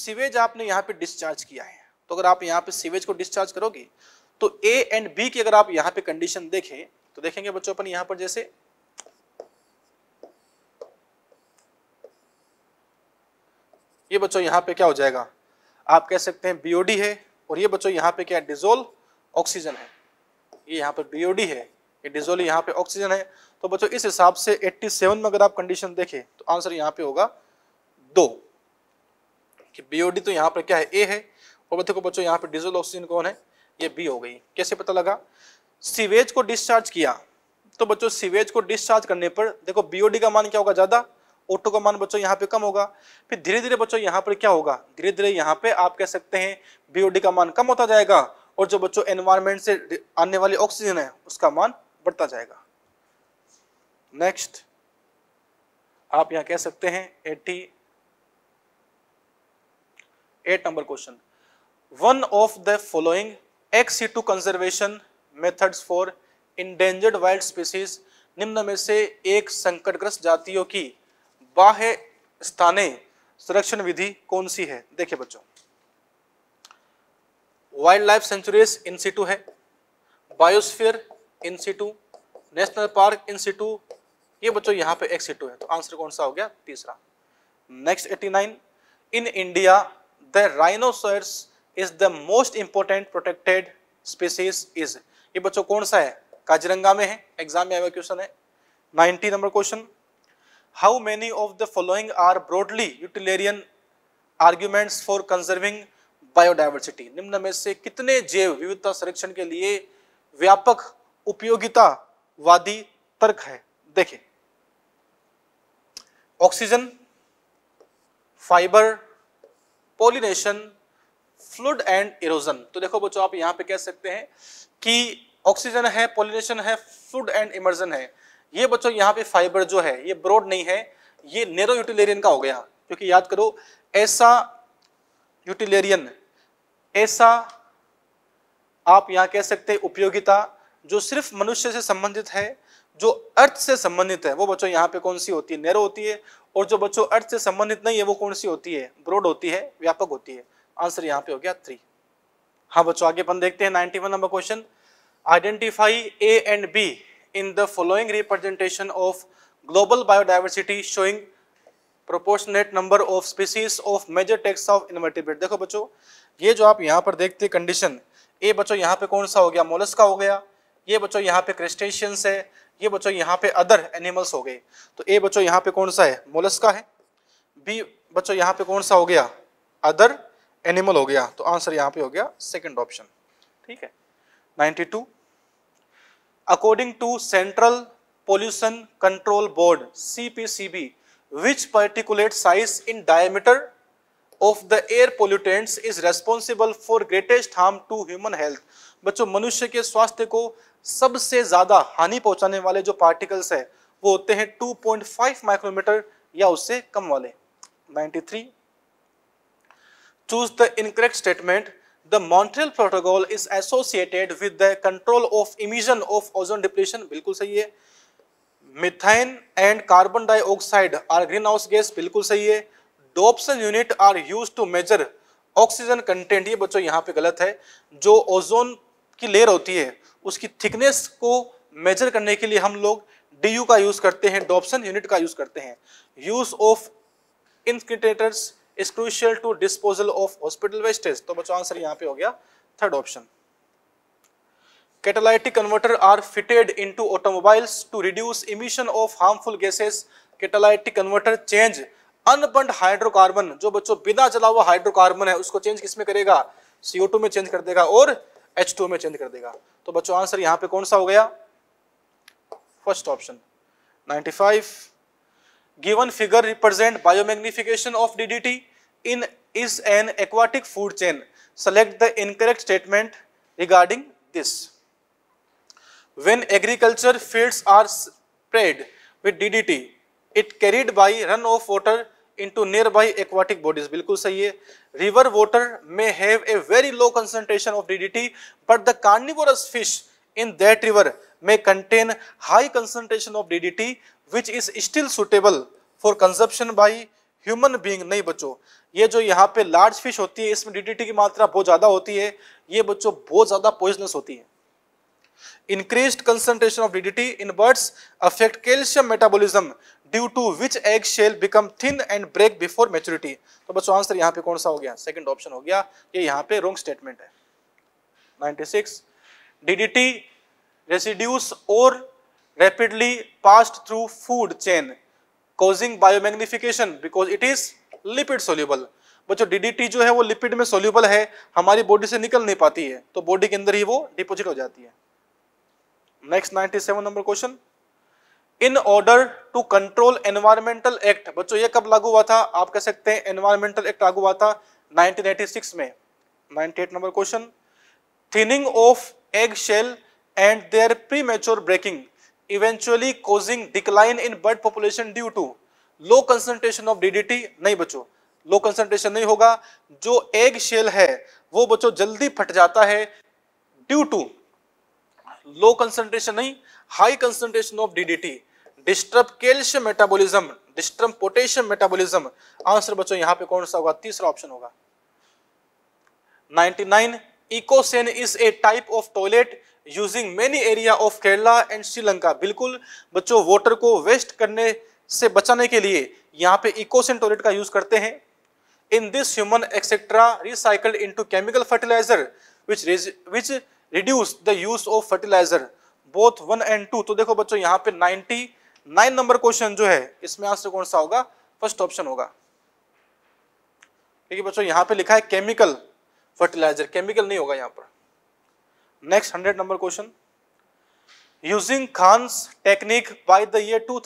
सीवेज आपने यहाँ पे डिस्चार्ज किया है तो अगर आप यहाँ पे सीवेज को डिस्चार्ज करोगे तो ए एंड बी की अगर आप यहाँ पे कंडीशन देखें तो देखेंगे बच्चों अपन यहाँ पर जैसे ये बच्चों यहाँ पे क्या हो जाएगा आप कह सकते हैं बीओडी है और ये बच्चों यहाँ पे क्या है डिजोल ऑक्सीजन है ये यहाँ पर बीओडी है ये डिजोल यहाँ पे ऑक्सीजन है तो बच्चों इस हिसाब से 87 में अगर आप कंडीशन देखें तो आंसर यहाँ पे होगा दो कि बीओडी तो यहाँ पर क्या है ए है और देखो बच्चों यहाँ पे डीजल ऑक्सीजन कौन है ये बी हो गई कैसे पता लगा सीवेज को डिस्चार्ज किया तो बच्चों सीवेज को डिस्चार्ज करने पर देखो बीओडी का मान क्या होगा ज़्यादा ऑटो का मान बच्चों यहाँ पे कम होगा फिर धीरे धीरे बच्चों यहाँ पर क्या होगा धीरे धीरे यहाँ पे आप कह सकते हैं बीओडी का मान कम होता जाएगा और जो बच्चों एनवायरमेंट से आने वाली ऑक्सीजन है उसका मान बढ़ता जाएगा नेक्स्ट आप यहां कह सकते हैं eighty eight number question of the following ex ex to conservation methods for endangered wild species निम्न में से एक संकटग्रस्त जातियों की बाह्य स्थाने संरक्षण विधि कौन सी है देखिए बच्चों wild life sanctuaries in situ है biosphere in situ national park in situ ये बच्चों यहाँ पे एक्स सिटू है तो आंसर कौन सा हो गया तीसरा next 89 in India the rhinoceros is the most important protected species is ये बच्चों कौन सा है काजीरंगा में है एग्जाम में आया क्वेश्चन है 90 number question how many of the following are broadly utilitarian arguments for conserving biodiversity निम्न में से कितने जैव विविधता संरक्षण के लिए व्यापक उपयोगितावादी तर्क है देखे oxygen fibre pollination flood and erosion तो देखो बच्चों आप यहाँ पे कह सकते हैं कि ऑक्सीजन है पोलिनेशन है फ्लूड एंड इमर्जन है ये बच्चों यहाँ पे फाइबर जो है ये ब्रॉड नहीं है ये नेरो यूटिलेरियन का हो गया क्योंकि याद करो ऐसा यूटिलेरियन ऐसा आप यहाँ कह सकते हैं उपयोगिता जो सिर्फ मनुष्य से संबंधित है जो अर्थ से संबंधित है वो बच्चों यहाँ पे कौन सी होती है नेरो होती है और जो बच्चों अर्थ से संबंधित नहीं है वो कौन सी होती है ब्रॉड होती है व्यापक होती है आंसर यहाँ पे हो गया थ्री हाँ बच्चों आगे अपन देखते हैं ninety number question identify A and B in the following representation of global biodiversity showing proportionate number of species of major taxa of invertebrate देखो बच्चों ये जो आप यहाँ पर देखते हैं कंडीशन ये बच्चों यहाँ पे कौन सा हो गया मोलस का हो गया ये बच्चों यहाँ पे क्रिस्टेशियंस है ये बच्चों यहाँ पे अदर एनिमल्स हो गए तो ए बच्चों यहाँ पे कौन सा है मोलस का है बी बच्चों यहाँ पे कौन सा हो गया अदर एनिमल हो गया तो आंसर यहाँ पे हो गया सेकंड ऑप्शन ठीक है 92 according to central pollution control board CPCB which particulate size in diameter of the air pollutants is responsible for greatest harm to human health बच्चों मनुष्य के स्वास्थ्य को सबसे ज्यादा हानि पहुंचाने वाले जो पार्टिकल्स है वो होते हैं 2.5 माइक्रोमीटर या उससे कम वाले 93 choose the incorrect statement, the Montreal Protocol is associated with the control of emission of ozone depletion बिल्कुल सही है methane and carbon dioxide are green house gas बिल्कुल सही है Dobson unit are use to measure oxygen content ये बच्चों यहाँ पे गलत है जो ओजोन की लेयर होती है उसकी थिकनेस को मेजर करने के लिए हम लोग डी का यूज़ करते हैं डॉप्सन यूनिट का यूज़ करते हैं use of incinerators is crucial to disposal of hospital wastage तो बच्चों आंसर यहाँ पे हो गया third option converter are fitted in to automobiles to reduce emission of harmful gases catalytic converter change unbound hydrocarbon जो बच्चों बिना जला हुआ हाइड्रोकार्बन है उसको चेंज किसमें करेगा CO2 में चेंज कर देगा और H2 में चेंज कर देगा तो बच्चों आंसर यहाँ पे कौन सा हो गया first option 95 given figure represent biomagnification of DDT in is an aquatic food chain select the incorrect statement regarding this when agriculture fields are sprayed with DDT it carried by run of water into nearby aquatic bodies बिल्कुल सही है river water may have a very low concentration of DDT but the carnivorous fish in that river may contain high concentration of DDT which is still suitable for consumption by human being नहीं बच्चों ये जो यहाँ पे लार्ज फिश होती है इसमें डीडीटी की मात्रा बहुत ज़्यादा होती है ये बच्चों बहुत ज़्यादा पॉइजनस होती है increase concentration of DDT in birds affect calcium metabolism due to which egg shell become thin and break before maturity तो बच्चों आंसर यहाँ पे कौन सा हो गया सेकेंड ऑप्शन हो गया ये यहाँ पे रॉन्ग स्टेटमेंट है नाइनटी सिक्स डीडीटी और rapidly passed through food chain causing biomagnification because it is lipid soluble बच्चों डीडीटी जो है वो लिपिड में सोल्यूबल है हमारी बॉडी से निकल नहीं पाती है तो बॉडी के अंदर ही वो डिपोजिट हो जाती है next 97 number question in order to control environmental act बच्चों ये कब लागू हुआ था आप कह सकते हैं एनवायरमेंटल एक्ट लागू हुआ था 1986 में 98 number question thinning of egg shell and their pre breaking eventually causing decline in bird population due to low concentration of DDT नहीं बचो लो कंसंट्रेशन नहीं होगा जो एग शेल है वो बचो जल्दी फट जाता है ड्यू टू लो कंसंट्रेशन नहीं high concentration of DDT disturb calcium metabolism disturb potassium metabolism answer बच्चों यहां पे कौन सा होगा तीसरा ऑप्शन होगा 99 ecosan is a type of toilet using many area of Kerala and Sri Lanka बिल्कुल बच्चों वाटर को वेस्ट करने से बचाने के लिए यहाँ पे इकोसेंटोरेट का यूज करते हैं in this human excreta recycled into chemical fertilizer which which reduce the use of fertilizer both one and two तो देखो बच्चों यहाँ पे नाइनटी नाइन नंबर क्वेश्चन जो है इसमें आंसर कौन सा होगा फर्स्ट ऑप्शन होगा है बच्चों यहाँ पे लिखा है केमिकल फर्टिलाइजर केमिकल नहीं होगा यहाँ पर next hundred number question using खान्स technique by the year two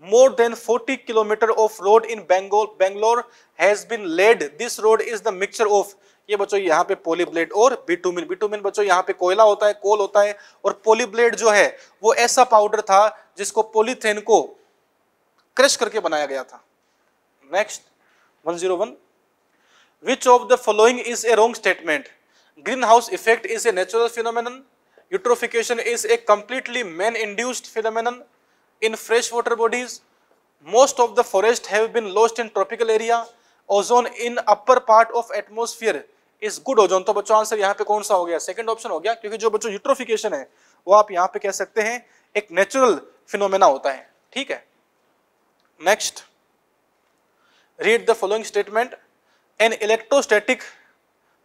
more than 40 kilometer of road in Bengal, Bangalore has been laid. This road is the mixture of ये बच्चों यहाँ पे पोलीब्लेड और बिटुमिन बिटुमिन बच्चों यहाँ पे कोयला होता है कोल होता है और पोलीब्लेड जो है वो ऐसा पाउडर था जिसको पोलीथेन को क्रश करके बनाया गया था next 101 which of the following is a wrong statement green house effect is a natural phenomenon eutrophication is a completely man induced phenomenon in freshwater bodies. Most of the forests have been lost in tropical area. Ozone in upper part of atmosphere is good ozone. तो बच्चों आंसर यहाँ पे कौन सा हो गया सेकंड ऑप्शन हो गया क्योंकि जो बच्चों यूट्रोफिकेशन है वो आप यहाँ पे कह सकते हैं एक नेचुरल फिनोमेना होता है ठीक है next read the following statement an electrostatic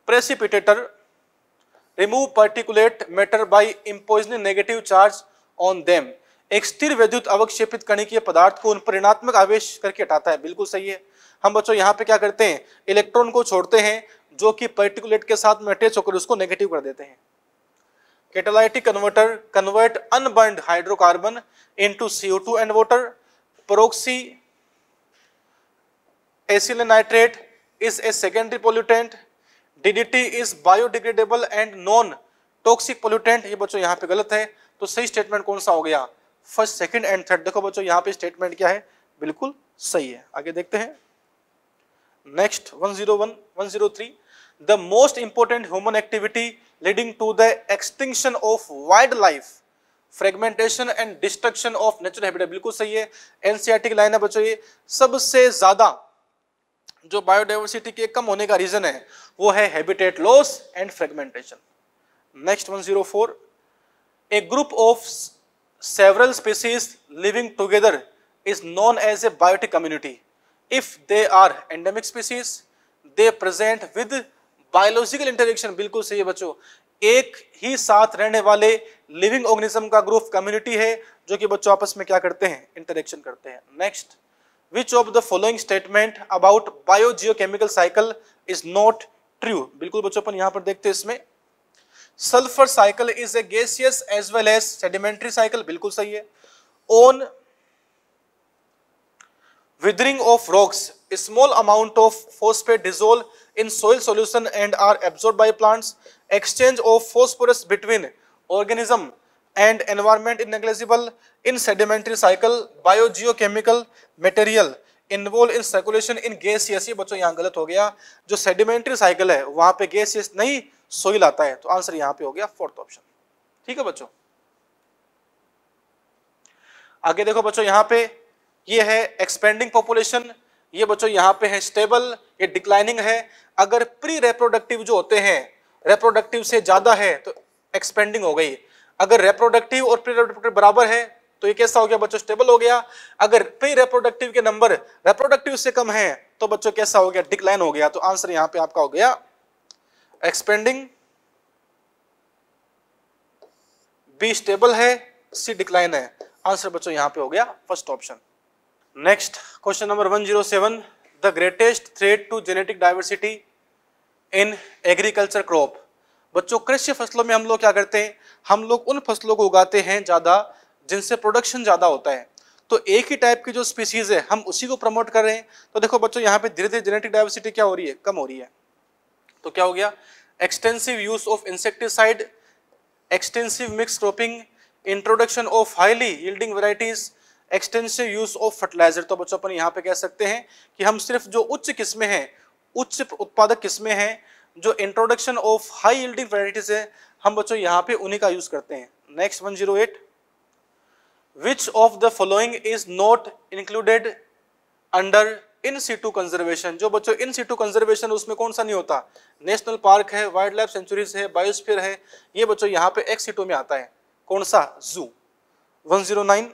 precipitator remove particulate matter by imposing negative charge on them एक स्थिर वैद्युत अवक्षेपित कणिकीय पदार्थ को उन पर ऋणात्मक आवेश करके हटाता है बिल्कुल सही है हम बच्चों यहाँ पे क्या करते हैं इलेक्ट्रॉन को छोड़ते हैं जो कि पर्टिकुलेट के साथ में अटैच होकर उसको नेगेटिव कर देते हैं catalytic converter convert unburnt hydrocarbon into CO2 and water proxy acyl nitrate is a secondary pollutant DDT is biodegradable and non toxic pollutant ये बच्चों यहाँ पे गलत है तो सही स्टेटमेंट कौन सा हो गया फर्स्ट सेकंड एंड थर्ड देखो बच्चों यहाँ पे स्टेटमेंट क्या है बिल्कुल सही है आगे देखते हैं next 101 103 the most important human activity leading to the extinction of wild life fragmentation and destruction of natural habitat बिल्कुल सही है एनसीआरटी e की लाइन है बच्चों ये सबसे ज्यादा जो बायोडाइवर्सिटी के कम होने का रीजन है वो है habitat loss and fragmentation next 104 a group of several species living together is known as a biotic community. If they are endemic species, they present with biological interaction बिल्कुल सही है बच्चों एक ही साथ रहने वाले लिविंग ऑर्गेनिज्म का ग्रुप कम्युनिटी है जो कि बच्चों आपस में क्या करते हैं इंटरेक्शन करते हैं next which of the following statement about biogeochemical cycle is not true बिल्कुल बच्चों अपन यहां पर देखते हैं इसमें Sulfur cycle is a gaseous as well as sedimentary cycle. Bilkul सही On on withering of rocks a small amount of phosphate dissolve in soil solution and are absorbed by plants exchange of phosphorus between organism and environment is negligible in sedimentary cycle biogeochemical material involve in circulation in gaseous ये बच्चों यहाँ गलत हो गया जो सेडिमेंट्री साइकिल है वहां पे गैसियस e नहीं सोइल आता है तो आंसर यहाँ पे हो गया फोर्थ ऑप्शन ठीक है बच्चों आगे देखो बच्चों यहाँ पे ये है एक्सपेंडिंग पॉपुलेशन ये बच्चों यहाँ पे है स्टेबल ये डिक्लाइनिंग है अगर प्री रेप्रोडक्टिव जो होते हैं रेप्रोडक्टिव से ज्यादा है तो एक्सपेंडिंग हो गई अगर रेप्रोडक्टिव और प्री रेप्रोडक्टिव बराबर है तो ये कैसा हो गया बच्चों स्टेबल हो गया अगर प्री रेप्रोडक्टिव के नंबर रेप्रोडक्टिव से कम है तो बच्चों कैसा हो गया डिक्लाइन हो गया तो आंसर यहां पे आपका हो गया एक्सपेंडिंग बी स्टेबल है सी डिक्लाइन है आंसर बच्चों यहां पे हो गया first option next question number one zero seven the greatest threat to genetic diversity in agriculture crop बच्चों कृषि फसलों में हम लोग क्या करते हैं हम लोग उन फसलों को उगाते हैं ज़्यादा जिनसे प्रोडक्शन ज़्यादा होता है तो एक ही टाइप की जो स्पीसीज़ है हम उसी को प्रमोट कर रहे हैं तो देखो बच्चों यहाँ पे धीरे धीरे जेनेटिक डाइवर्सिटी क्या हो रही है कम हो रही है तो क्या हो गया extensive use of insecticide extensive mix cropping introduction of highly yielding varieties extensive use of fertilizer तो बच्चों अपन यहाँ पे कह सकते हैं कि हम सिर्फ जो उच्च किस्में हैं उच्च उत्पादक किस्में हैं जो introduction of high yielding varieties है हम बच्चों यहाँ पे उन्हीं का यूज करते हैं next one zero eight which of the following is not included under in situ conservation जो बच्चों इन सीटू कंजर्वेशन उसमें कौन सा नहीं होता नेशनल पार्क है वाइल्ड लाइफ सेंचुरीज है बायोस्फीयर है ये बच्चों यहाँ पे एक सीटू में आता है कौन सा zoo 109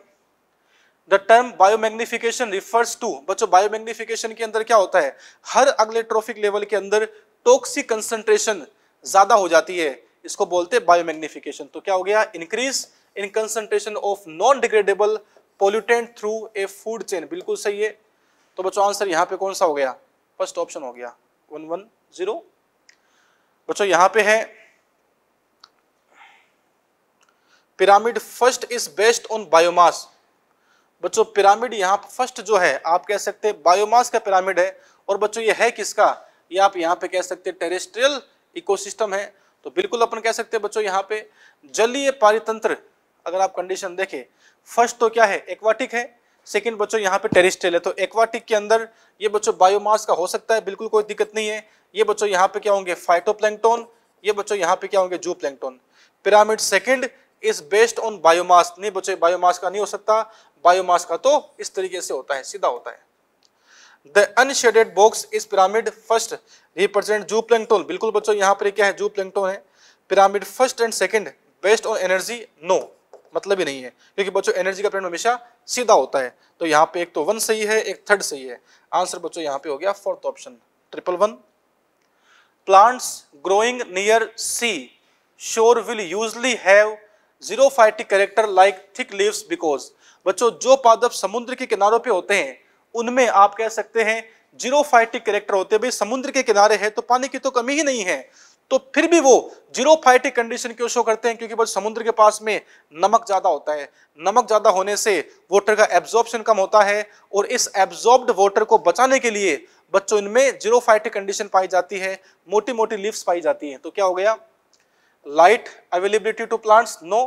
the term biomagnification refers to बच्चों बायोमैग्निफिकेशन के अंदर क्या होता है हर अगले ट्रॉफिक लेवल के अंदर टोक्सी कंसेंट्रेशन ज्यादा हो जाती है इसको बोलते हैं बायोमैग्निफिकेशन तो क्या हो गया increase in concentration of non degradable pollutant through a food chain बिल्कुल सही है तो बच्चों आंसर यहाँ पे कौन सा हो गया फर्स्ट ऑप्शन हो गया वन वन जीरो बच्चों यहाँ पे है pyramid first is based on biomass बच्चों पिरामिड यहाँ फर्स्ट जो है आप कह सकते हैं बायोमास का पिरामिड है और बच्चों ये है किसका ये आप यहाँ पे कह सकते हैं टेरेस्ट्रियल इकोसिस्टम है तो बिल्कुल अपन कह सकते हैं बच्चों यहाँ पे जलीय पारितंत्र अगर आप कंडीशन देखें फर्स्ट तो क्या है एक्वाटिक है सेकेंड बच्चों यहाँ पे टेरिस्टेल है तो एक्वाटिक के अंदर ये बच्चों बायोमास का हो सकता है बिल्कुल कोई दिक्कत नहीं है ये बच्चों यहाँ पे क्या होंगे फाइटोप्लैंक्टोन ये बच्चों यहाँ पे क्या होंगे zooplankton pyramid second is based on biomass नहीं बच्चों बायोमास का नहीं हो सकता बायोमास का तो इस तरीके से होता है सीधा होता है The unshaded box is pyramid first represent जू प्लैंक्टोन बिल्कुल बच्चों यहाँ पर क्या है जू प्लैंक्टोन है pyramid first and second based on energy no मतलब ही नहीं है क्योंकि बच्चों एनर्जी का पेंट हमेशा सीधा होता है तो यहाँ पे एक तो वन सही है एक थर्ड सही है आंसर बच्चों यहाँ पे हो गया fourth option triple one plants growing near sea shore will usually have xerophytic character like thick leaves because बच्चों जो पादप समुद्र के किनारों पे होते हैं उनमें आप कह सकते हैं जीरो फाइटिक कैरेक्टर होते हैं भाई समुद्र के किनारे है तो पानी की तो कमी ही नहीं है तो फिर भी वो जीरो फाइटिक कंडीशन क्यों शो करते हैं क्योंकि बस समुद्र के पास में नमक ज़्यादा होता है नमक ज़्यादा होने से वाटर का एब्जॉर्प्शन कम होता है और इस एब्जॉर्ब्ड वाटर को बचाने के लिए बच्चों इनमें जीरो फाइटिक कंडीशन पाई जाती है मोटी मोटी लीव्स पाई जाती है तो क्या हो गया light availability to plants no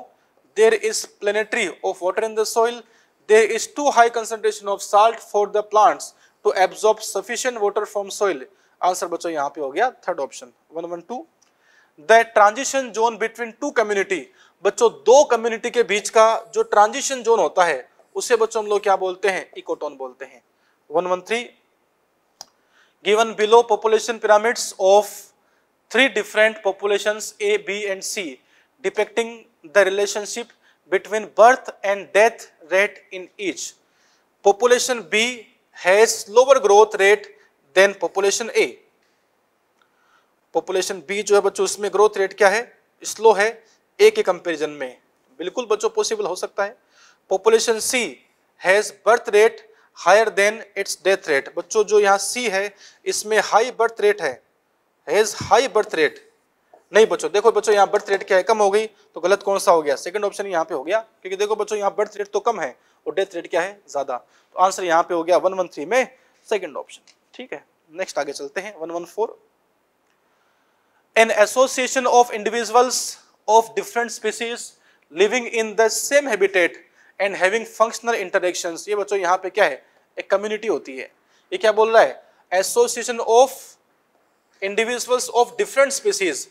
there is plenty of water in soil there is too high concentration of salt for the plants to absorb sufficient water from soil answer बच्चों यहाँ पे हो गया third option one one two the transition zone between two community बच्चों दो कम्युनिटी के बीच का जो ट्रांजिशन जोन होता है उसे बच्चों हम लोग क्या बोलते हैं इकोटोन बोलते हैं one one three given below population pyramids of three different population A B and C depicting the relationship between birth and death rate in each population B has lower growth rate than population A population B जो है बच्चों उसमें ग्रोथ रेट क्या है स्लो है ए के कंपेरिजन में बिल्कुल बच्चों पॉसिबल हो सकता है population C has birth rate higher than its death rate बच्चों जो यहाँ सी है इसमें हाई बर्थ रेट है हैज हाई बर्थ रेट नहीं बच्चों देखो बच्चों यहाँ बर्थ रेट क्या है कम हो गई तो गलत कौन सा हो गया सेकंड ऑप्शन यहाँ पे हो गया क्योंकि देखो बच्चों यहाँ बर्थ रेट तो कम है और डेथ रेट क्या है ज्यादा तो आंसर यहाँ पे हो गया वन वन थ्री में सेकंड ऑप्शन ठीक है नेक्स्ट आगे चलते हैं 114 an association of individuals of different species living in the same habitat and having functional interaction ये बच्चों यहाँ पे क्या है एक कम्युनिटी होती है ये क्या बोल रहा है association of individuals of different species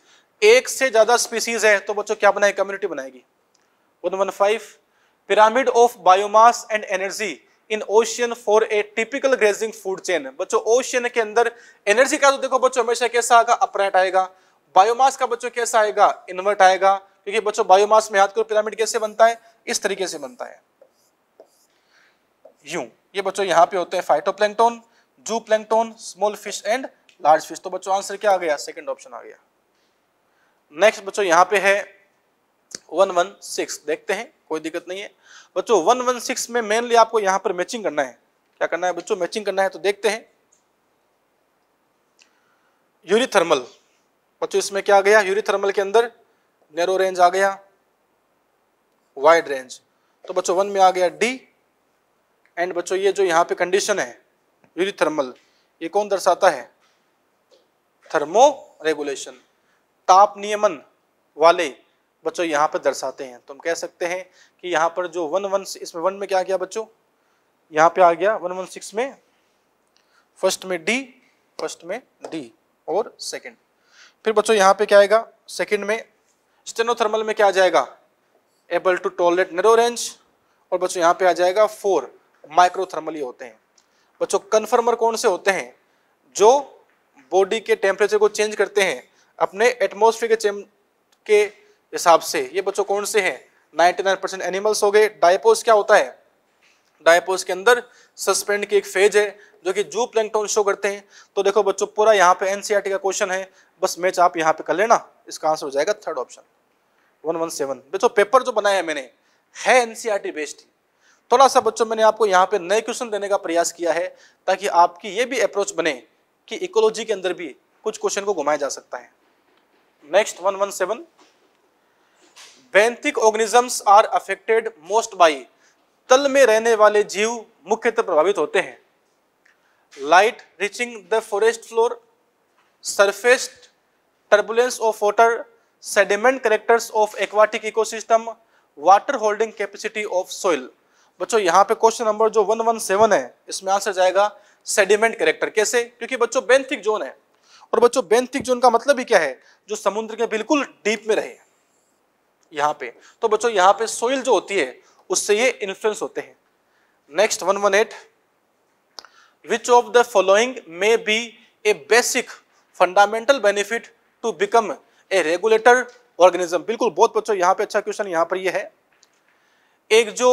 एक से ज्यादा स्पीसीज है तो बच्चों क्या बनाए कम्युनिटी बनाएगी one one five pyramid of biomass and energy in ocean for a typical grazing food chain बच्चों ओशियन के अंदर एनर्जी का तो देखो बच्चों हमेशा कैसा आएगा अपराइट आएगा बायोमास का बच्चों कैसा आएगा इन्वर्ट आएगा क्योंकि बच्चों बायोमास में याद करो पिरामिड कैसे बनता है इस तरीके से बनता है यूं ये बच्चों यहाँ पे होते हैं phytoplankton zooplankton small fish and large fish तो बच्चों आंसर क्या आ गया सेकंड ऑप्शन आ गया नेक्स्ट बच्चों यहाँ पे है वन वन सिक्स देखते हैं कोई दिक्कत नहीं है बच्चों वन वन सिक्स में मेनली आपको यहां पर मैचिंग करना है क्या करना है बच्चों मैचिंग करना है तो देखते हैं यूरिथर्मल बच्चों इसमें क्या आ गया यूरिथर्मल के अंदर नैरो रेंज आ गया वाइड रेंज तो बच्चों वन में आ गया डी एंड बच्चों ये जो यहाँ पे कंडीशन है यूरिथर्मल ये कौन दर्शाता है थर्मो रेगुलेशन ताप नियमन वाले बच्चों यहाँ पर दर्शाते हैं तो हम कह सकते हैं कि यहाँ पर जो वन वन इसमें वन में क्या आ गया बच्चों यहाँ पे आ गया वन वन सिक्स में फर्स्ट में डी फर्स्ट में डी और सेकंड फिर बच्चों यहाँ पे क्या आएगा सेकंड में स्टेनोथर्मल में क्या आ जाएगा able to tolerate narrow range और बच्चों यहाँ पे आ जाएगा फोर माइक्रोथर्मल ये होते हैं बच्चों कन्फर्मर कौन से होते हैं जो बॉडी के टेम्परेचर को चेंज करते हैं अपने एटमोसफियर के के हिसाब से ये बच्चों कौन से हैं 99 परसेंट एनिमल्स हो गए डायपोज क्या होता है डायपोज के अंदर सस्पेंड की एक फेज है जो कि जू प्लैंकटोन शो करते हैं तो देखो बच्चों पूरा यहाँ पे एनसीईआरटी e का क्वेश्चन है बस मैच आप यहाँ पे कर लेना इसका आंसर हो जाएगा third option one one seven बच्चों पेपर जो बनाया है मैंने है एनसीईआरटी बेस्ड e थोड़ा सा बच्चों मैंने आपको यहाँ पे नए क्वेश्चन देने का प्रयास किया है ताकि आपकी ये भी अप्रोच बने कि इकोलॉजी के अंदर भी कुछ क्वेश्चन को घुमाया जा सकता है next one one seven benthic organisms are affected most by तल में रहने वाले जीव मुख्यतः प्रभावित होते हैं light reaching the forest floor surface turbulence of water sediment characters of aquatic ecosystem water holding capacity of soil बच्चों यहाँ पे क्वेश्चन नंबर जो 117 है इसमें आंसर जाएगा सेडिमेंट करेक्टर कैसे क्योंकि बच्चों बेंथिक जोन है और बच्चों बेंथिक जोन का मतलब ही क्या है जो समुद्र के बिल्कुल डीप में रहे यहाँ पे तो बच्चों यहाँ पे सोइल जो होती है उससे ये इन्फ्लुएंस होते हैं next one one eight which of the following may be a basic fundamental benefit to become a regulator organism बिल्कुल बहुत बच्चों यहाँ पे अच्छा क्वेश्चन यहाँ पर ये यह है एक जो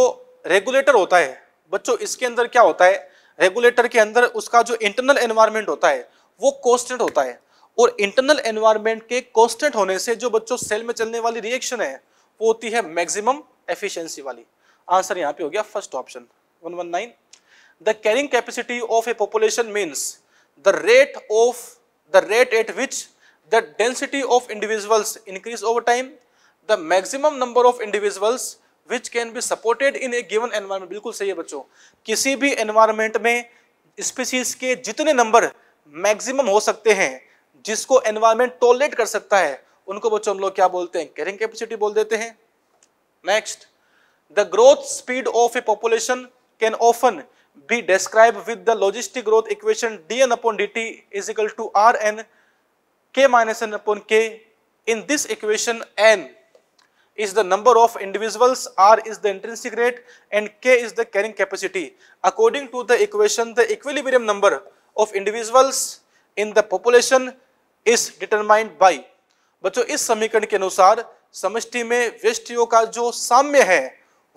रेगुलेटर होता है बच्चों इसके अंदर क्या होता है रेगुलेटर के अंदर उसका जो इंटरनल एनवायरमेंट होता है वो कॉन्स्टेंट होता है और इंटरनल एनवायरमेंट के कॉन्स्टेंट होने से जो बच्चों सेल में चलने वाली रिएक्शन है वो होती है मैक्सिमम एफिशिएंसी वाली आंसर यहाँ पे हो गया first option 119 the carrying capacity of a population means the rate of the rate at which the density of individuals increase over time the maximum number of individuals which can be supported in a given environment बिल्कुल सही है बच्चों किसी भी एनवायरमेंट में स्पीसीज के जितने नंबर मैक्सिमम हो सकते हैं जिसको एनवायरमेंट टॉलरेट कर सकता है उनको बच्चों हम लोग क्या बोलते हैं कैरिंग कैपेसिटी बोल देते हैं next the growth speed of a population can often be describe with the logistic growth equation D N upon D T is equal to are N K minus N upon K in this equation n is the number of individuals r is the intrinsic rate and k is the carrying capacity according to the equation the equilibrium number of individuals in the population is determined by बच्चों इस समीकरण के अनुसार समष्टि में व्यष्टियों का जो साम्य है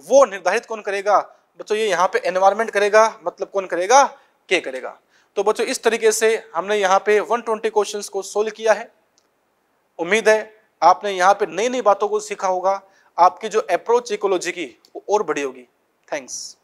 वो निर्धारित कौन करेगा बच्चों ये यहाँ पे एनवायरमेंट करेगा मतलब कौन करेगा के करेगा तो बच्चों इस तरीके से हमने यहाँ पे 120 ट्वेंटी को सोल्व किया है उम्मीद है आपने यहाँ पे नई नई बातों को सीखा होगा आपकी जो अप्रोच इकोलॉजी की वो और बढ़ी होगी थैंक्स